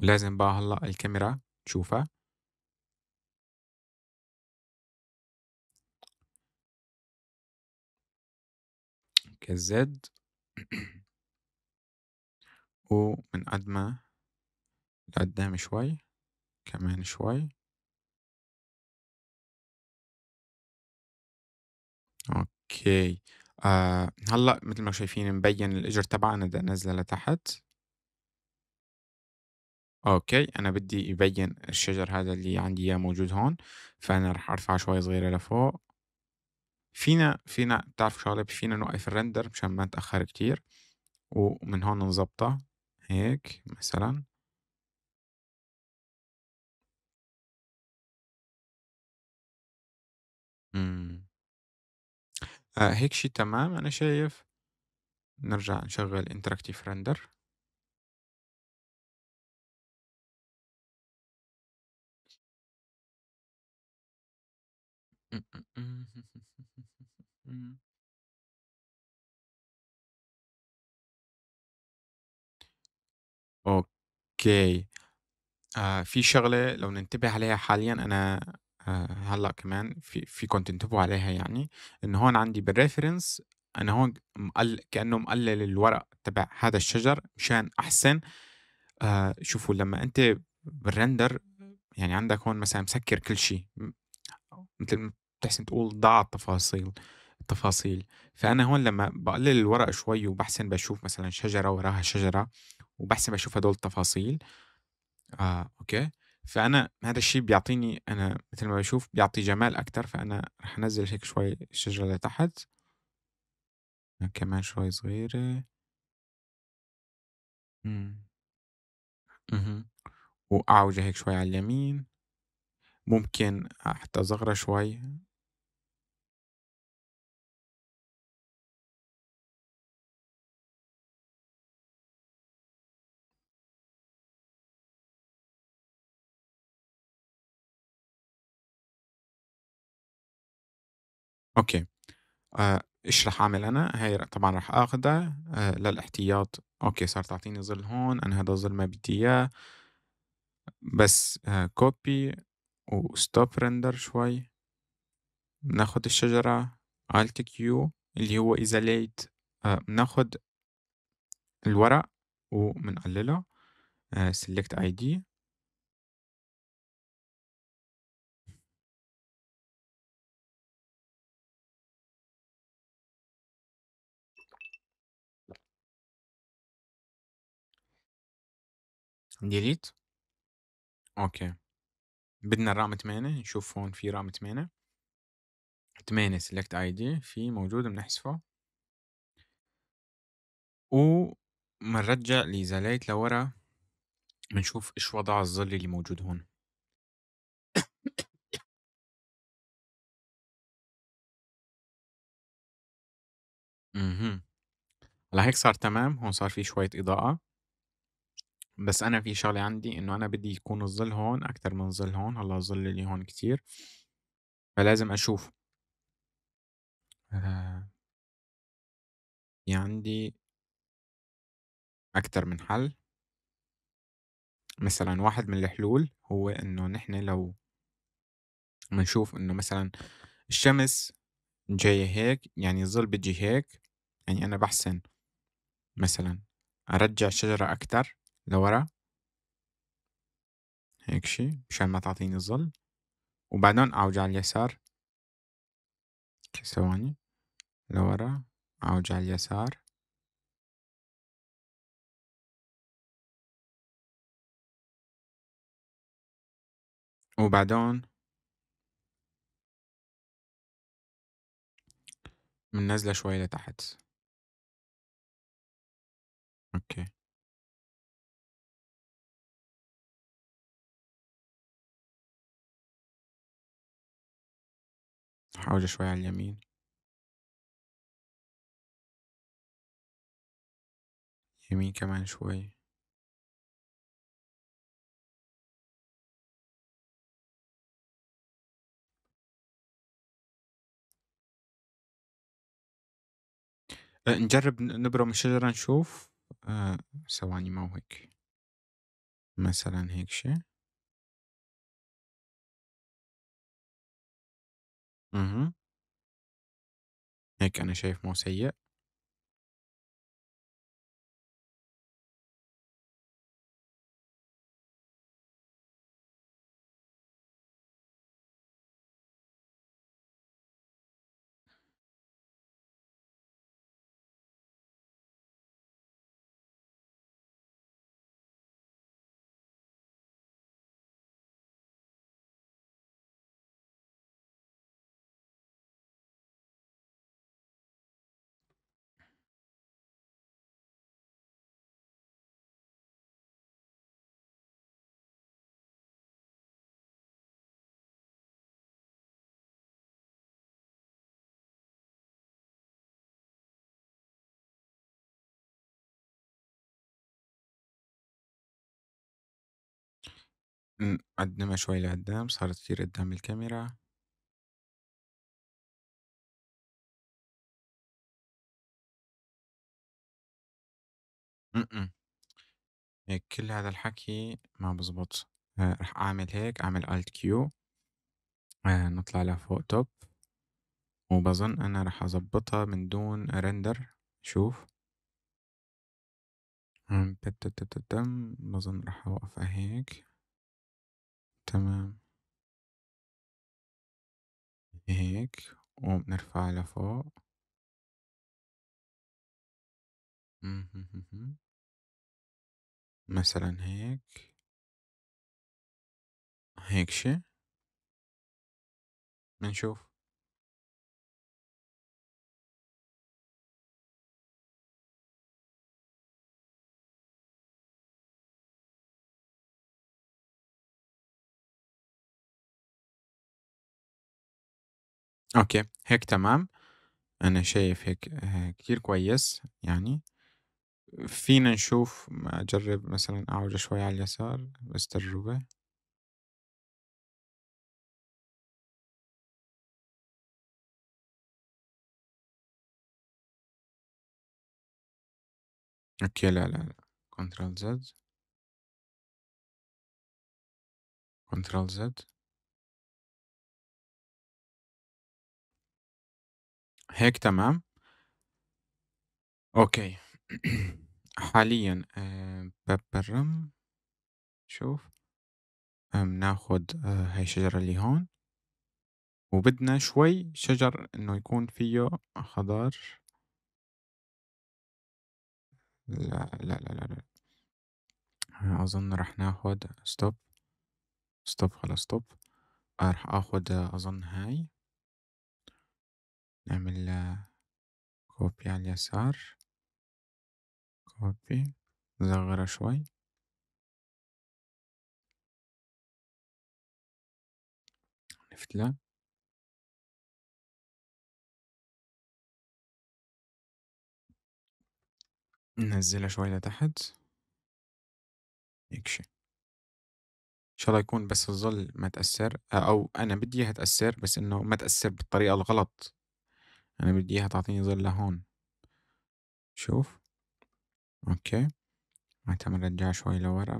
ولازم بقى هلا الكاميرا تشوفها كزد ومن قد ما لقدام شوي كمان شوي اوكي آه هلا مثل ما شايفين مبين الاجر تبعنا بدي نازله لتحت اوكي انا بدي يبين الشجر هذا اللي عندي اياه موجود هون فانا رح ارفع شوي صغيره لفوق فينا فينا بتعرفوا شغله فينا نوقف الرندر مشان ما نتاخر كتير ومن هون نظبطه هيك مثلا إمم. آه هيك شي تمام أنا شايف. نرجع نشغّل interactive render. إمم، إمم، أوكي. آه في شغلة لو ننتبه عليها حاليًا أنا آه، هلا كمان في فيكم تنتبهوا عليها يعني ان هون عندي بالريفرنس انا هون مقل كانه مقلل الورق تبع هذا الشجر مشان احسن آه شوفوا لما انت بالرندر يعني عندك هون مثلا مسكر كل شيء مثل ما بتحسن تقول ضاع التفاصيل التفاصيل فانا هون لما بقلل الورق شوي وبحسن بشوف مثلا شجره وراها شجره وبحسن بشوف هدول التفاصيل آه اوكي فانا هذا الشيء بيعطيني انا مثل ما بشوف بيعطي جمال اكثر فانا رح انزل هيك شوي الشجره لتحت كمان شوي صغيره امم واعوجه هيك شوي على اليمين ممكن حتى صغرة شوي اوكي آه، ايش رح اعمل انا هاي طبعا رح اخذها آه، للاحتياط اوكي صار تعطيني ظل هون انا هذا الظل ما بدي اياه بس آه، كوبي وستوب رندر شوي ناخذ الشجرة Alt Q اللي هو إيزاليت آه، ناخذ الورق سيلكت آه، Select ID ديليت اوكي بدنا الرقم 8 نشوف هون في رقم 8 8 سيلكت اي دي في موجود بنحذفه ومنرجع لزلايت لورا بنشوف ايش وضع الظل اللي موجود هون اها هلا هيك صار تمام هون صار في شوية إضاءة بس انا في شغله عندي انه انا بدي يكون الظل هون اكثر من الظل هون هلا الظل اللي هون كتير فلازم اشوف آه. في عندي اكثر من حل مثلا واحد من الحلول هو انه نحن لو بنشوف انه مثلا الشمس جاية هيك يعني الظل بيجي هيك يعني انا بحسن مثلا ارجع شجرة اكتر لورا هيك شي مشان ما تعطيني الظل وبعدين أعوج على اليسار ثواني لورا أعوج على اليسار وبعدون من نزلة شوي لتحت اوكي حاجة شوية على اليمين. يمين كمان شوية. نجرّب نبرم الشجرة نشوف ثواني ثواني ما هو هيك. مثلًا هيك شي. هيك أنا شايف مو سيء. ن- إمم، شوي لقدّام، صارت كتير قدّام الكاميرا. م-م. هيك كل هذا الحكي ما بزبط، آه، رح أعمل هيك، أعمل alt Q آه، نطلع لفوق توب وبظن أنا رح أضبّطها من دون رندر شوف. إمم، بظن رح أوقّفها هيك. تمام. هيك وبنرفعها لفوق. مثلًا هيك. هيك شي؟ منشوف. اوكي هيك تمام انا شايف هيك آه، كتير كويس يعني فينا نشوف اجرب مثلا اعوج شوي على اليسار بس تجربة اوكي لا لا لا كنترول زد كنترول زد هيك تمام؟ أوكي حاليًا آه، ببرم شوف آه، ناخد آه، هاي الشجرة اللي هون وبدنا شوي شجر إنه يكون فيه خضار لا لا لا لا, لا. أظن رح ناخد ستوب ستوب خلاص ستوب رح آخد أظن هاي نعمل كوبي على اليسار كوبي نصغرها شوي نفتلا ننزلها شوي لتحت هيك شي ان شاء الله يكون بس الظل ما تأثر او انا بدي اياها تأثر بس انه ما تأثر بالطريقة الغلط أنا بدي إياها تعطيني ظل لهون شوف أوكي معناتها بنرجع شوي لورا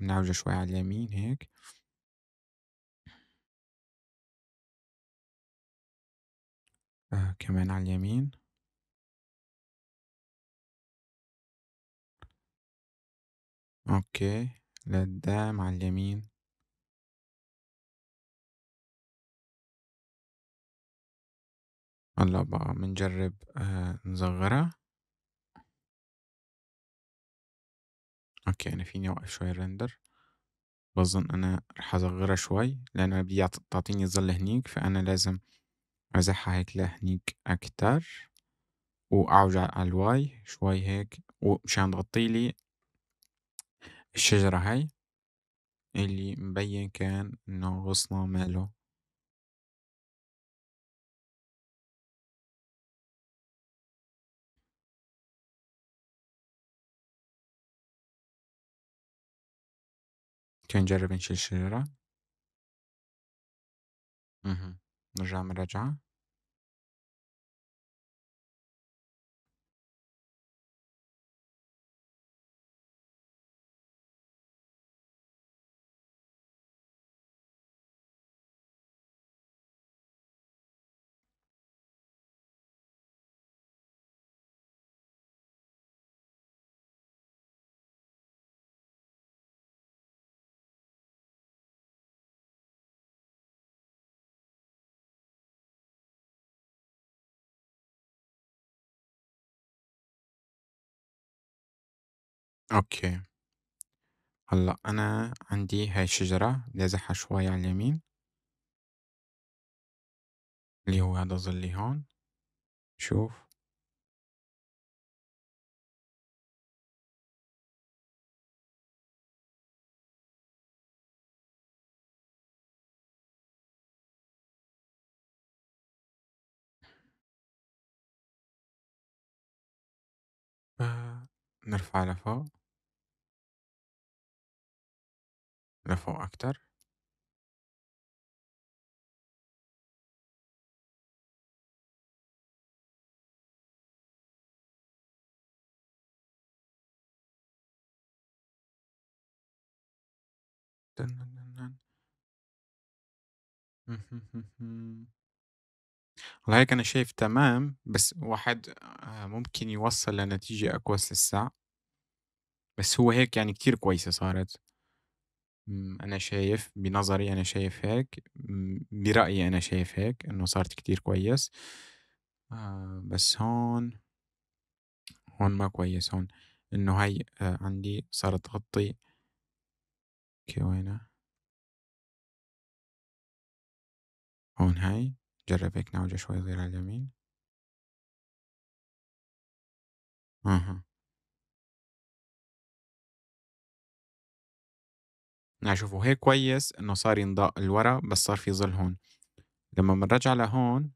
بنعوجه شوي على اليمين هيك آه كمان على اليمين اوكي لقدام على اليمين هلأ بقى بنجرّب آه، نصغّرها. أوكي، أنا يعني فيني أوقّف شوي الرندر بظن أنا رح أصغّرها شوي، لإن بدي تعطيني ظل هنيك، فأنا لازم أزحّها هيك لهنيك أكتر، وأعوج على الواي شوي هيك، ومشان تغطي لي الشجرة هاي اللي مبيّن كان إنه غصنا ماله. tencere ve çeşitleri. Hı hı. Hocam raca. أوكي. هلأ أنا عندي هاي بدي ازحها شوي على اليمين. اللي هو هذا ظلي هون. شوف. نرفع لفوق. لفوا أكتر؟ والله هيك أنا شايف تمام، بس واحد آه، ممكن يوصّل لنتيجة أقوى للساعة بس هو هيك يعني كتير كويسة صارت. إمم. أنا شايف بنظري أنا شايف هيك إمم، برأيي أنا شايف هيك إنه صارت كتير كويس آه، بس هون هون ما كويس هون إنه هاي آه، عندي صارت تغطي اوكي وينها هون هاي جرب هيك نعوجة شوي صغيرة على اليمين اها نشوفه هيك كويس انه صار ينضاق لورا بس صار في ظل هون لما بنرجع لهون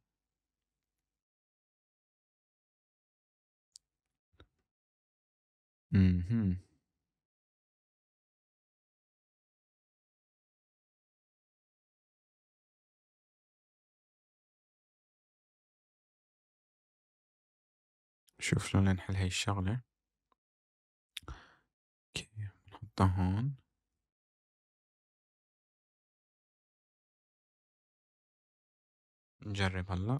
شوف شلون نحل هاي الشغلة اوكي نحطها هون نجرب هلا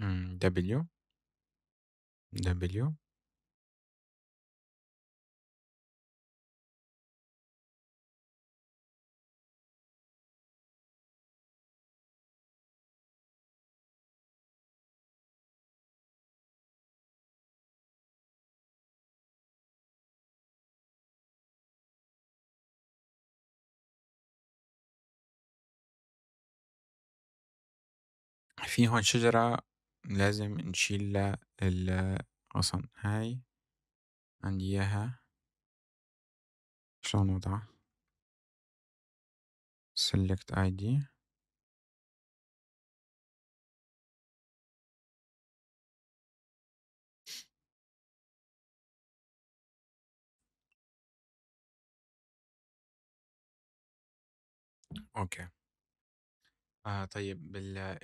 امم، دبليو دبليو في هون شجرة لازم نشيل لها الغصن هاي عندي إياها شلون نوضعها select ID اوكي آه طيب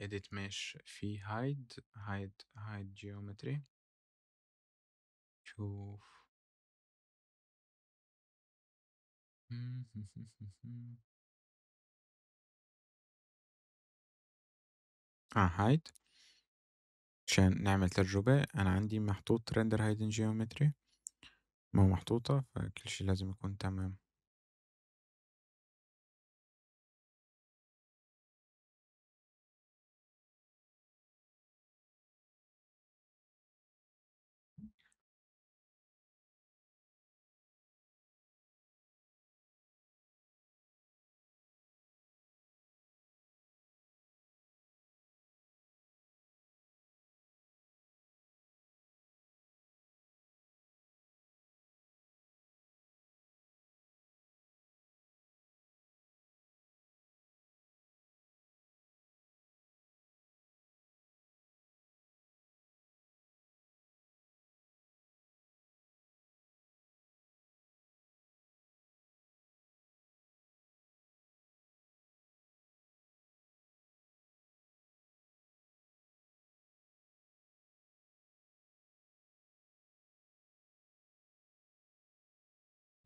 edit mesh في هايد هايد هايد جيومتري شوف اه هايد عشان نعمل تجربة أنا عندي محطوط render hidden geometry مو محطوطة فكل شي لازم يكون تمام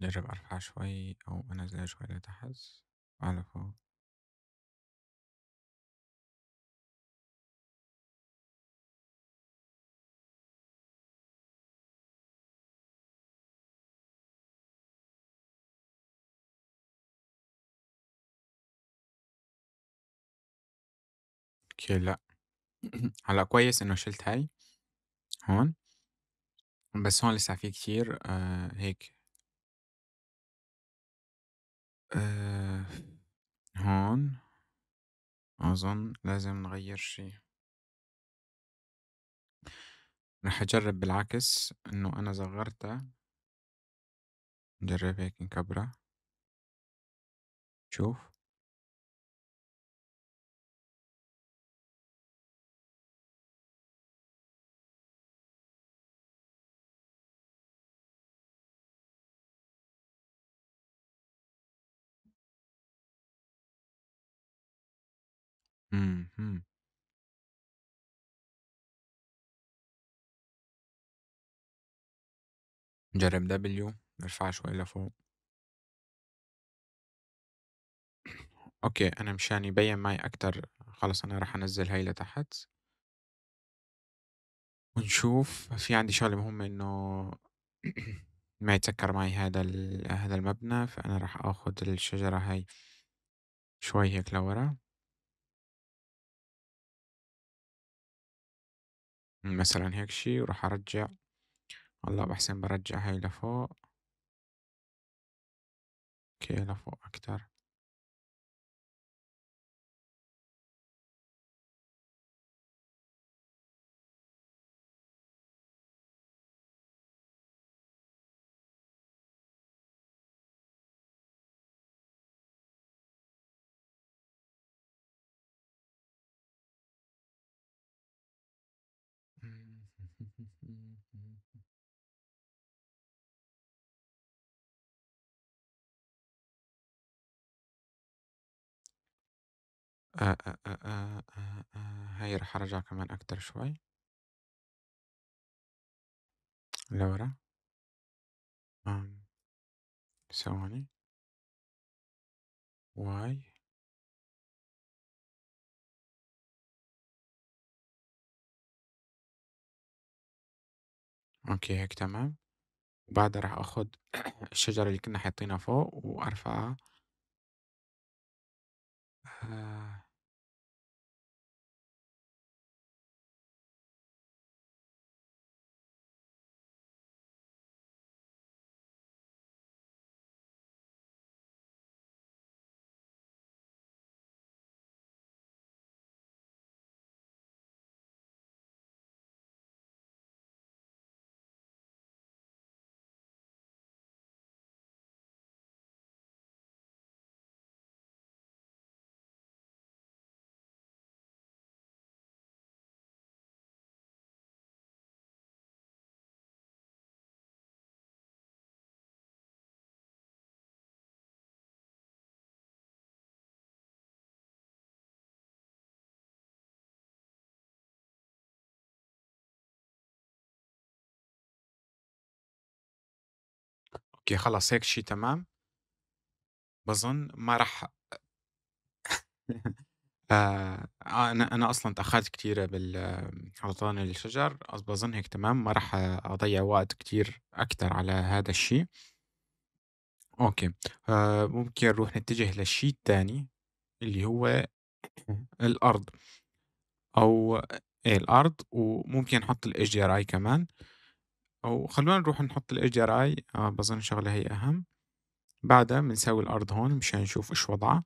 جرب أرفع شوي أو أنزلها شوي لتحت وعلى فوق اوكي لأ هلأ كويس إنه شِلت هاي هون، بس هون لسه في كتير آه هيك. آآ آه، هون أظن لازم نغيّر شي. رح أجرّب بالعكس إنه أنا صغّرتها نجرّب هيك نكبّرها. شوف. إمم، إمم. جرّب ده باليوم، شوي لفوق أوكي، أنا مشان يبيّن يعني معي أكتر، خلص أنا راح أنزّل هاي لتحت. ونشوف في عندي شغلة مهمة إنه ما يتسكّر معي هذا هذا المبنى، فأنا راح آخُد الشجرة هاي شوي هيك لورا. مثلا هيك شي وراح ارجع والله بحسن برجع هاي لفوق اوكي لفوق اكتر آه، آه، آه، هاي راح أرجع كمان أكتر شوي لورا ثواني واي أوكي هيك تمام. وبعدها راح آخد الشجرة اللي كنّا حاطينها فوق وأرفعها آه. اوكي خلص هيك شيء تمام بظن ما راح آه،, آه انا انا اصلا تاخرت كثير بالحطان الشجر بظن هيك تمام ما راح اضيع وقت كثير اكثر على هذا الشيء اوكي آه ممكن نروح نتجه للشيء الثاني اللي هو الارض او إيه الارض وممكن نحط الاش دي ار اي كمان او خلونا نروح نحط الاتش ار آه، اي بظن شغله هي اهم بعدها بنسوي الارض هون مشان نشوف ايش وضعها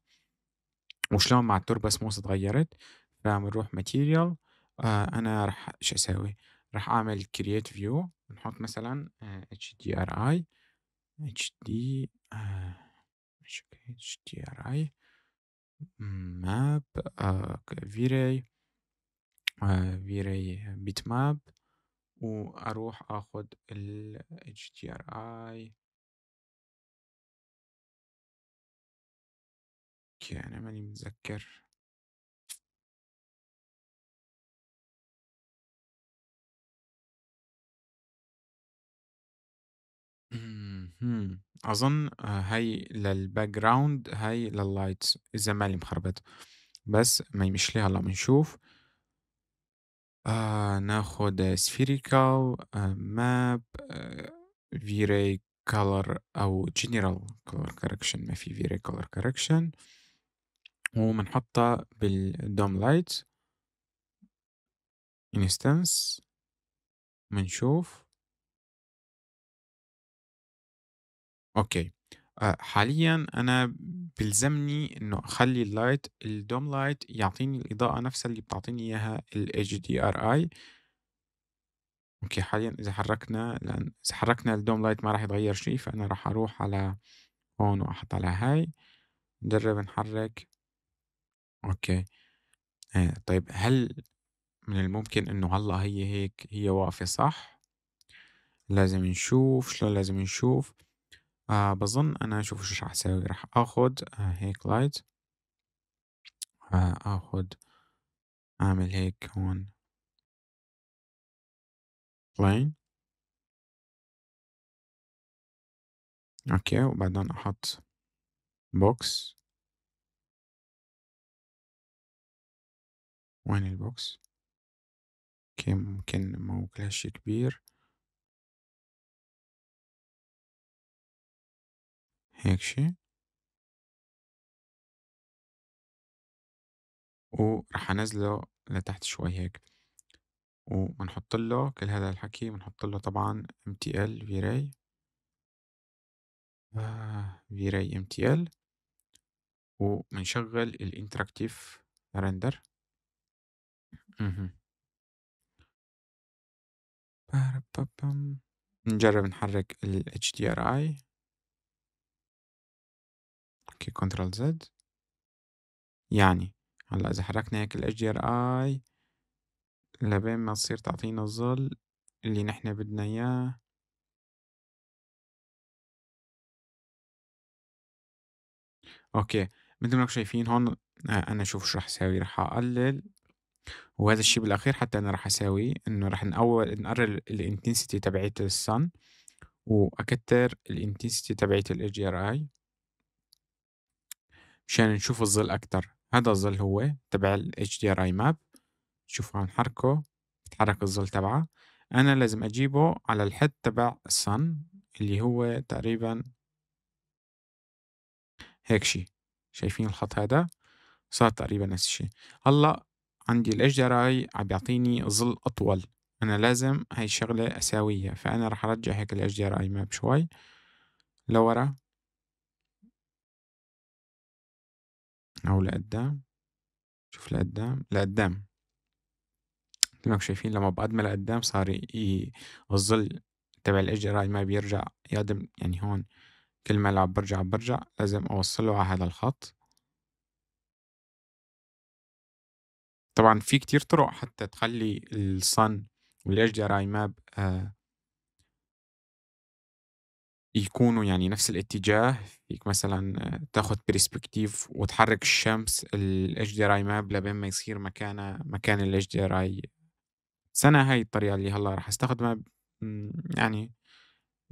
وشلون مع التربه سموس تغيرت فبنروح ماتيريال آه انا راح ايش اسوي راح اعمل كرييت فيو نحط مثلا اتش دي ار اي اتش دي اتش دي ار اي ماب فيري فيري بيت ماب واروح اخذ ال HDRI اوكي انا ماني متذكر اظن هاي آه، للباك جراوند هاي لللايتس اذا مالي مخربط بس ما يمشي هلا بنشوف آه ناخد spherical آه map آه v-ray color أو general color correction ما في v-ray color correction وبنحطها بالدوم لايت instance بنشوف اوكي آه، حاليًا أنا بيلزمني إنه أخلّي اللايت الدوم لايت يعطيني الإضاءة نفْسها اللي بتعطيني إياها الHDRI. أوكي، حاليًا إذا حرّكنا لأن إذا حرّكنا الدوم لايت ما راح يتغيّر شي، فأنا راح أروح على هون وأحط على هاي، نجرّب نحرّك. أوكي، آه، طيب هل من الممكن إنه هلّأ هي هيك هي واقفة صح؟ لازم نشوف، شلون لازم نشوف؟ آه بظن أنا أشوف شو راح أسوي راح أخد آه هيك لايت آه أخد أعمل هيك هون بلين أوكي وبعدين أحط بوكس وين البوكس اوكي ممكن مو كل كبير هيك شي وراح انزله لتحت شوي هيك وبنحط له كل هذا الحكي بنحط له طبعا mtl في ray ام تي mtl آه، وبنشغل الانتراكتيف رندر نجرب نحرك ال HDRI اوكي كنترول زد يعني هلا إذا حركنا هيك ار اي لبين ما تصير تعطينا الظل اللي نحن بدنا إياه أوكي مثل ما انتم شايفين هون آه، أنا شوف شو رح أساوي رح أقلل وهذا الشيء بالأخير حتى أنا رح أساوي إنه رح نقول نقرر الانتنسيتي تبعت السن وأكتر الانتنسيتي جي ار اي مشان نشوف الظل أكتر هذا الظل هو تبع ال HDRI map شوف عم حركه بتحرك الظل تبعه أنا لازم أجيبه على الحد تبع السن اللي هو تقريبا هيك شي شايفين الخط هذا صار تقريبا نفس الشي هلا عندي ال HDRI عم بيعطيني ظل اطول انا لازم هاي الشغله اساويها فانا راح ارجع هيك ال HDRI map ماب شوي لورا أو لقدام شوف لقدام لقدام مثل ما شايفين لما بقدم لقدام صار الظل تبع الإجراء ما بيرجع يقدم يعني هون كل ما لعب برجع برجع لازم اوصله على هذا الخط طبعا في كتير طرق حتى تخلي الصن والاتش دي اي ماب آه، يكونوا يعني نفس الاتجاه فيك مثلا تاخد برسبكتيف وتحرك الشمس الاتش دي راي ماب لبين ما يصير مكانه مكان الاتش دي راي سنة هاي الطريقة اللي هلا رح استخدمها يعني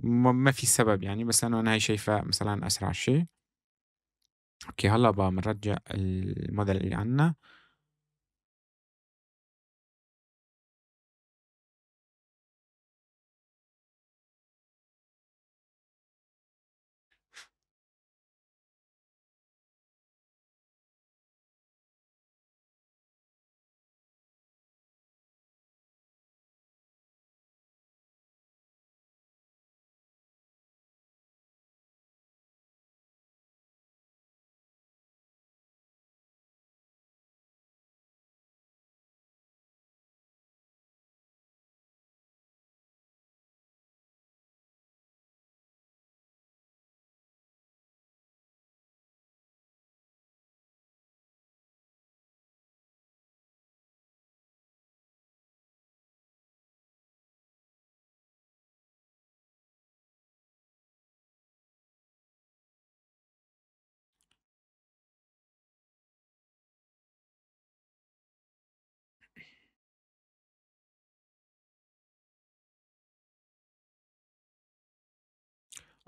ما في سبب يعني بس لأنه أنا هاي شايفة مثلا أسرع شيء أوكي هلا بقى بنرجع الموديل اللي عنا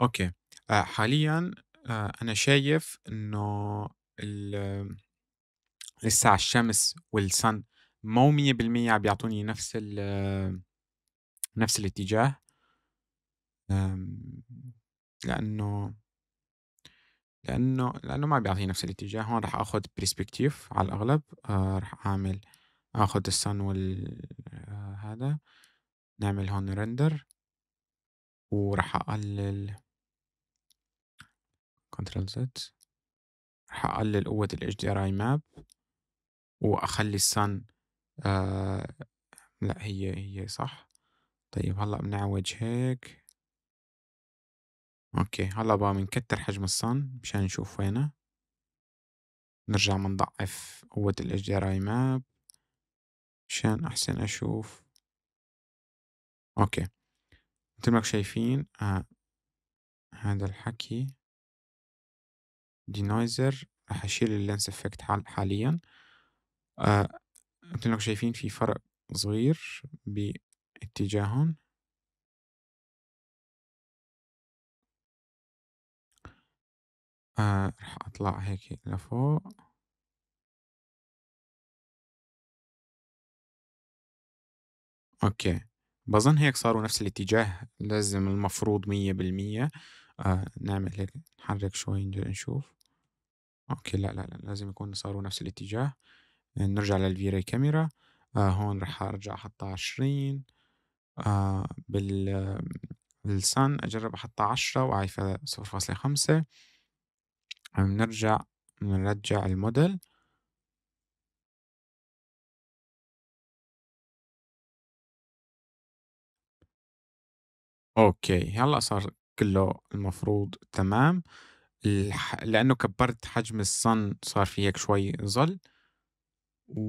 أوكي ah, حاليًا آه، أنا شايف إنه ال- لسه الشمس والسن مو 100% عم بيعطوني نفس ال نفس الاتجاه لأنه لأنه لأنه ما بيعطيني نفس الاتجاه هون راح آخذ برسبكتيف على الأغلب آه، راح أعمل آخذ السن وال آه، هذا نعمل هون رندر وراح أقلل كنترول زد راح أقلل قوة الاتش دي ار اي ماب وأخلي السن آه لا هي هي صح طيب هلا بنعوج هيك اوكي هلا بقى بنكتر حجم الصن مشان نشوف وينه نرجع منضعف قوة ال HDRI map مشان أحسن أشوف اوكي مثل ما شايفين آه. هذا الحكي دينايزر راح اشيل اللينس افكت حاليا آه. مثل ما شايفين في فرق صغير باتجاههم آه راح اطلع هيك لفوق اوكي بظن هيك صاروا نفس الاتجاه لازم المفروض مية بالمية آه نعمل هيك نحرك شوي نشوف اوكي لا لا لا لازم يكون صاروا نفس الاتجاه نرجع للفيري كاميرا آه هون رح ارجع احطها عشرين آه بال بالسن اجرب احطها عشرة وعايفة صفر فاصلة خمسة بنرجع بنرجع الموديل أوكي، هلأ صار كلّه المفروض تمام، الح لإنّه كبّرت حجم الصَن صار في هيك شوي ظَل، و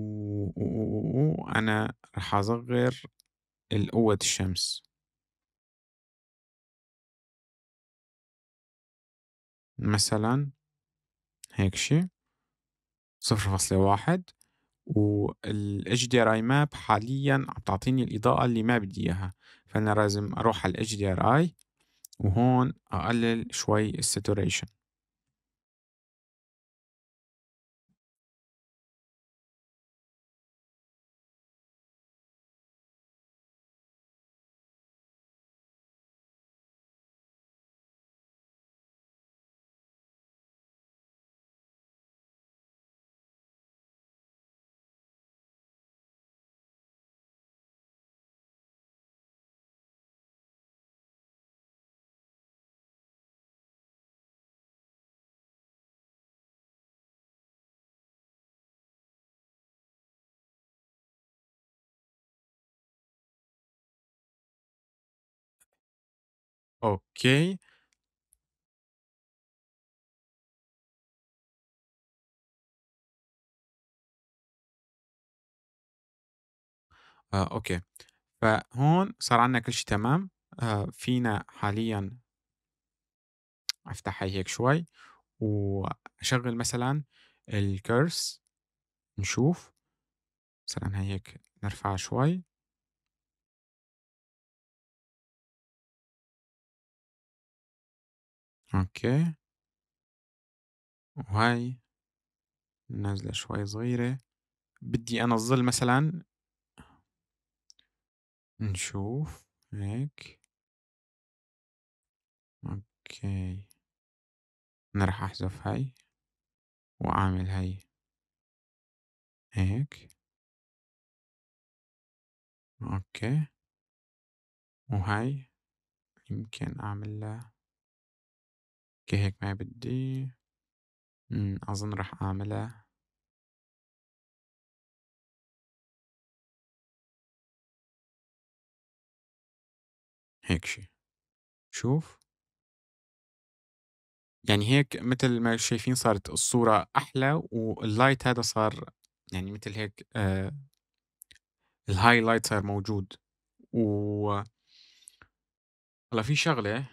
و و وأنا رح أصغّر القوة قوّة الشمس. مثلًا هيك شي. 0.1 وال HDRI map حاليًا عم تعطيني الإضاءة اللي ما بدي إياها. فأنا لازم أروح على ال HDRI وهون أقلل شوي الساتوريشن أوكي. آه، أوكي. فهون صار عندنا كل شي تمام، آه، فينا حاليًا أفتح هي هيك شوي وأشغّل مثلًا الكرس نشوف، مثلًا هيك نرفعها شوي. أوكي. وهاي نازلة شوي صغيرة. بدي أنا الظل مثلًا نشوف هيك. أوكي. أنا راح أحذف هاي وأعمل هاي هيك. أوكي. وهاي يمكن أعمل لها اوكي هيك ما بدي أظن راح أعملها هيك شي شوف يعني هيك مثل ما شايفين صارت الصورة أحلى واللايت هذا صار يعني مثل هيك آه الهايلايت صار موجود و هلا في شغلة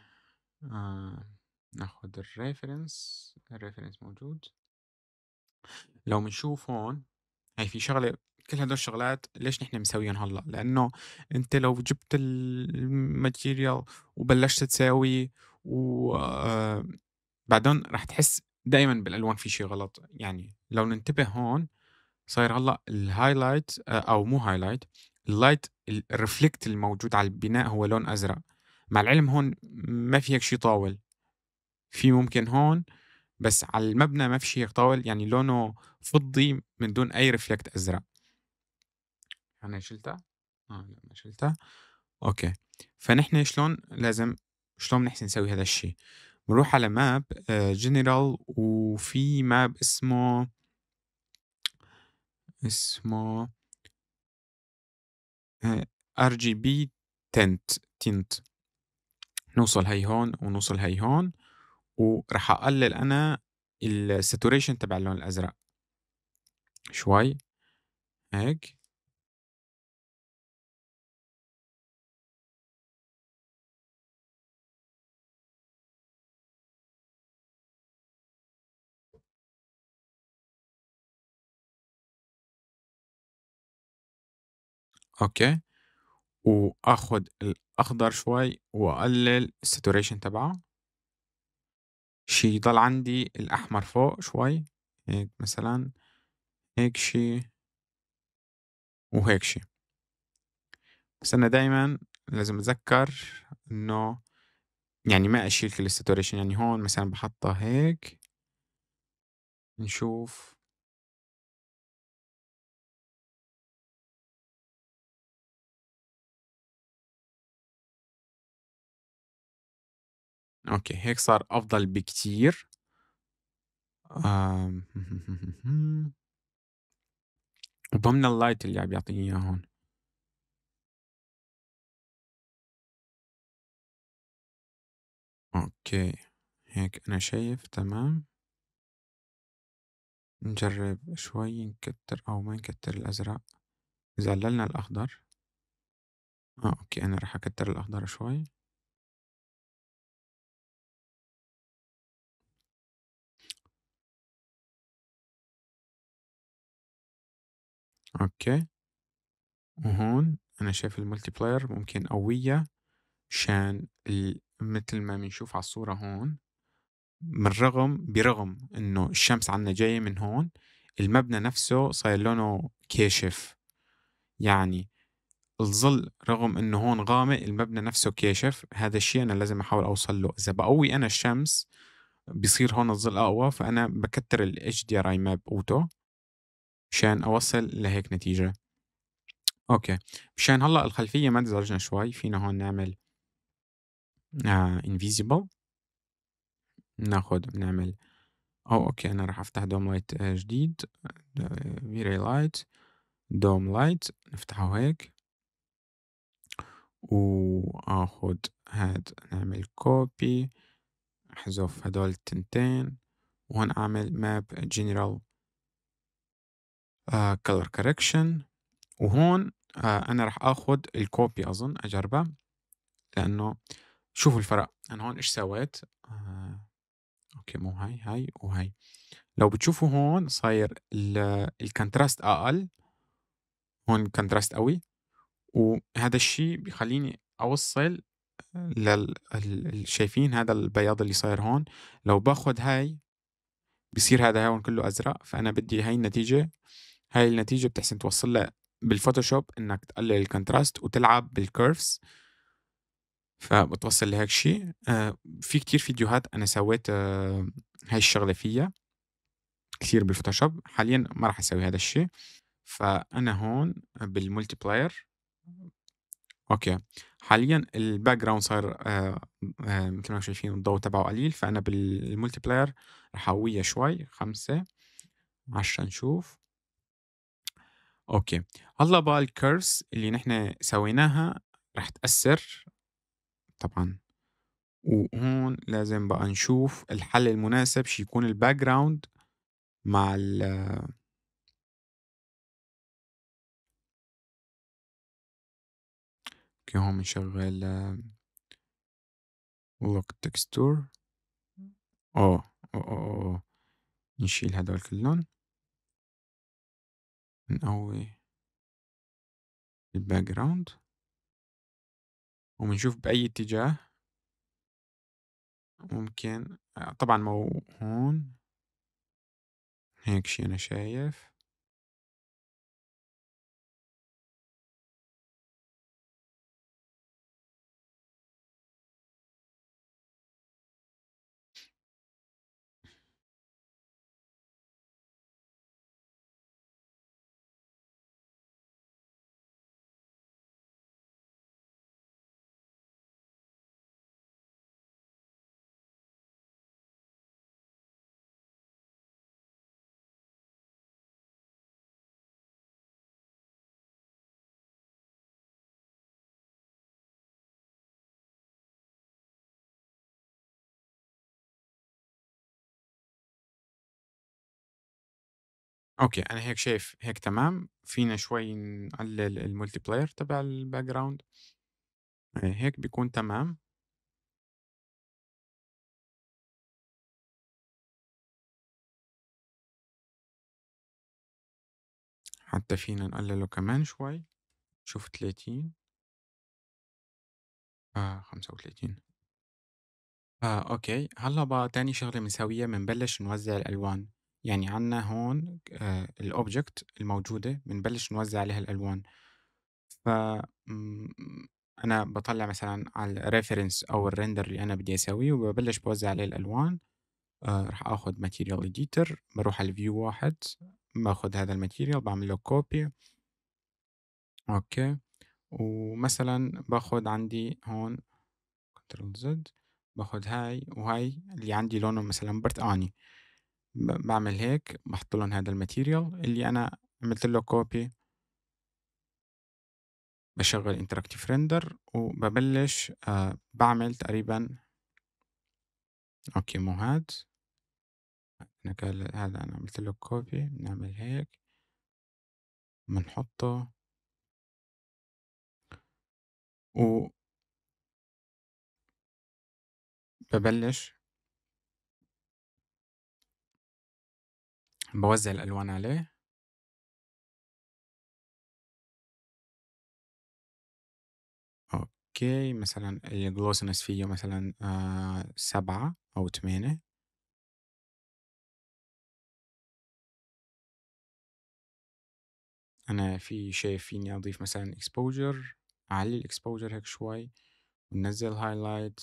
آه ناخد الريفرنس الريفرنس موجود لو بنشوف هون هي في شغله كل هدول الشغلات ليش نحن مسويين هلا لانه انت لو جبت الماتيريال وبلشت تساوي و آه، بعدين رح تحس دائما بالالوان في شيء غلط يعني لو ننتبه هون صاير هلا الهايلايت آه، او مو هايلايت اللايت الرفلكت الموجود على البناء هو لون ازرق مع العلم هون ما في هيك شيء طاول في ممكن هون بس على المبنى ما في شيء طاول يعني لونه فضي من دون اي ريفلكت ازرق انا شلتها اه لا ما شلتها اوكي فنحن شلون لازم شلون بنحسن نسوي هذا الشيء بنروح على ماب آه، جنرال وفي ماب اسمه اسمه ار جي بي تنت تنت نوصل هي هون ونوصل هي هون وراح اقلل انا الساتوريشن تبع اللون الازرق شوي هيك اوكي واخذ الاخضر شوي واقلل الساتوريشن تبعه شي يضل عندي الأحمر فوق شوي هيك مثلا هيك شي وهيك شي بس أنا دايما لازم أتذكر إنه يعني ما أشيل كل الساتوريشن يعني هون مثلا بحطها هيك نشوف اوكي هيك صار افضل بكتير ضمن اللايت اللي عم يعطيني اياه هون اوكي هيك انا شايف تمام نجرب شوي نكتر او ما نكتر الازرق زللنا الاخضر اه اوكي انا راح اكتر الاخضر شوي اوكي وهون انا شايف الملتي بلاير ممكن قوية شان ال- مثل ما بنشوف على الصورة هون من رغم برغم انه الشمس عنا جاية من هون المبنى نفسه صاير لونه كاشف يعني الظل رغم انه هون غامق المبنى نفسه كاشف هذا الشيء انا لازم احاول اوصل له اذا بقوي انا الشمس بصير هون الظل اقوى فانا بكتر الاتش دي ار اي ماب قوته مشان أوصل لهيك نتيجة أوكي مشان هلأ الخلفية ما تزعجنا شوي فينا هون نعمل آه invisible ناخد بنعمل أو أوكي أنا راح أفتح دوم لايت جديد فيري آه، لايت دوم لايت نفتحه هيك وآخد هاد نعمل كوبي أحذف هدول التنتين وهون أعمل ماب جنرال آه، color correction وهون آه انا راح اخذ الكوبي اظن اجربه لانه شوفوا الفرق انا هون ايش سويت آه اوكي مو هاي هاي وهاي لو بتشوفوا هون صاير الكونتراست اقل هون كونتراست قوي وهذا الشيء بيخليني اوصل لل شايفين هذا البياض اللي صاير هون لو باخذ هاي بصير هذا هون كله ازرق فانا بدي هاي النتيجه هاي النتيجه بتحسن توصلها بالفوتوشوب انك تقلل الكونتراست وتلعب بالكيرفز فبتوصل لهيك شيء آه، في كتير فيديوهات انا سويت آه، هاي الشغله فيها كثير بالفوتوشوب حاليا ما راح اسوي هذا الشيء فانا هون بالمولتي بلاير اوكي حاليا الباك جراوند صار آه، مثل ما شايفين الضوء تبعه قليل فانا بالمولتي بلاير رح اقويه شوي خمسة عشرة نشوف أوكي هلا بقى الكيرفز اللي نحن سويناها رح تأثر طبعا وهون لازم بقى نشوف الحل المناسب شي يكون الباك جراوند مع ال اوكي هون بنشغل لوك تكستور اه اه اه نشيل هدول كلهم نقوي الباك جراوند وبنشوف بأي اتجاه ممكن آه، طبعا مو هون هيك شي أنا شايف اوكي انا يعني هيك شايف هيك تمام فينا شوي نقلل الملتي بلاير تبع الباك آه، جراوند هيك بيكون تمام حتى فينا نقلله كمان شوي شوف تلاتين آه خمسة آه أوكي هلا بقى تاني شغلة بنسويها بنبلش نوزع الألوان يعني عنا هون آه، الأوبجكت الموجودة بنبلش نوزع عليها الألوان ف أنا بطلع مثلا على الريفرنس أو الريندر اللي أنا بدي أسويه وببلش بوزع عليه الألوان آه، رح راح آخذ ماتيريال إديتر بروح على الفيو واحد باخذ هذا الماتيريال بعمل له كوبي أوكي ومثلا باخذ عندي هون كنترول زد باخذ هاي وهاي اللي عندي لونهم مثلا برتقاني بعمل هيك بحط لهم هذا الماتيريال اللي انا عملت له كوبي بشغل انتراكتيف ريندر وببلش آه، بعمل تقريبا اوكي مو هاد انا قال هذا انا عملت له كوبي بنعمل هيك بنحطه و ببلش بوزع الألوان عليه اوكي مثلا الجلوسنس فيه مثلا آه سبعة أو ثمانية أنا في شيء فيني أضيف مثلا اكسبوجر أعلي الاكسبوجر هيك شوي ونزل هايلايت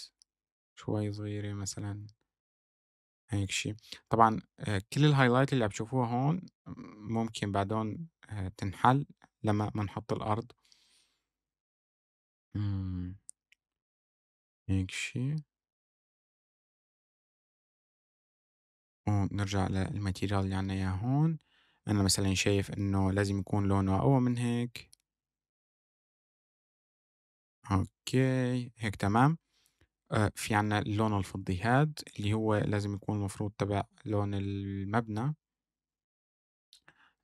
شوي صغيرة مثلا هيك شيء طبعًا آه، كل الهايلايت اللي عم تشوفوها هون ممكن بعدون آه، تنحل لمّا ما نحط الأرض. هيك شيء ونرجع للماتيريال اللي عندنا إياه هون. أنا مثلًا شايف إنه لازم يكون لونه أقوى من هيك. أوكي، هيك تمام؟ آه، في عنا اللون الفضي هاد اللي هو لازم يكون المفروض تبع لون المبنى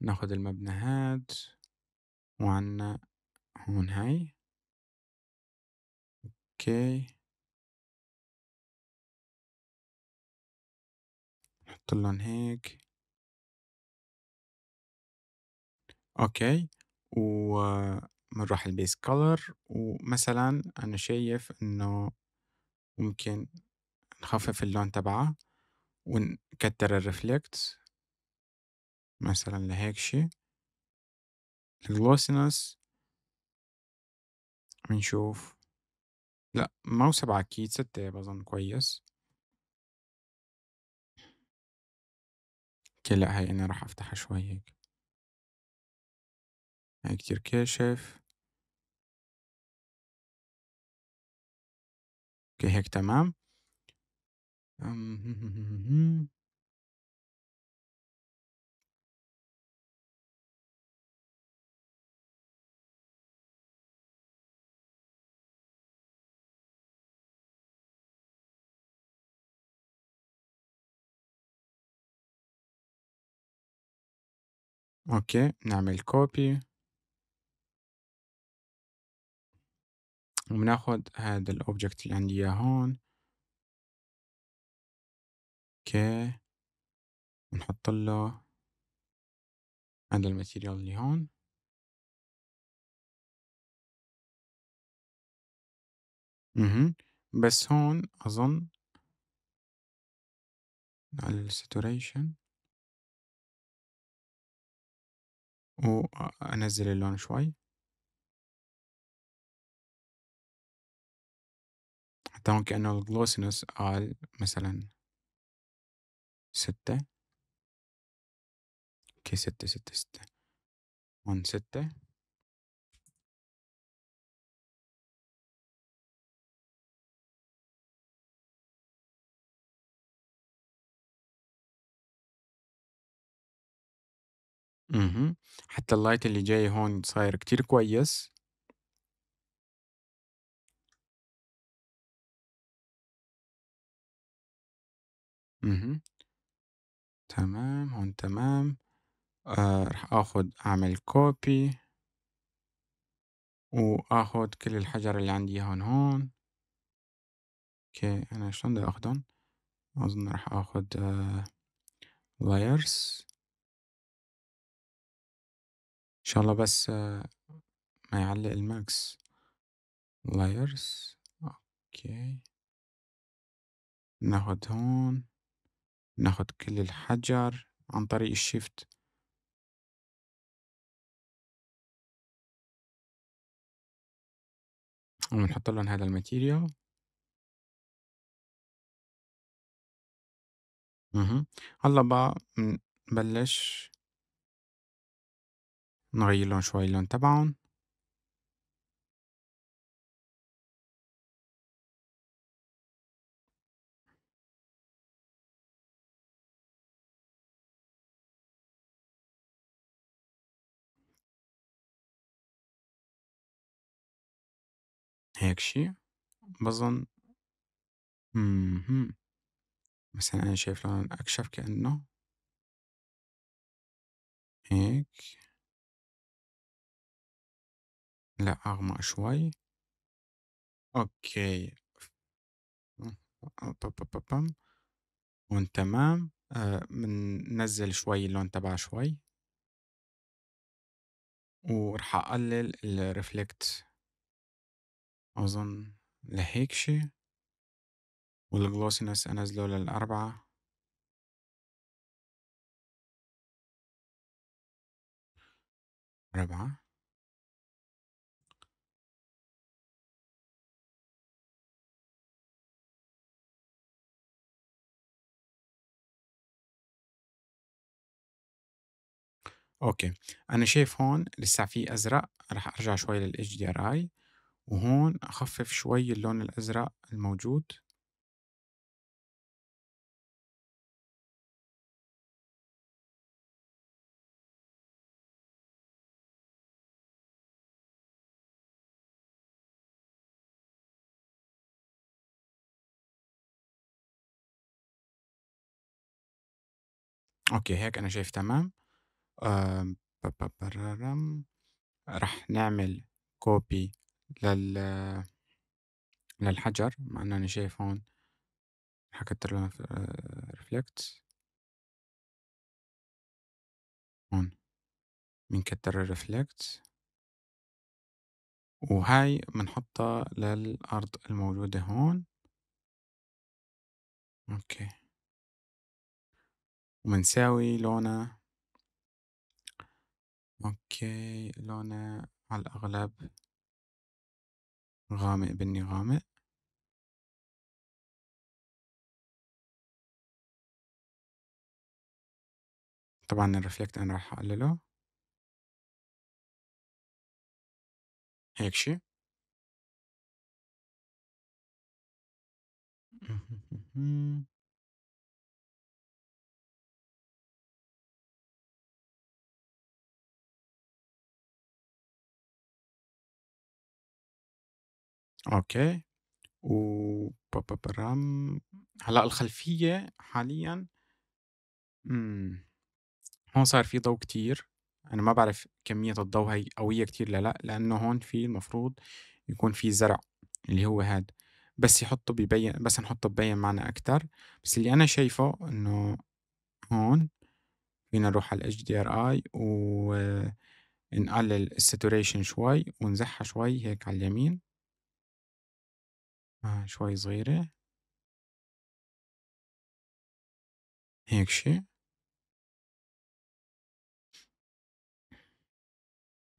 ناخد المبنى هاد وعنا هون هاي اوكي نحط اللون هيك اوكي راح البيس كولر ومثلا انا شايف انه ممكن نخفف اللون تبعه ونكتر الرفلكت مثلا لهيك شي الجلوسينس بنشوف لا هو سبعة أكيد ستة بظن كويس اوكي لا هاي أنا راح أفتحها شوي هيك هاي كتير كاشف اوكي هيك تمام اوكي نعمل كوبي وبناخد هذا الأوبجكت اللي عندي إياه هون اوكي ونحط له هذا الماتيريال اللي هون اها بس هون أظن على الساتوريشن وأنزل اللون شوي طبعا كأنه الجلوسينوس قال مثلا ستة كي ستة ستة ستة هون ستة حتى اللايت اللي جاي هون صاير كتير كويس مه. تمام، هون تمام. آه راح آخُد أعمل كوبي وآخُد كل الحجر اللي عندي هون هون. أوكي، أنا شلون بدي اخدهم أظن راح آخُد آه، layers. إن شاء الله بس آه، ما يعلّق الماكس. layers، أوكي. ناخُد هون. ناخد كل الحجر عن طريق الشيفت ونحط لهم هذا الماتيريال هلا بقى نبلش نغير لهم شوي اللون تبعهم هيك شي بظن مهم. مثلا يعني أنا شايف لون أكشف كأنه هيك لا أغمق شوي أوكي هون تمام بننزل آه شوي اللون تبع شوي ورح أقلل الريفلكت أظن لهيكشي والجلوسي ناس أنزله للأربعة أربعة اوكي انا شايف هون لسه في ازرق رح ارجع شوي للاتش دي ار اي وهون أخفف شوي اللون الأزرق الموجود اوكي هيك انا شايف تمام آه رح نعمل كوبي لل للحجر مع إنه أنا شايف هون حكيت له ريفلكت هون من كتر الريفلكت وهاي بنحطها للأرض الموجودة هون أوكي ومنساوي لونه أوكي لونه على الأغلب غامق بني غامق طبعا الرفلكت انا راح اقلله هيك شي أوكي. و بابابرام هلأ الخلفية حاليًا مم. هون صار في ضوء كتير، أنا ما بعرف كمية الضوء هي قوية كتير لا لأ، لأنه هون في المفروض يكون في زرع اللي هو هاد، بس يحطه بيبيّن بس نحطّه ببيّن معنا أكتر، بس اللي أنا شايفه إنه هون فينا نروح على ار اي ونقلل الساتوريشن شوي ونزِحها شوي هيك على اليمين. آه، شوي صغيرة هيك شي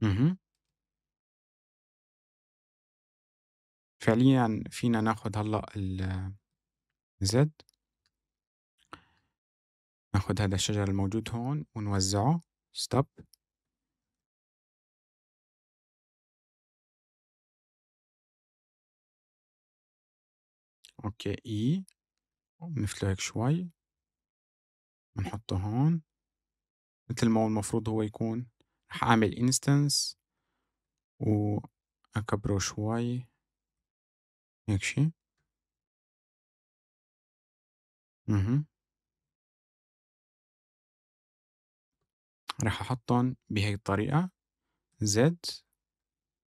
مهم. فعليا فينا ناخد هلا ال زد ناخد هذا الشجر الموجود هون ونوزعه ستوب اوكي اي نفلو هيك شوي ونحطه هون مثل ما هو المفروض هو يكون رح اعمل انستنس واكبره شوي هيك شي اها رح احطهم بهي الطريقة زد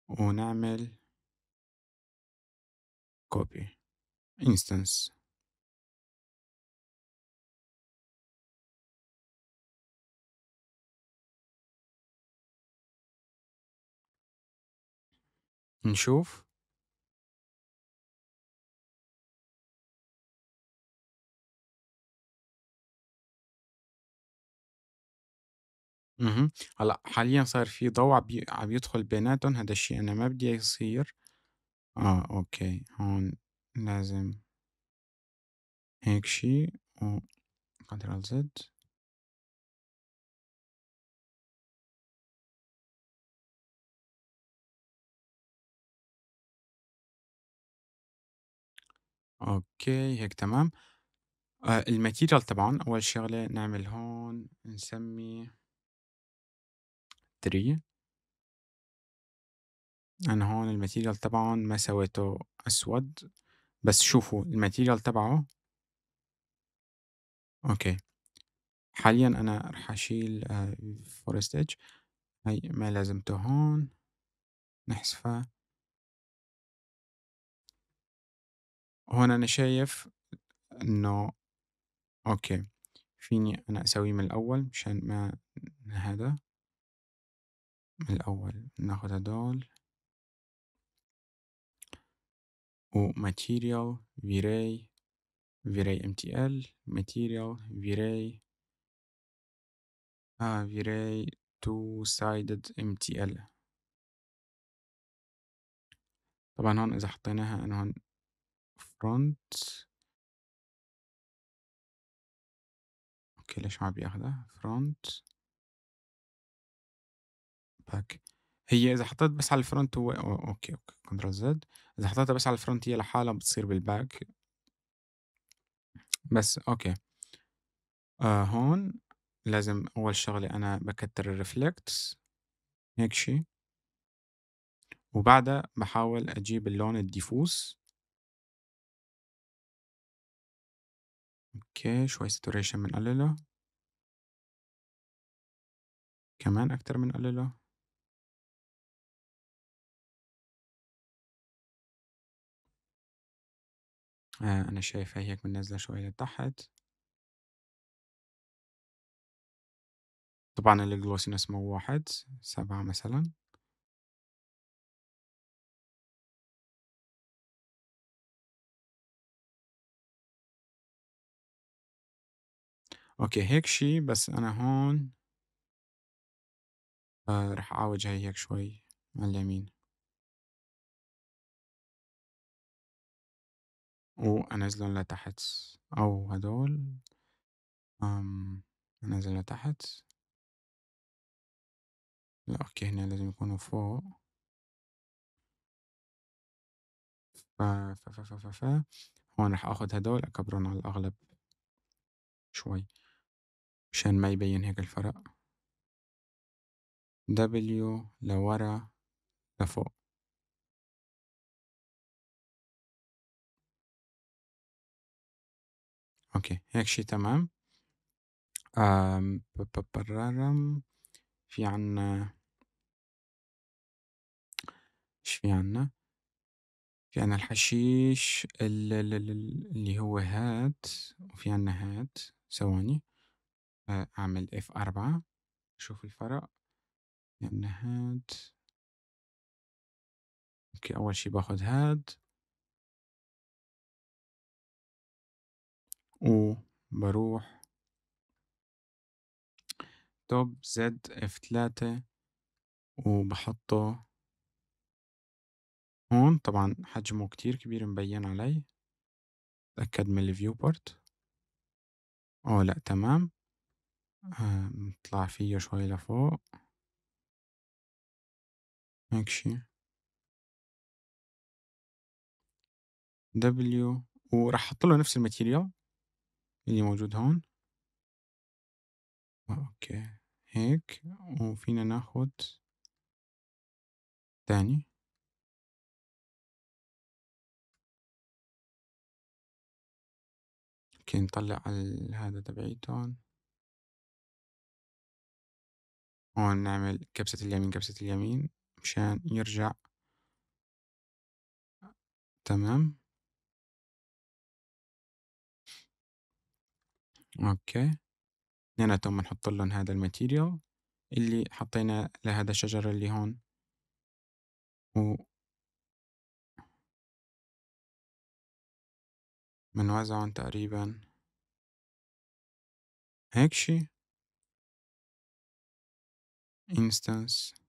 ونعمل كوبي instance نشوف اها هلأ حاليًا صار في ضوء عم يدخل بيناتهم هذا الشيء أنا ما بدي يصير آه أوكي هون لازم هيك شي و ctrl زد اوكي هيك تمام آه الماتيريال طبعا اول شغله نعمل هون نسمي 3 انا هون الماتيريال طبعا ما سويته اسود بس شوفوا الماتيريال تبعه اوكي حاليا انا رح اشيل فورست آه، ايدج هاي ما لازمته هون نحذفها هون انا شايف انه اوكي فيني انا اسويه من الاول مشان ما هذا من الاول ناخذ هدول و material v-ray v-ray mtl material v-ray آه, v-ray two-sided mtl طبعا هون اذا حطيناها انا هون front اوكي ليش ما بياخذها front back هي اذا حطيت بس على الفرونت هو اوكي اوكي كنترول زد اذا حطيتها بس على الفرونتية لحالها بتصير بالباك بس اوكي آه هون لازم اول شغله انا بكتر الرفلكتس هيك شي وبعدها بحاول اجيب اللون الديفوس اوكي شوي ساتوريشن قلله كمان اكتر قلله آه، أنا شايفها هيك منزلة شوية لتحت طبعا الجلوسينس مو واحد سبعة مثلا اوكي هيك شي بس انا هون آه رح اعوج هي هيك شوي على اليمين وانزلهم لتحت أو هدول أم انزل لتحت لا أوكي هنا لازم يكونوا فوق ف ف ف ف ف, ف. هون رح آخد هدول أكبرهم على الأغلب شوي مشان ما يبين هيك الفرق W لورا لفوق أوكي هيك شي تمام آم، ب- في عنا إيش في عنا في عنا الحشيش ال- اللي هو هات وفي عنا هات ثواني آه، اعمل اف F4 شوف الفرق في عنا هات أوكي أول شي باخد هاد وبروح توب زد اف تلاتة وبحطه هون طبعا حجمه كتير كبير مبين علي أتأكد من الفيو بورت اه لأ تمام آه، نطلع فيه شوي لفوق هيك شي دبليو وراح احط له نفس الماتيريال اللي موجود هون اوكي هيك وفينا ناخد تاني اوكي نطلع على هذا تبعيتهم هون نعمل كبسة اليمين كبسة اليمين مشان يرجع تمام أوكي. اثنيناتهم لهم هذا الماتيريال اللي حطيناه لهذا الشجرة اللي هون. و منوزعهم تقريبا هيك شي. instance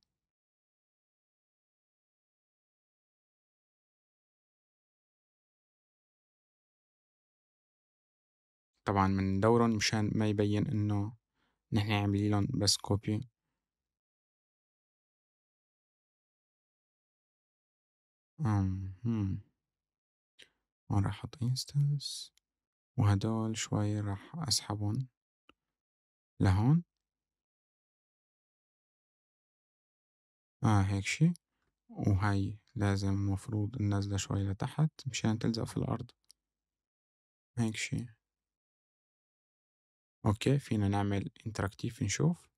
طبعا من دورهم مشان ما يبين إنه نحن لهم بس كوبي امم هون راح أحط instance وهدول شوي راح أسحبهم لهون آه هيك شي وهاي لازم مفروض ننزلها شوي لتحت مشان تلزق في الأرض هيك شي اوكي فينا نعمل انتراكتيف نشوف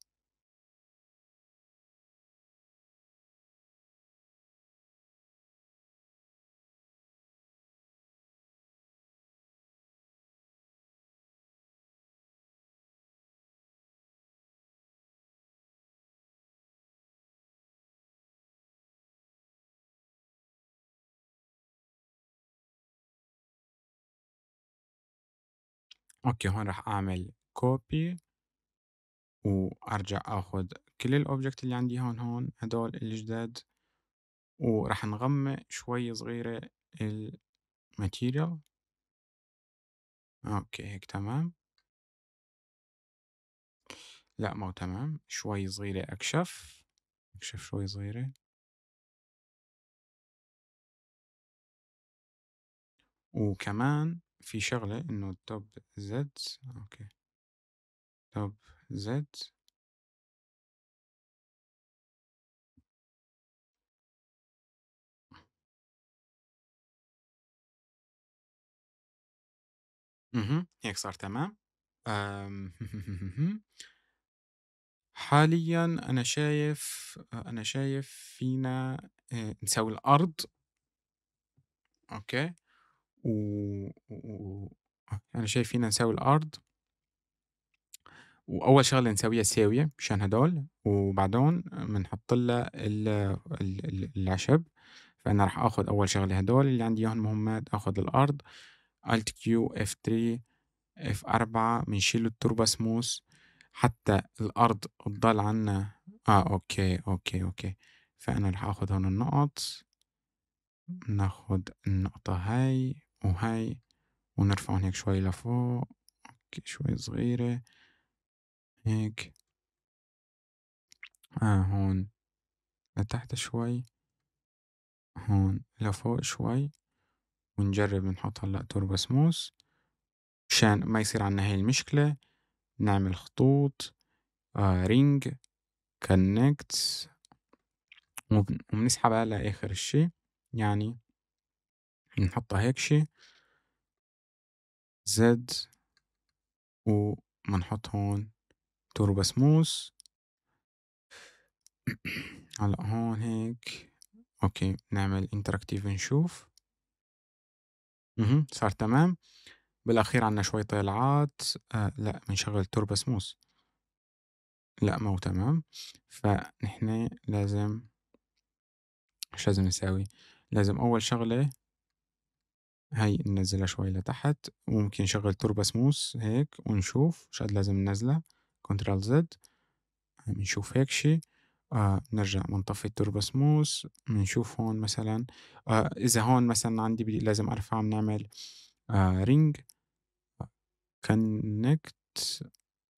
اوكي هون راح اعمل كوبي وارجع اخذ كل الاوبجكت اللي عندي هون هون هدول الجداد وراح نغمق شوي صغيرة الماتيريال اوكي هيك تمام لا مو تمام شوي صغيرة اكشف اكشف شوي صغيرة وكمان في شغلة انه التوب زد اوكي طب زد هيك صار تمام حاليا انا شايف انا شايف فينا آه، نسوي الارض اوكي و... و... انا شايف فينا نسوي الارض واول شغله نسويها ساويه مشان هدول وبعدون بنحط لها العشب فانا راح اخذ اول شغله هدول اللي عندي اياهم مهمات اخذ الارض الت كيو اف 3 اف 4 بنشيل التربه سموث حتى الارض تضل عنا اه اوكي اوكي اوكي فانا راح اخذ هون النقط ناخد النقطة هاي وهاي ونرفعهم هيك شوي لفوق اوكي شوي صغيرة هيك آه هون لتحت شوي هون لفوق شوي ونجرب نحط هلأ تربة سموث مشان ما يصير عنا هاي المشكلة نعمل خطوط آه رينج كونكت وبنسحبها لآخر الشي يعني نحطها هيك شي زد ومنحط هون تورو بسموس هلا هون هيك اوكي نعمل انتراكتيف نشوف اها صار تمام بالاخير عنا شوي طلعات آه لا بنشغل تور سموث لا مو تمام فنحن لازم شو لازم نساوي لازم اول شغله هاي ننزلها شوي لتحت وممكن نشغل تور سموث هيك ونشوف شو لازم ننزلها كنترول زد بنشوف آه، هيك شي آه نرجع منطفي التربة سموث بنشوف هون مثلا آه اذا هون مثلا عندي بدي لازم ارفع بنعمل آه رينج كونكت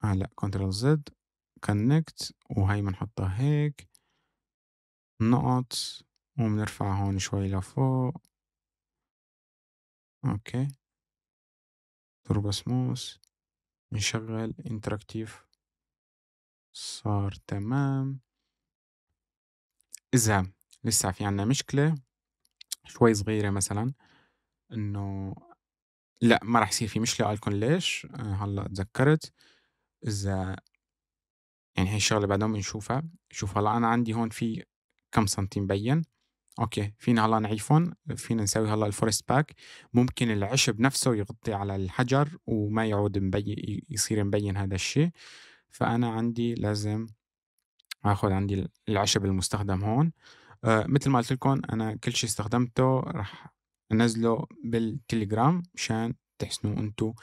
آه لا كنترول زد كونكت وهي بنحطها هيك نقط وبنرفع هون شوي لفوق اوكي تربة سموث نشغل انتراكتيف صار تمام إذا لسه في عنا مشكلة شوي صغيرة مثلا إنه لا ما رح يصير في مشكلة قالكم ليش آه، هلا تذكرت إذا يعني هي الشغلة بعدين بنشوفها شوف هلا أنا عندي هون في كم سنتي مبين اوكي فينا هلا نعيفهم فينا نسوي هلا الفورست باك ممكن العشب نفسه يغطي على الحجر وما يعود مبين يصير مبين هذا الشيء فأنا عندي لازم آخذ عندي العشب المستخدم هون آه مثل ما قلت لكم أنا كل شيء استخدمته رح أنزله بالتليجرام مشان تحسنوا أنتو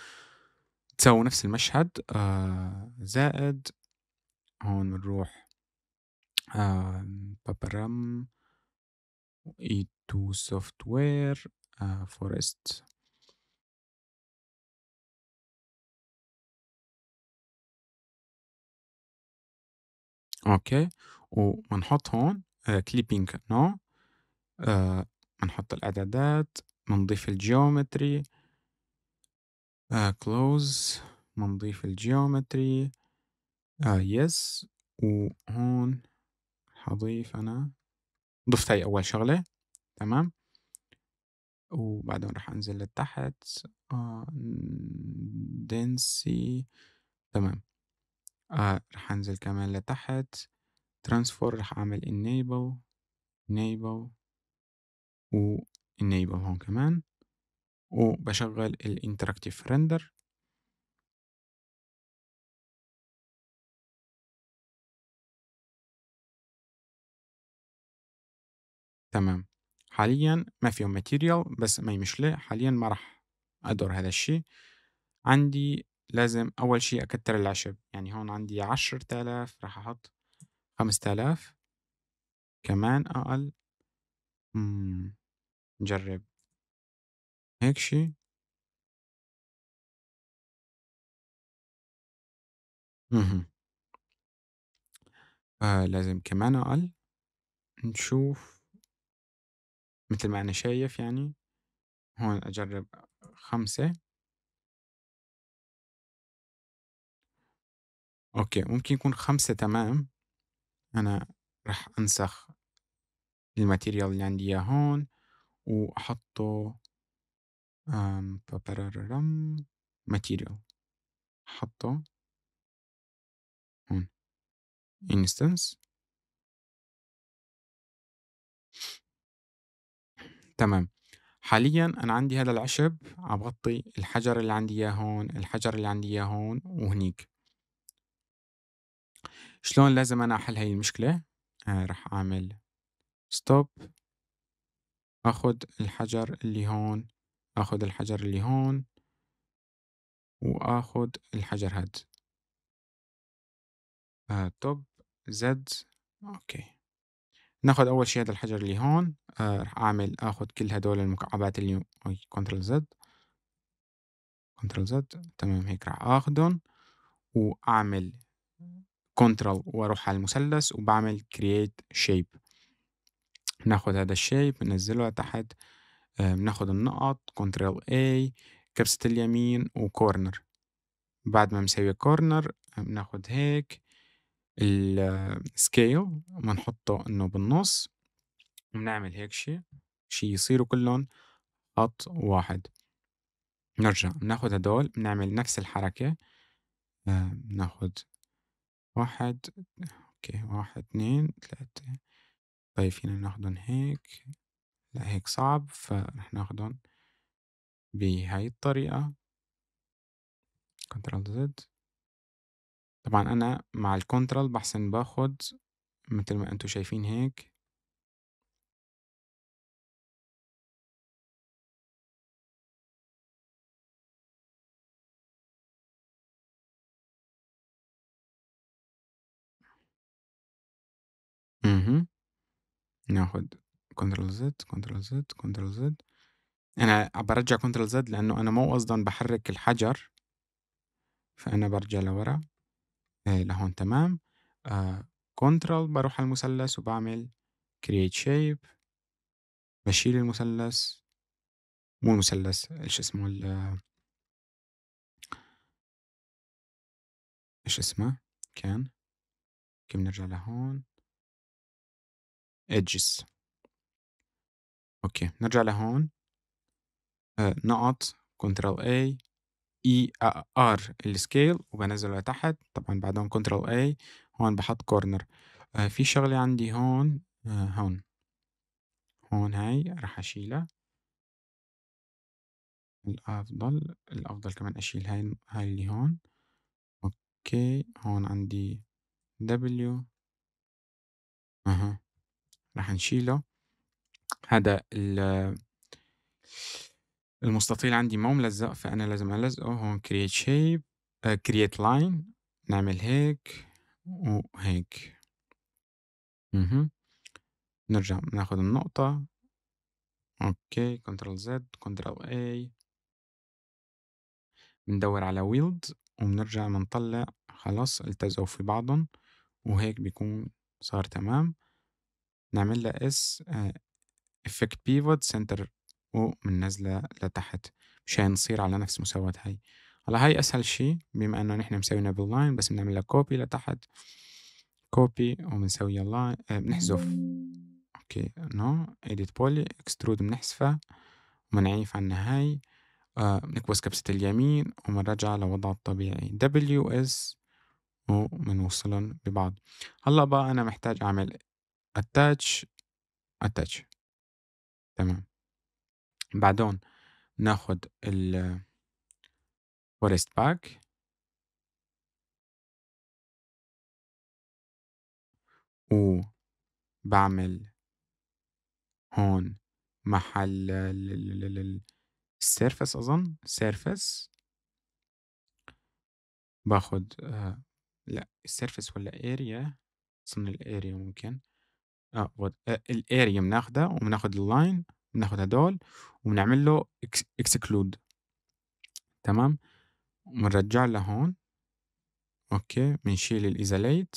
تسووا نفس المشهد آه زائد هون بنروح آه بابرم اي تو سوفت وير آه، فورست اوكي ومنحط هون كليبينج نو آه، منحط الاعدادات منضيف الجيومتري كلوز آه، منضيف الجيومتري يس آه، وهون حضيف انا ضفت هاي اول شغله تمام وبعدين راح انزل لتحت آه دنسي تمام آه رح أنزل كمان لتحت ترانسفور رح أعمل enable انيبل و enable هون كمان وبشغل الانتراكتيف رندر تمام حاليا ما فيهم ماتيريال بس ما يمشلي حاليا ما رح أدور هذا الشيء عندي لازم أول شيء أكتر العشب يعني هون عندي عشرة آلاف راح أحط خمسة آلاف كمان أقل مم. نجرب هيك شي آه لازم كمان أقل نشوف مثل ما أنا شايف يعني هون أجرب خمسة أوكي ممكن يكون خمسة تمام أنا راح أنسخ الماتيريال اللي عندي إياه هون وأحطه أم بابررم ماتيريال أحطه هون انستنس تمام حاليا انا عندي هذا العشب عبغطي الحجر اللي عندي اياه هون الحجر اللي عندي اياه هون وهنيك شلون لازم أنا أحل هاي المشكلة آه راح أعمل ستوب أخذ الحجر اللي هون أخذ الحجر اللي هون وأخذ الحجر هاد آه توب زد أوكي ناخذ أول شي هذا الحجر اللي هون آه راح أعمل أخذ كل هدول المكعبات اللي أوي كنترول زد كنترول زد تمام هيك راح أخذهم وأعمل كنترول واروح على المثلث وبعمل كرييت شيب ناخد هذا الشيب ننزله تحت بناخد آه، النقط كنترول اي كبسة اليمين وكورنر بعد ما مسوي كورنر بناخد هيك السكيل بنحطه آه، انه بالنص بنعمل هيك شي شي يصيروا كلهم خط واحد نرجع بناخد هدول بنعمل نفس الحركة بناخد آه، واحد اوكي واحد اتنين تلاتة طيب فينا ناخدن هيك لا هيك صعب فرح ناخدن بهاي الطريقة كنترول زد طبعا أنا مع الكنترول بحسن باخد متل ما انتو شايفين هيك اها ناخد Ctrl زد Ctrl زد Ctrl زد أنا برجّع Ctrl زد لأنه أنا مو قصدًا بحرك الحجر، فأنا برجع لورا لهون تمام، كنترول Ctrl بروح على المثلث وبعمل Create shape بشيل المثلث مو المثلث شو اسمه ال إيش اسمه كان؟ أوكي بنرجع لهون. edges اوكي نرجع لهون آه نقط كنترول A اي ار السكيل وبنزله لتحت طبعا بعدهم كنترول A هون بحط كورنر آه في شغلة عندي هون آه هون هون هاي راح اشيلها الافضل الافضل كمان اشيل هاي هاي اللي هون اوكي هون عندي W اها راح نشيله هذا المستطيل عندي مو ملزق فأنا لازم ألزقه هون create shape uh, create line نعمل هيك وهيك مهم. نرجع ناخذ النقطة اوكي كنترول زد كنترول اي بندور على ويلد وبنرجع بنطلع خلاص التزقوا في بعضهم وهيك بيكون صار تمام نعمل لها اس افكت آه، pivot center او من نازلة لتحت مشان نصير على نفس مساواة هاي هلا هاي أسهل شي بما إنه نحن مسوينا باللاين بس بنعمل لها كوبي لتحت كوبي وبنسوي اللاين بنحذف اوكي نو ايديت بولي اكسترود بنحذفها بنعيف عنا هاي آه، بنكبس كبسة اليمين وبنرجع لوضع الطبيعي دبليو اس وبنوصلهم ببعض هلا بقى أنا محتاج أعمل attach attach تمام بعدون ناخد ال forest و بعمل هون محل السيرفس أظن سيرفس باخد آه، لا السيرفس ولا اريا أظن الاريا ممكن آه, آه، الاريا بناخذها وبناخد اللاين بناخد هدول وبنعمل له اكسكلود تمام بنرجع لهون اوكي بنشيل الايزوليت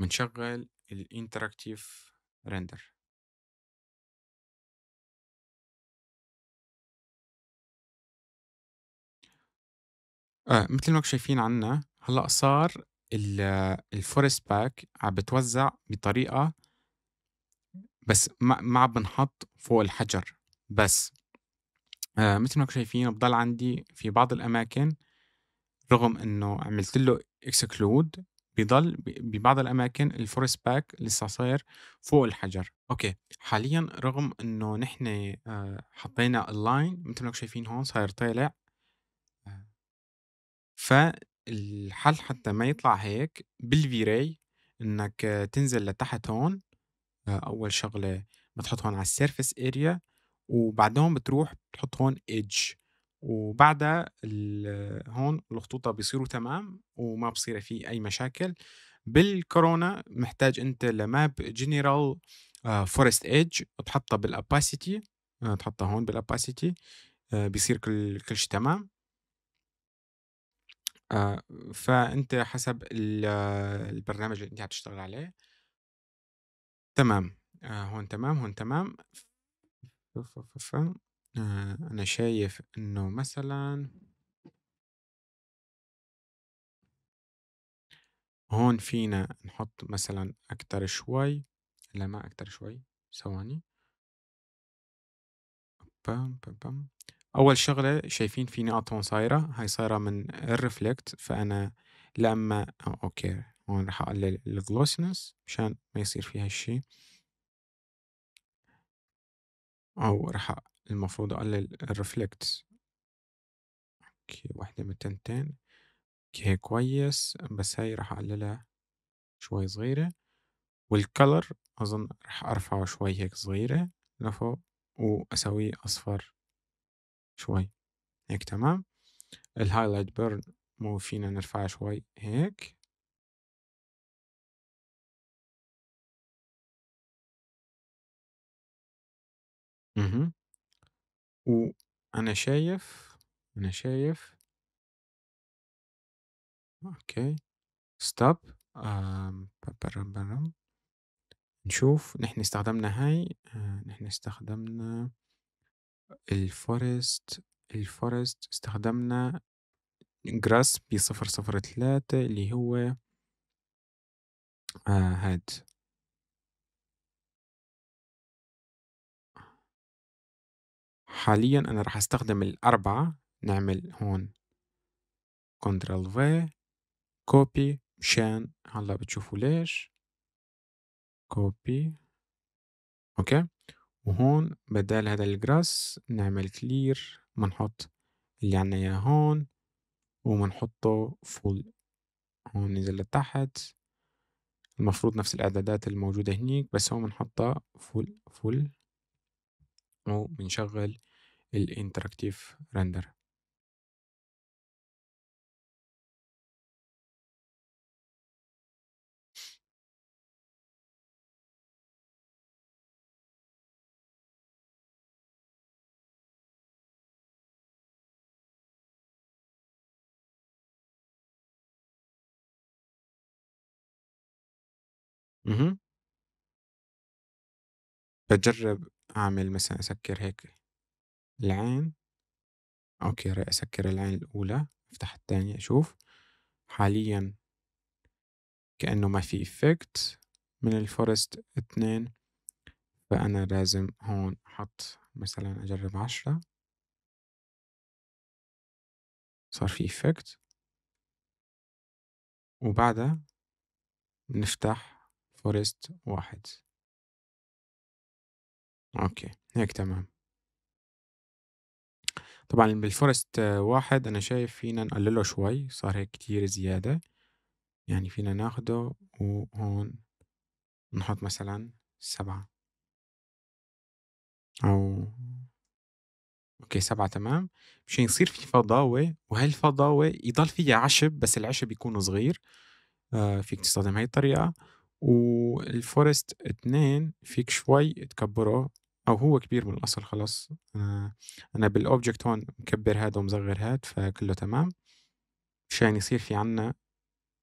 بنشغل الانتراكتيف ريندر آه مثل ما شايفين عنا هلا صار الفورست باك عم بتوزع بطريقه بس ما ما عم بنحط فوق الحجر بس آه مثل ما شايفين بضل عندي في بعض الاماكن رغم انه عملت له اكسكلود بضل ببعض الاماكن الفورست باك لسه صاير فوق الحجر اوكي حاليا رغم انه نحن آه حطينا اللاين مثل ما شايفين هون صاير طالع آه، ف الحل حتى ما يطلع هيك بالفيراي انك تنزل لتحت هون آه، اول شغله بتحط هون على السيرفس اريا وبعدهم بتروح بتحط هون ايدج وبعدها هون الخطوطة بيصيروا تمام وما بصير في أي مشاكل بالكورونا محتاج أنت لماب جنرال فورست ايدج تحطها بالاباسيتي آه، تحطها هون بالاباسيتي آه، بيصير كل كل شيء تمام آه، فأنت حسب آه، البرنامج اللي أنتِ عم تشتغل عليه تمام. آه، هون تمام، هون تمام. ف ف أنا شايف إنه مثلًا هون فينا نحط مثلًا أكتر شوي، لأ ما أكتر شوي، ثواني. بام، بام بام. اول شغله شايفين في نقط هون صايره هاي صايره من الرفلكت فانا لما اوكي هون راح اقلل الجلوسنس مشان ما يصير في هالشي او راح المفروض اقلل الرفلكت اوكي واحدة من التنتين اوكي كويس بس هاي راح اقللها شوي صغيرة والكلر اظن راح ارفعه شوي هيك صغيرة لفوق واسويه اصفر شوي هيك تمام الهايلايت بيرن مو فينا نرفع شوي هيك اها وانا شايف انا شايف اوكي ستوب برم برم نشوف نحن استخدمنا هاي آه، نحن استخدمنا الفورست الفورست استخدمنا grass بصفر صفر تلاتة اللي هو آه هاد حاليا أنا راح أستخدم الأربعة نعمل هون كنترول في كوبي مشان هلا بتشوفوا ليش كوبي أوكي وهون بدال هذا الجراس نعمل كلير بنحط اللي عنا اياه هون وبنحطه فول هون ننزل لتحت المفروض نفس الاعدادات الموجودة هنيك بس هون بنحطها فول فول وبنشغل الانتراكتيف رندر اها بجرب أعمل مثلًا أسكّر هيك العين أوكي رأي أسكّر العين الأولى، أفتح التانية أشوف، حاليًا كإنّه ما في افكت من الفورست اثنين فأنا لازم هون أحط مثلًا أجرّب عشرة صار في افكت وبعدها بنفتح فورست واحد اوكي هيك تمام طبعا بالفورست واحد انا شايف فينا نقلله شوي صار هيك كتير زيادة يعني فينا ناخده وهون نحط مثلا سبعة او اوكي سبعة تمام مشان يصير في فضاوة وهي الفضاوة يضل فيها عشب بس العشب يكون صغير آه، فيك تستخدم هاي الطريقة والفورست اتنين فيك شوي تكبره او هو كبير بالاصل خلص انا, أنا بالاوبجكت هون مكبر هذا ومصغر هاد فكله تمام مشان يصير في عنا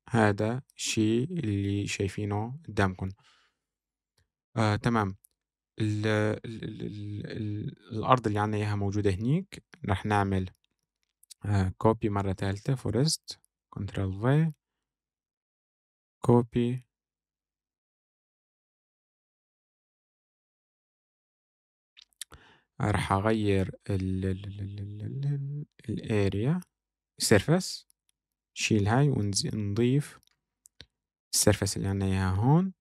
هذا الشيء اللي شايفينه قدامكم آه تمام الـ الـ الـ الـ الـ الارض اللي عنا اياها موجوده هنيك رح نعمل آه كوبي مره ثالثه فورست كنترول في كوبي راح اغير ال ال الاريا سيرفس شيل هاي ونضيف السيرفس اللي عنا اياها هون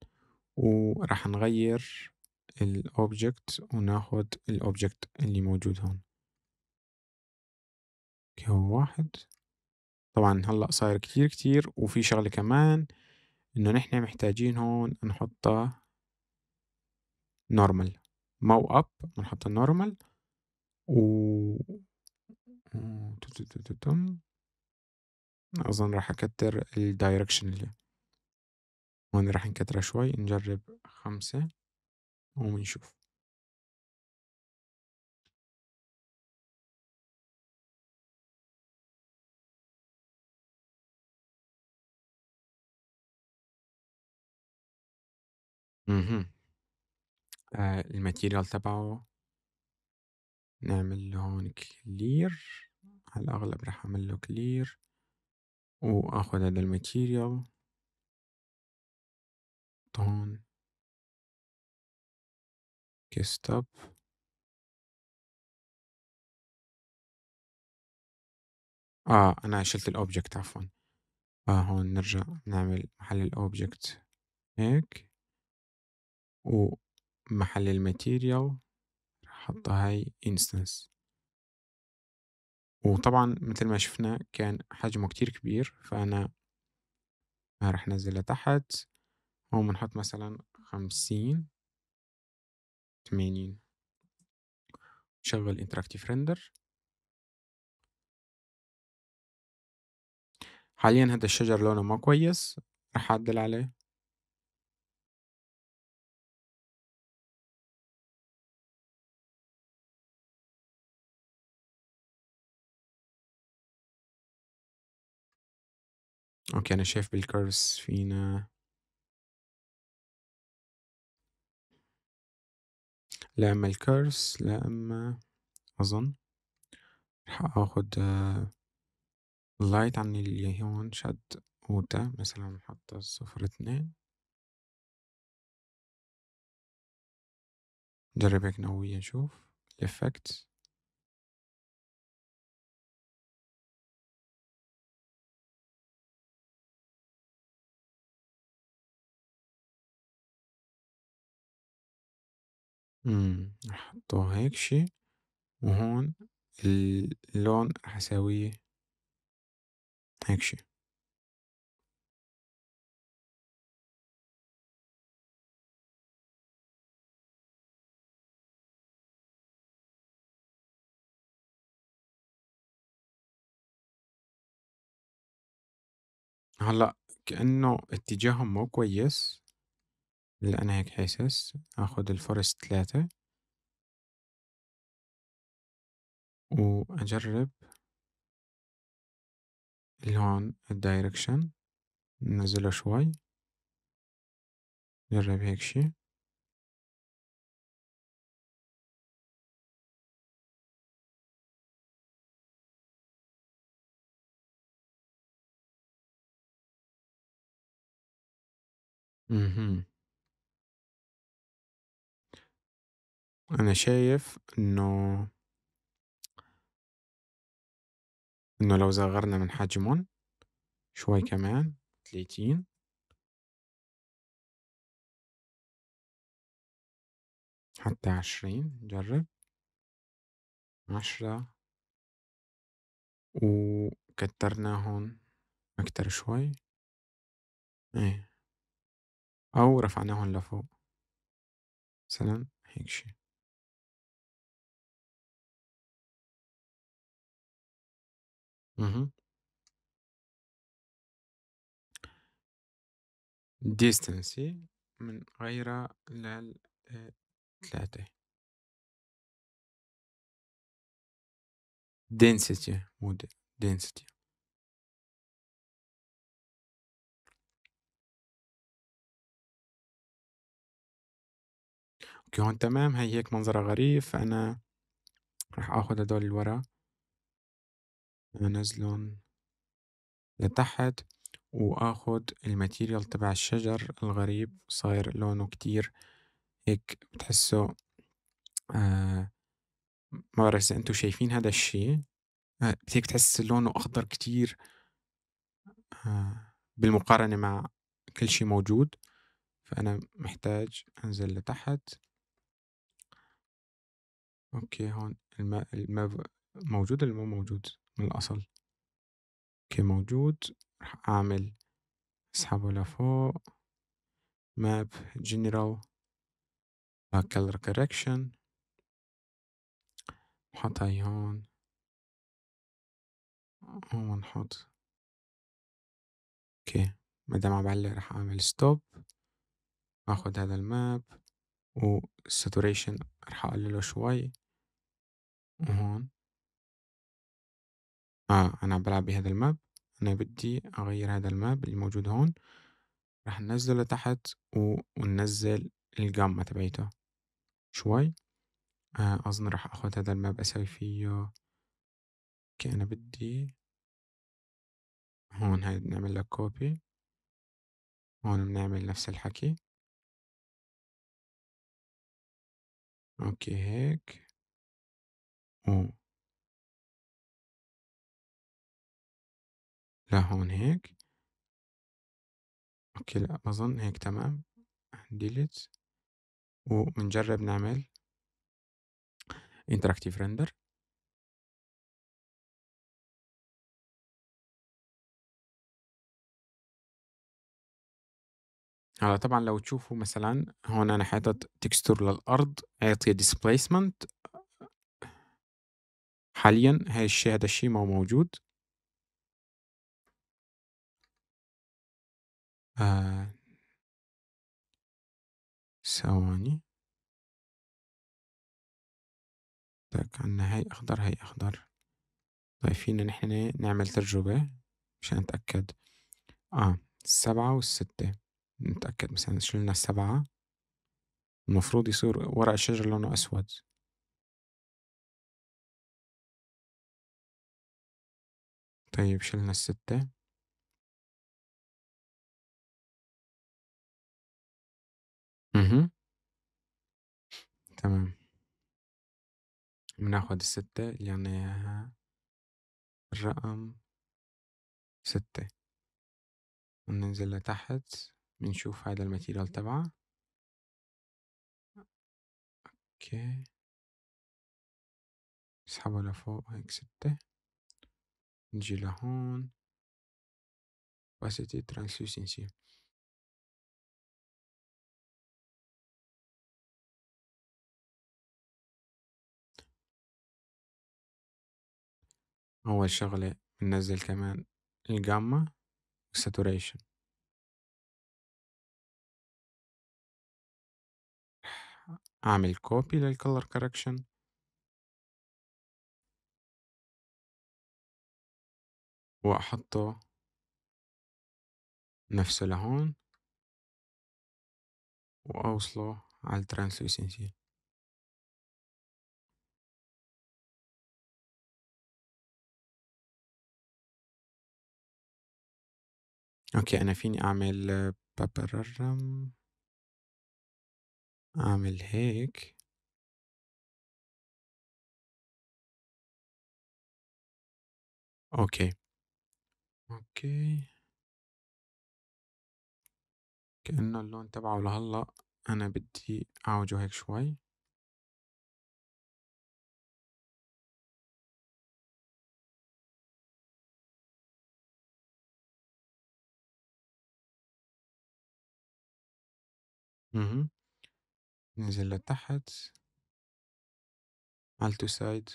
وراح نغير الاوبجكت وناخد الاوبجكت اللي موجود هون هو واحد طبعا هلا صاير كتير كتير وفي شغلة كمان انه نحن محتاجين هون نحطه نورمال مو اب بنحط النورمال و اظن راح اكتر الدايركشن اللي هون راح نكترها شوي نجرب خمسة ونشوف اها آه، الماتيريال تبعه نعمل له هون clear على الأغلب رح أعمل له clear وآخد هذا الماتيريال هون desktop آه أنا شلت الأوبجكت عفوًا فهون آه، نرجع نعمل محل الأوبجكت هيك و محل الماتيريال حط هاي انستنس وطبعا مثل ما شفنا كان حجمه كتير كبير فأنا راح نزله تحت هون بنحط مثلا خمسين تمانين شغل انتراكتيف رندر حاليا هذا الشجر لونه ما كويس راح أعدل عليه اوكي انا شايف بالكيرفز فينا لا اما الكيرفز لا اما اظن راح اخد اللايت آه، عن اللي هون شد وده مثلا نحط صفر اتنين جرب هيك نقوية نشوف الإفكت إمم، هيك شي وهون اللون راح هيك شي هلأ كأنه اتجاههم مو كويس لا أنا هيك حاسس اخد الفرس تلاتة وأجرب الهون الدايركشن ننزله شوي جرب هيك شي Mm-hmm. أنا شايف إنه إنه لو صغرنا من حجمهم شوي كمان تلاتين. حتى عشرين نجرب. عشرة. وكترناهن أكتر شوي. إيه. أو رفعناهن لفوق. مثلا هيك شي. Мгм. ديستنسي من غير العل- density مو density. أوكي هون تمام هي هيك منظرها غريب، فأنا راح آخُد هدول لورا. انزلهم لتحت واخد الماتيريال تبع الشجر الغريب صاير لونه كتير هيك بتحسه آه ما بعرف اذا انتو شايفين هذا الشي آه هيك بتحس لونه اخضر كتير آه بالمقارنة مع كل شي موجود فأنا محتاج أنزل لتحت أوكي هون الماء الماء موجود ولا مو موجود من الأصل اوكي موجود راح أعمل أسحبه لفوق map general color correction هاي هون هون نحط اوكي مادام عم بعلق راح اعمل ستوب اخد هذا الماب والساتوريشن راح اقلله شوي وهون آه أنا بلعب بهذا الماب أنا بدي أغير هذا الماب اللي موجود هون راح ننزله لتحت و- وننزل الجامة تبعيته شوي آه أظن راح أخد هذا الماب أسوي فيه أوكي أنا بدي هون هاي نعمل لك كوبي هون بنعمل نفس الحكي اوكي هيك أوه. لهون هيك اوكي لا بظن هيك تمام ديليت ومنجرب نعمل interactive render هلا آه، طبعا لو تشوفوا مثلا هون انا حاطط تكستور للارض اعطي displacement حاليا هاي الشيء هذا الشيء ما موجود آه. ثواني طيب عندنا هاي أخضر هاي أخضر طيب فينا نحن نعمل تجربة مشان نتأكد آه السبعة والستة نتأكد مثلا شلنا السبعة المفروض يصير ورق الشجر لونه أسود طيب شلنا الستة تمام. بناخد الستة اللي عنا إياها الرقم ستة وننزل لتحت بنشوف هذا الماتيريال تبعه اوكي نسحبه لفوق هيك ستة نجي لهون opacity translucency أول شغلة منزّل كمان الجاما والساتوريشن أعمل كوبي للكولر correction. وأحطّه نفسه لهون. وأوصله على الtranslucency. اوكي انا فيني اعمل بابررم اعمل هيك اوكي اوكي كأنه اللون تبعه لهلا انا بدي اعوجه هيك شوي ننزل لتحت على التو سايد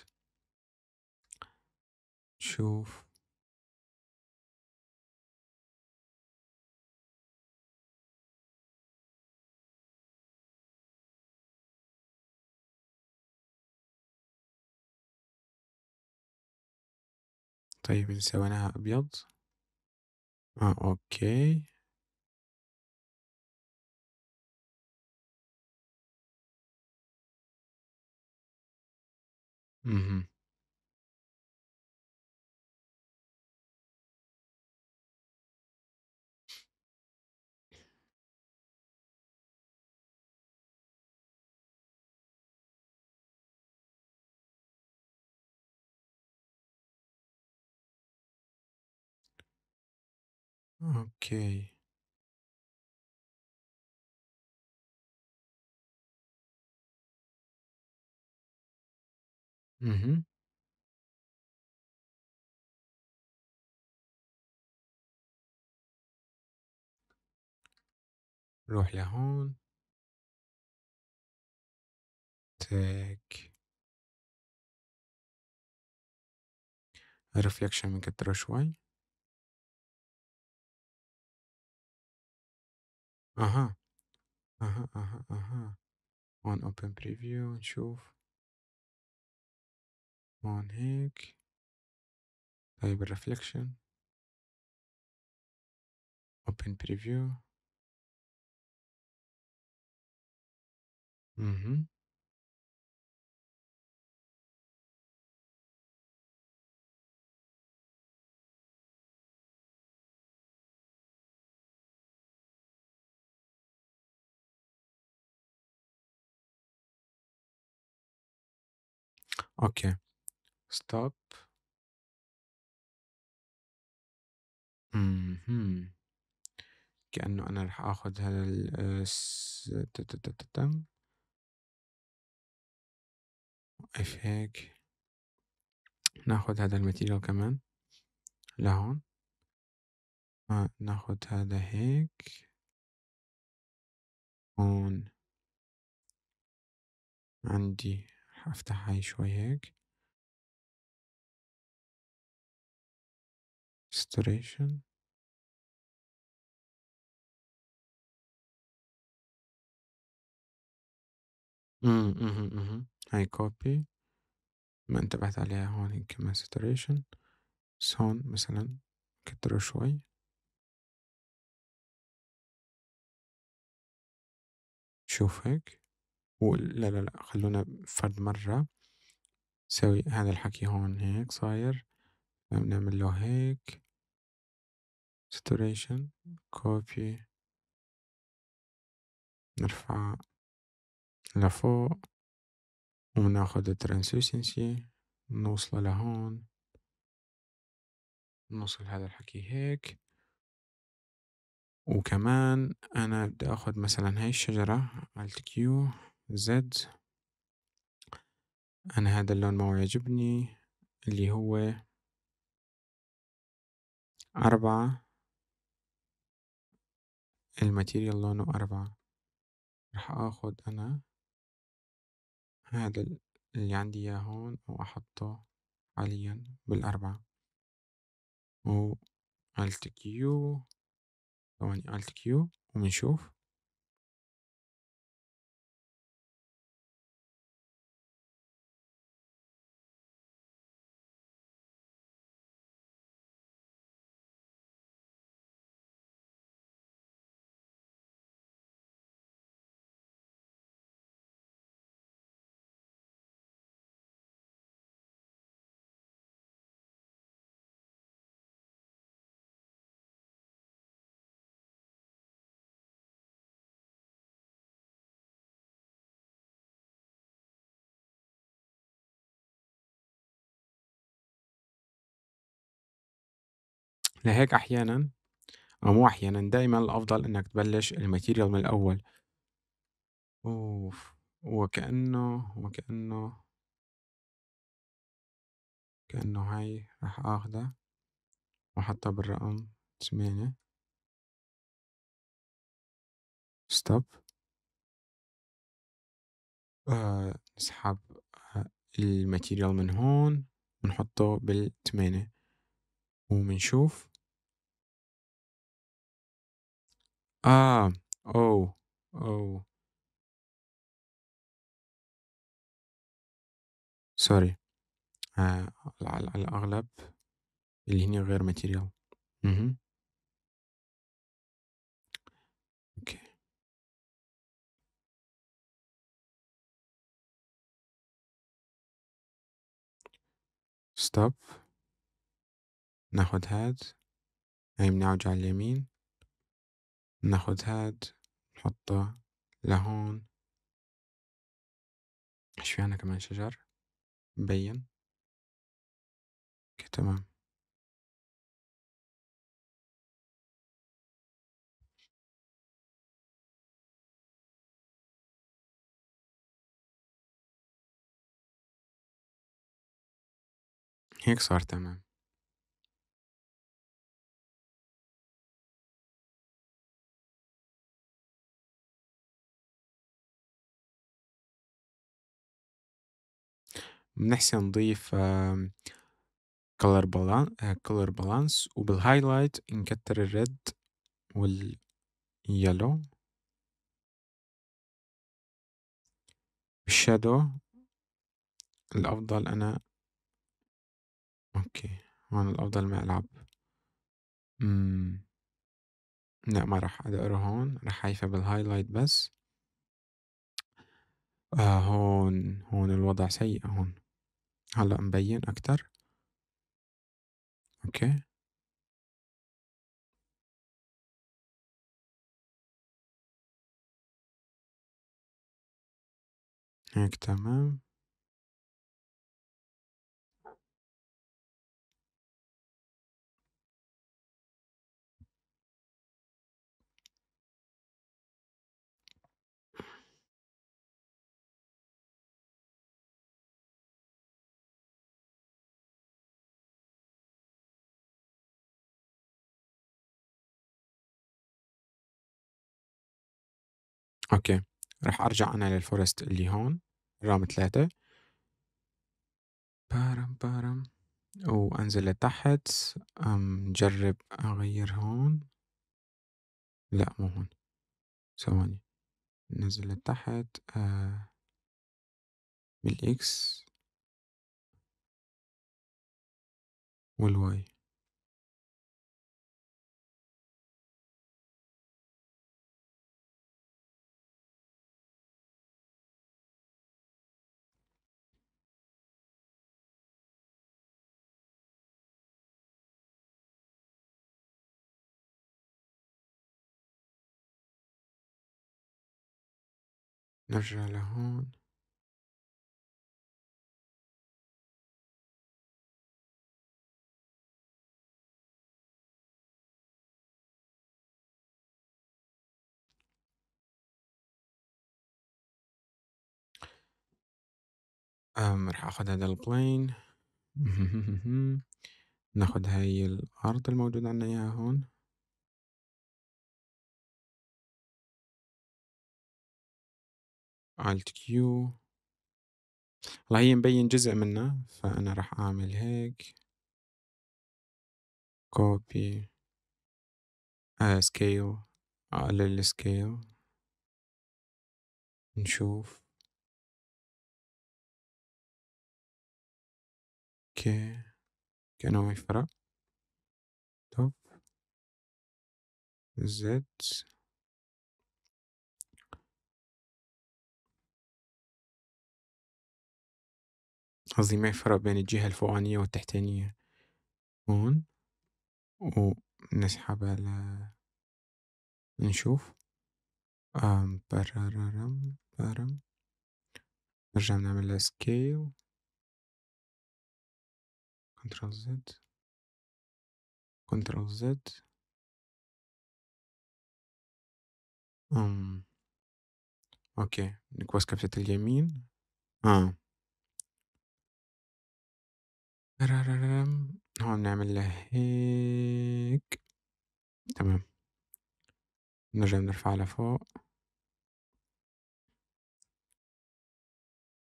نشوف طيب إذا سويناها أبيض آه أوكي Mhm. Okay. روح لهون. تاك. reflection كتر شوي. أها. أها، أها، أها. on open preview نشوف. هون هيك طيب الرفلكشن open preview مهم. اوكي ستوب اهم. كأنه أنا رح آخد هذا ال آه، س- هيك ناخد هذا الماتيريال كمان لهون آه، ناخذ ناخد هذا هيك هون عندي رح أفتح هاي شوي هيك restoration إمم، كوبي ما انتبهت عليها هون يمكن من saturation بس هون مثلًا كتروا شوي. شوف هيك ولا لا لأ خلّونا فرد مرّة نسوي هذا الحكي هون هيك صاير، بنعمل له هيك. saturation كوبي نرفع لفوق وناخد translucency نوصل لهون نوصل هذا الحكي هيك وكمان أنا بدي أخد مثلا هاي الشجرة Alt Q Z أنا هذا اللون ما يعجبني اللي هو أربعة الماتيريال لونه أربعة رح أخد أنا هذا اللي عندي إياه هون وأحطه حاليا بالأربعة و Alt Q ثواني Alt Q وبنشوف لهيك أحيانا أو مو أحيانا دايما الأفضل إنك تبلش الماتيريال من الأول أوف وكأنه وكأنه كأنه هاي راح اخذها وأحطها بالرقم ثمانية ستوب آه نسحب آه، الماتيريال من هون ونحطه بالثمانية ومنشوف آه، أو أو سوري. آه، على على الأغلب الهنا غير ماتيريال اهم. أوكي. stop. ناخد هاد. هاي بنعوج على اليمين. ناخد هاد نحطه لهون ايش في عنا كمان شجر مبين اوكي تمام هيك صار تمام بنحسن نضيف color بالانس كولر بالانس وبالهايلايت نكتر الريد واليلو بالشادو الأفضل أنا أوكي هون الأفضل ما ألعب مم. لا ما راح أدقره هون راح أعيفه بالهايلايت بس آه هون هون الوضع سيء هون هلا مبين أكتر أوكي هيك تمام اوكي راح ارجع انا للفورست اللي هون رام ثلاثة بارم بارم وانزل لتحت ام جرب اغير هون لا مو هون ثواني نزل لتحت بالاكس آه، والواي نرجع لهون أم راح اخذ هذا البلين ناخذ هاي الارض الموجود عندنا اياها هون Alt Q هلا هي مبين جزء منها فأنا راح أعمل هيك copy آه scale أقلل آه، السكيل نشوف اوكي كأنه ما يفرق توب زد قصدي ما يفرق بين الجهة الفوقانية والتحتانية هون ونسحبها ل نشوف أم برارم برم نرجع نعمل لها سكيل كنترول زد كنترول زد أم أوكي نكوس كبسة اليمين آه هو بنعمل له هيك تمام نرجع بنرفعها لفوق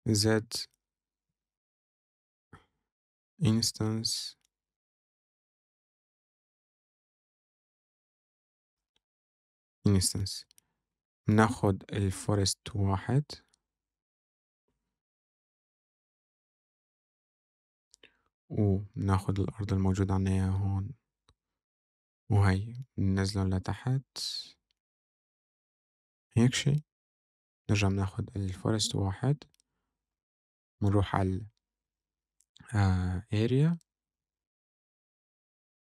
زد انستنس انستنس ناخد الفورست واحد وناخد الأرض الموجودة عنا هون وهي ننزله لتحت هيك شي نرجع بناخد الفورست واحد بنروح على آه، area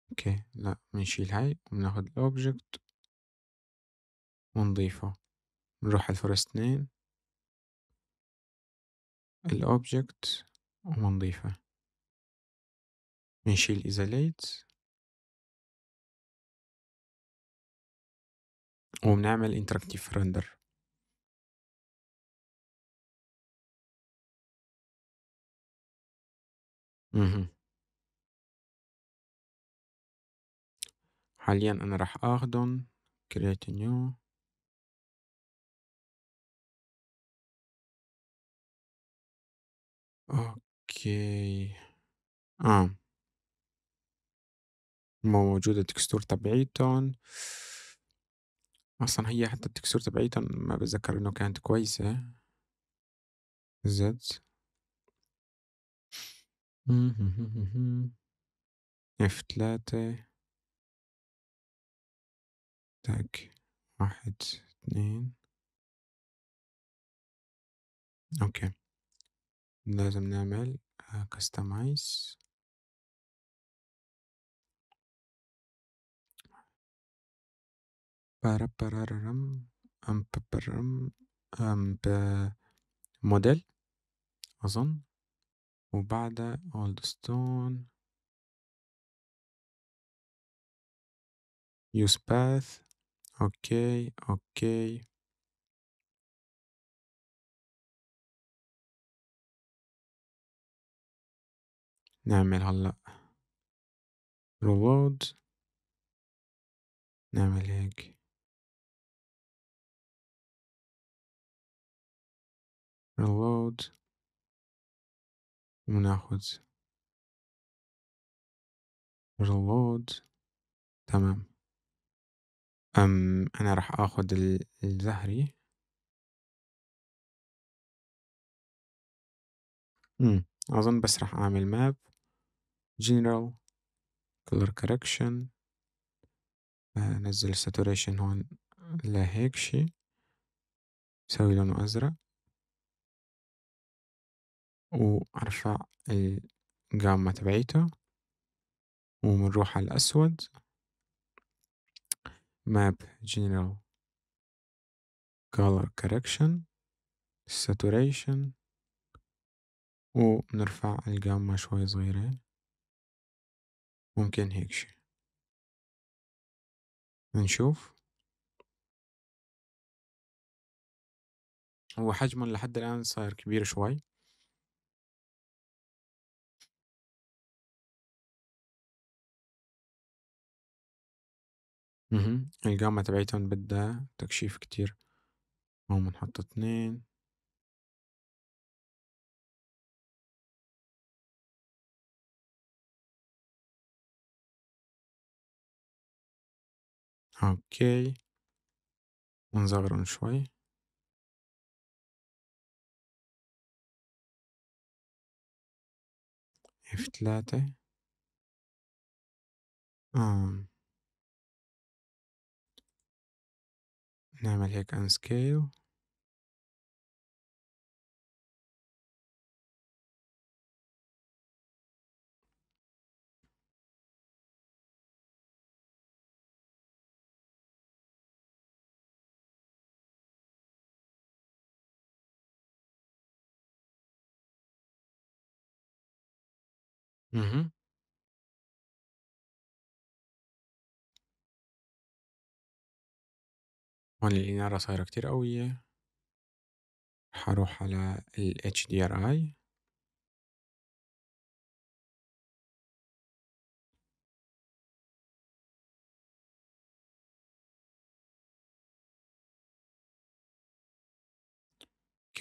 اوكي لا بنشيل هاي وبناخد الاوبجكت ونضيفه بنروح على الفورست اثنين الاوبجكت ونضيفه بنشيل إيزاليت وبنعمل انتراكتيف رندر مهم. حاليا انا راح اخدن create نيو new اوكي اه موجودة التكستور تبعيتهم أصلا هي حتى التكستور تبعيتهم ما بتذكر إنه كانت كويسة زد اف تلاتة تاك واحد اثنين اوكي لازم نعمل كستمايز بارابارارام أم بارام أم موديل أظن اولد أولدستون يوز باث اوكي اوكي نعمل هلا reward نعمل هيك reload وناخد reload تمام أم أنا راح آخد الزهري أمم أظن بس راح أعمل ماب general color correction نزل э, saturation هون لهيك شي سوي لونه أزرق وأرفع الجامة تبعيته ومنروح على الأسود map general color correction saturation ونرفع الجامة شوي صغيرة ممكن هيك شي نشوف هو حجمه لحد الآن صار كبير شوي اها الجامعة تبعيتهم بدها تكشيف كتير هون بنحط اثنين اوكي ونصغرهم شوي اف ثلاثة آه. Now I'm click on scale. Mm-hmm. هون الإنارة صايرة كتير قوية رح أروح على ال HDRI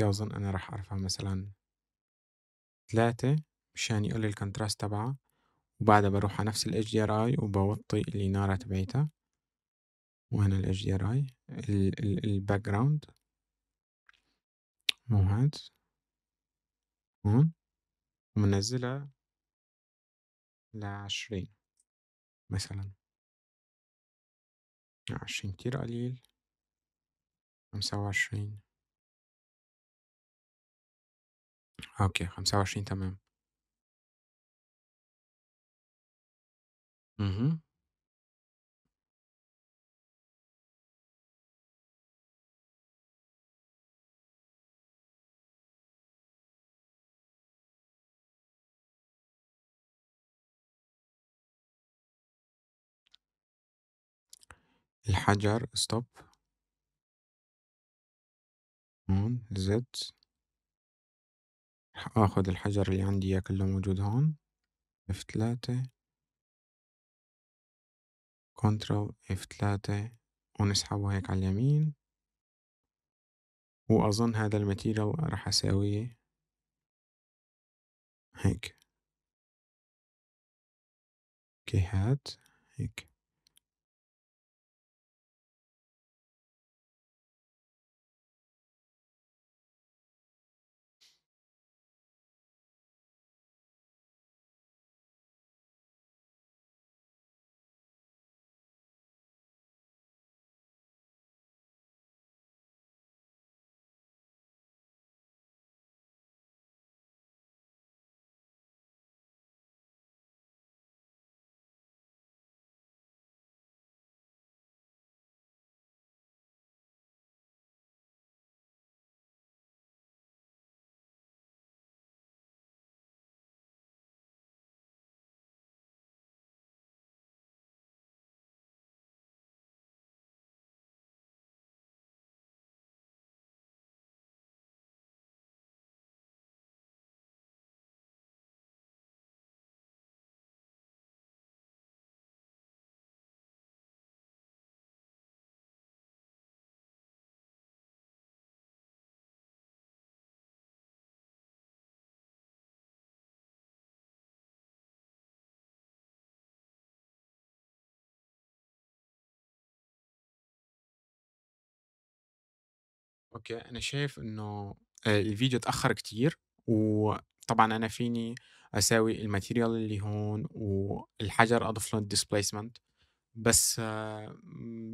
أظن أنا رح أرفع مثلا ثلاثة مشان يقول لي الكونتراست تبعها وبعدها بروح على نفس ال HDRI وبوطي الإنارة تبعيتها وهنا الاش دي ار اي الباك جراوند مو هاد هون ومنزلها لعشرين مثلا عشرين كتير قليل خمسة وعشرين اوكي خمسة وعشرين تمام مهم. الحجر ستوب هون زد رح اخد الحجر اللي عندي اياه كله موجود هون اف ثلاثة كنترول اف ثلاثة ونسحبه هيك على اليمين واظن هذا الماتيريال راح اساويه هيك اوكي هات هيك اوكي انا شايف انه آه، الفيديو اتاخر كتير وطبعا انا فيني اساوي الماتيريال اللي هون والحجر اضيف له الديسبيسمنت بس آه،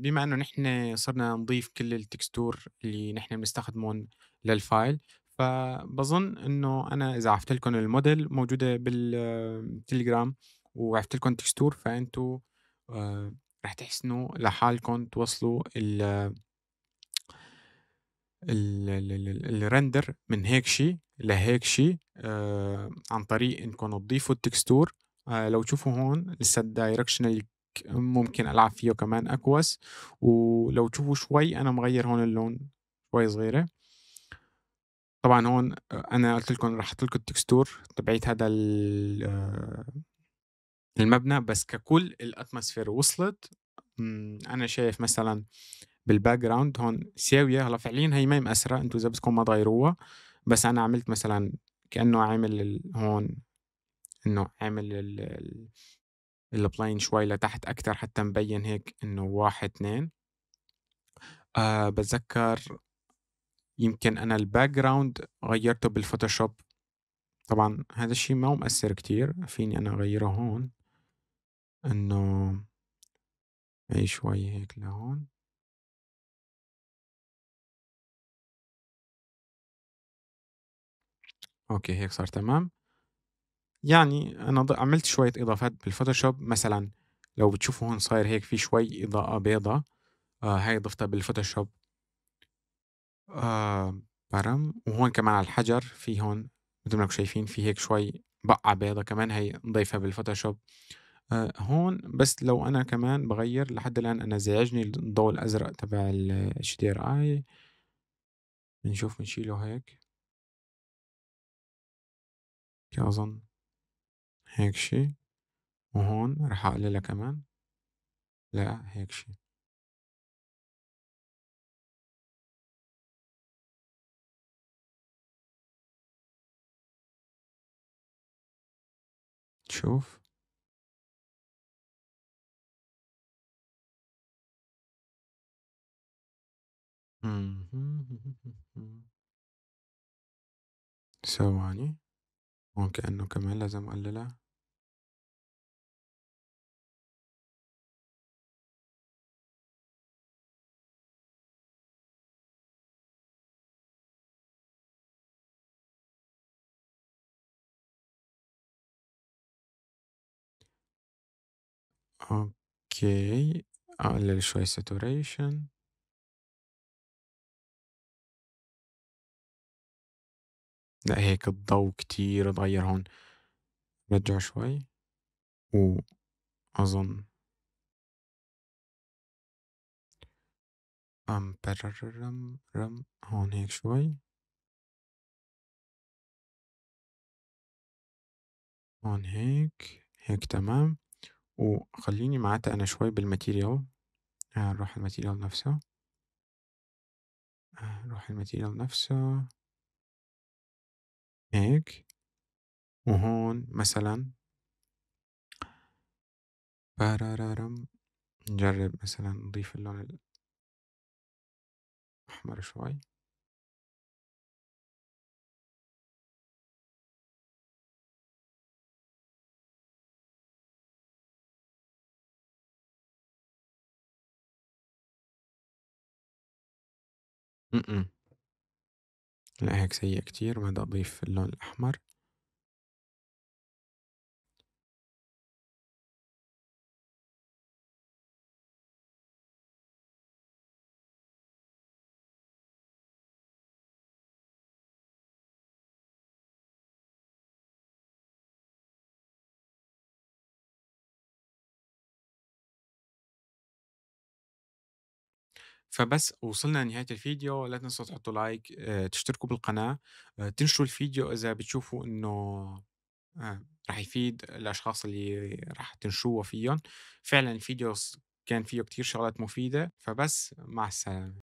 بما انه نحن صرنا نضيف كل التكستور اللي نحن بنستخدمه للفايل فبظن انه انا اذا عرفت لكم الموديل موجوده بالتليجرام وعرفت لكم تكستور فانتوا آه، رح تحسنوا لحالكم توصلوا الرندر من هيك شيء لهيك شيء آه عن طريق انكم تضيفوا التكستور آه لو تشوفوا هون لسه الدايركشنال ممكن العب فيه كمان اكوس ولو تشوفوا شوي انا مغير هون اللون شوي صغيره طبعا هون آه، انا قلت لكم راح احط لكم التكستور تبعت هذا آه، المبنى بس ككل الاتموسفير وصلت انا شايف مثلا بالباك جراوند هون ساويه هلا فعليا هي ما مأثرة انتو اذا بدكم ما تغيروها بس انا عملت مثلا كانه عامل هون انه عامل البلاين شوي لتحت اكثر حتى مبين هيك انه واحد اثنين أه بتذكر يمكن انا الباك جراوند غيرته بالفوتوشوب طبعا هذا الشيء ما مأثر كتير فيني انا اغيره هون انه اي شوي هيك لهون اوكي هيك صار تمام يعني انا عملت شويه اضافات بالفوتوشوب مثلا لو بتشوفوا هون صاير هيك في شوي اضاءه بيضه آه هاي ضفتها بالفوتوشوب آه برم وهون كمان على الحجر في هون مثل ما انكم شايفين في هيك شوي بقعة بيضة كمان هي نضيفها بالفوتوشوب آه هون بس لو أنا كمان بغير لحد الآن أنا زعجني الضوء الأزرق تبع ال HDRI بنشوف بنشيله هيك بدي أظن هيك شي وهون رح أقللها كمان لا هيك شي شوف ثواني وكأنه كمان لازم أقللها اوكي أقلل شوي saturation لا هيك الضوء كتير اتغير هون رجع شوي وأظن أم بررم رم هون هيك شوي هون هيك هيك تمام وخليني معناتها أنا شوي بالماتيريال نروح الماتيريال نفسها نروح الماتيريال نفسه آه، هيك وهون مثلا بارارارم نجرب مثلا نضيف اللون الأحمر شوي م إمم. -م. لا هيك سيء كتير بدي أضيف اللون الأحمر فبس وصلنا لنهاية الفيديو لا تنسوا تحطوا لايك آه، تشتركوا بالقناة آه، تنشروا الفيديو إذا بتشوفوا إنه آه، رح يفيد الأشخاص اللي رح تنشروه فيهم فعلا الفيديو كان فيه كتير شغلات مفيدة فبس مع السلامة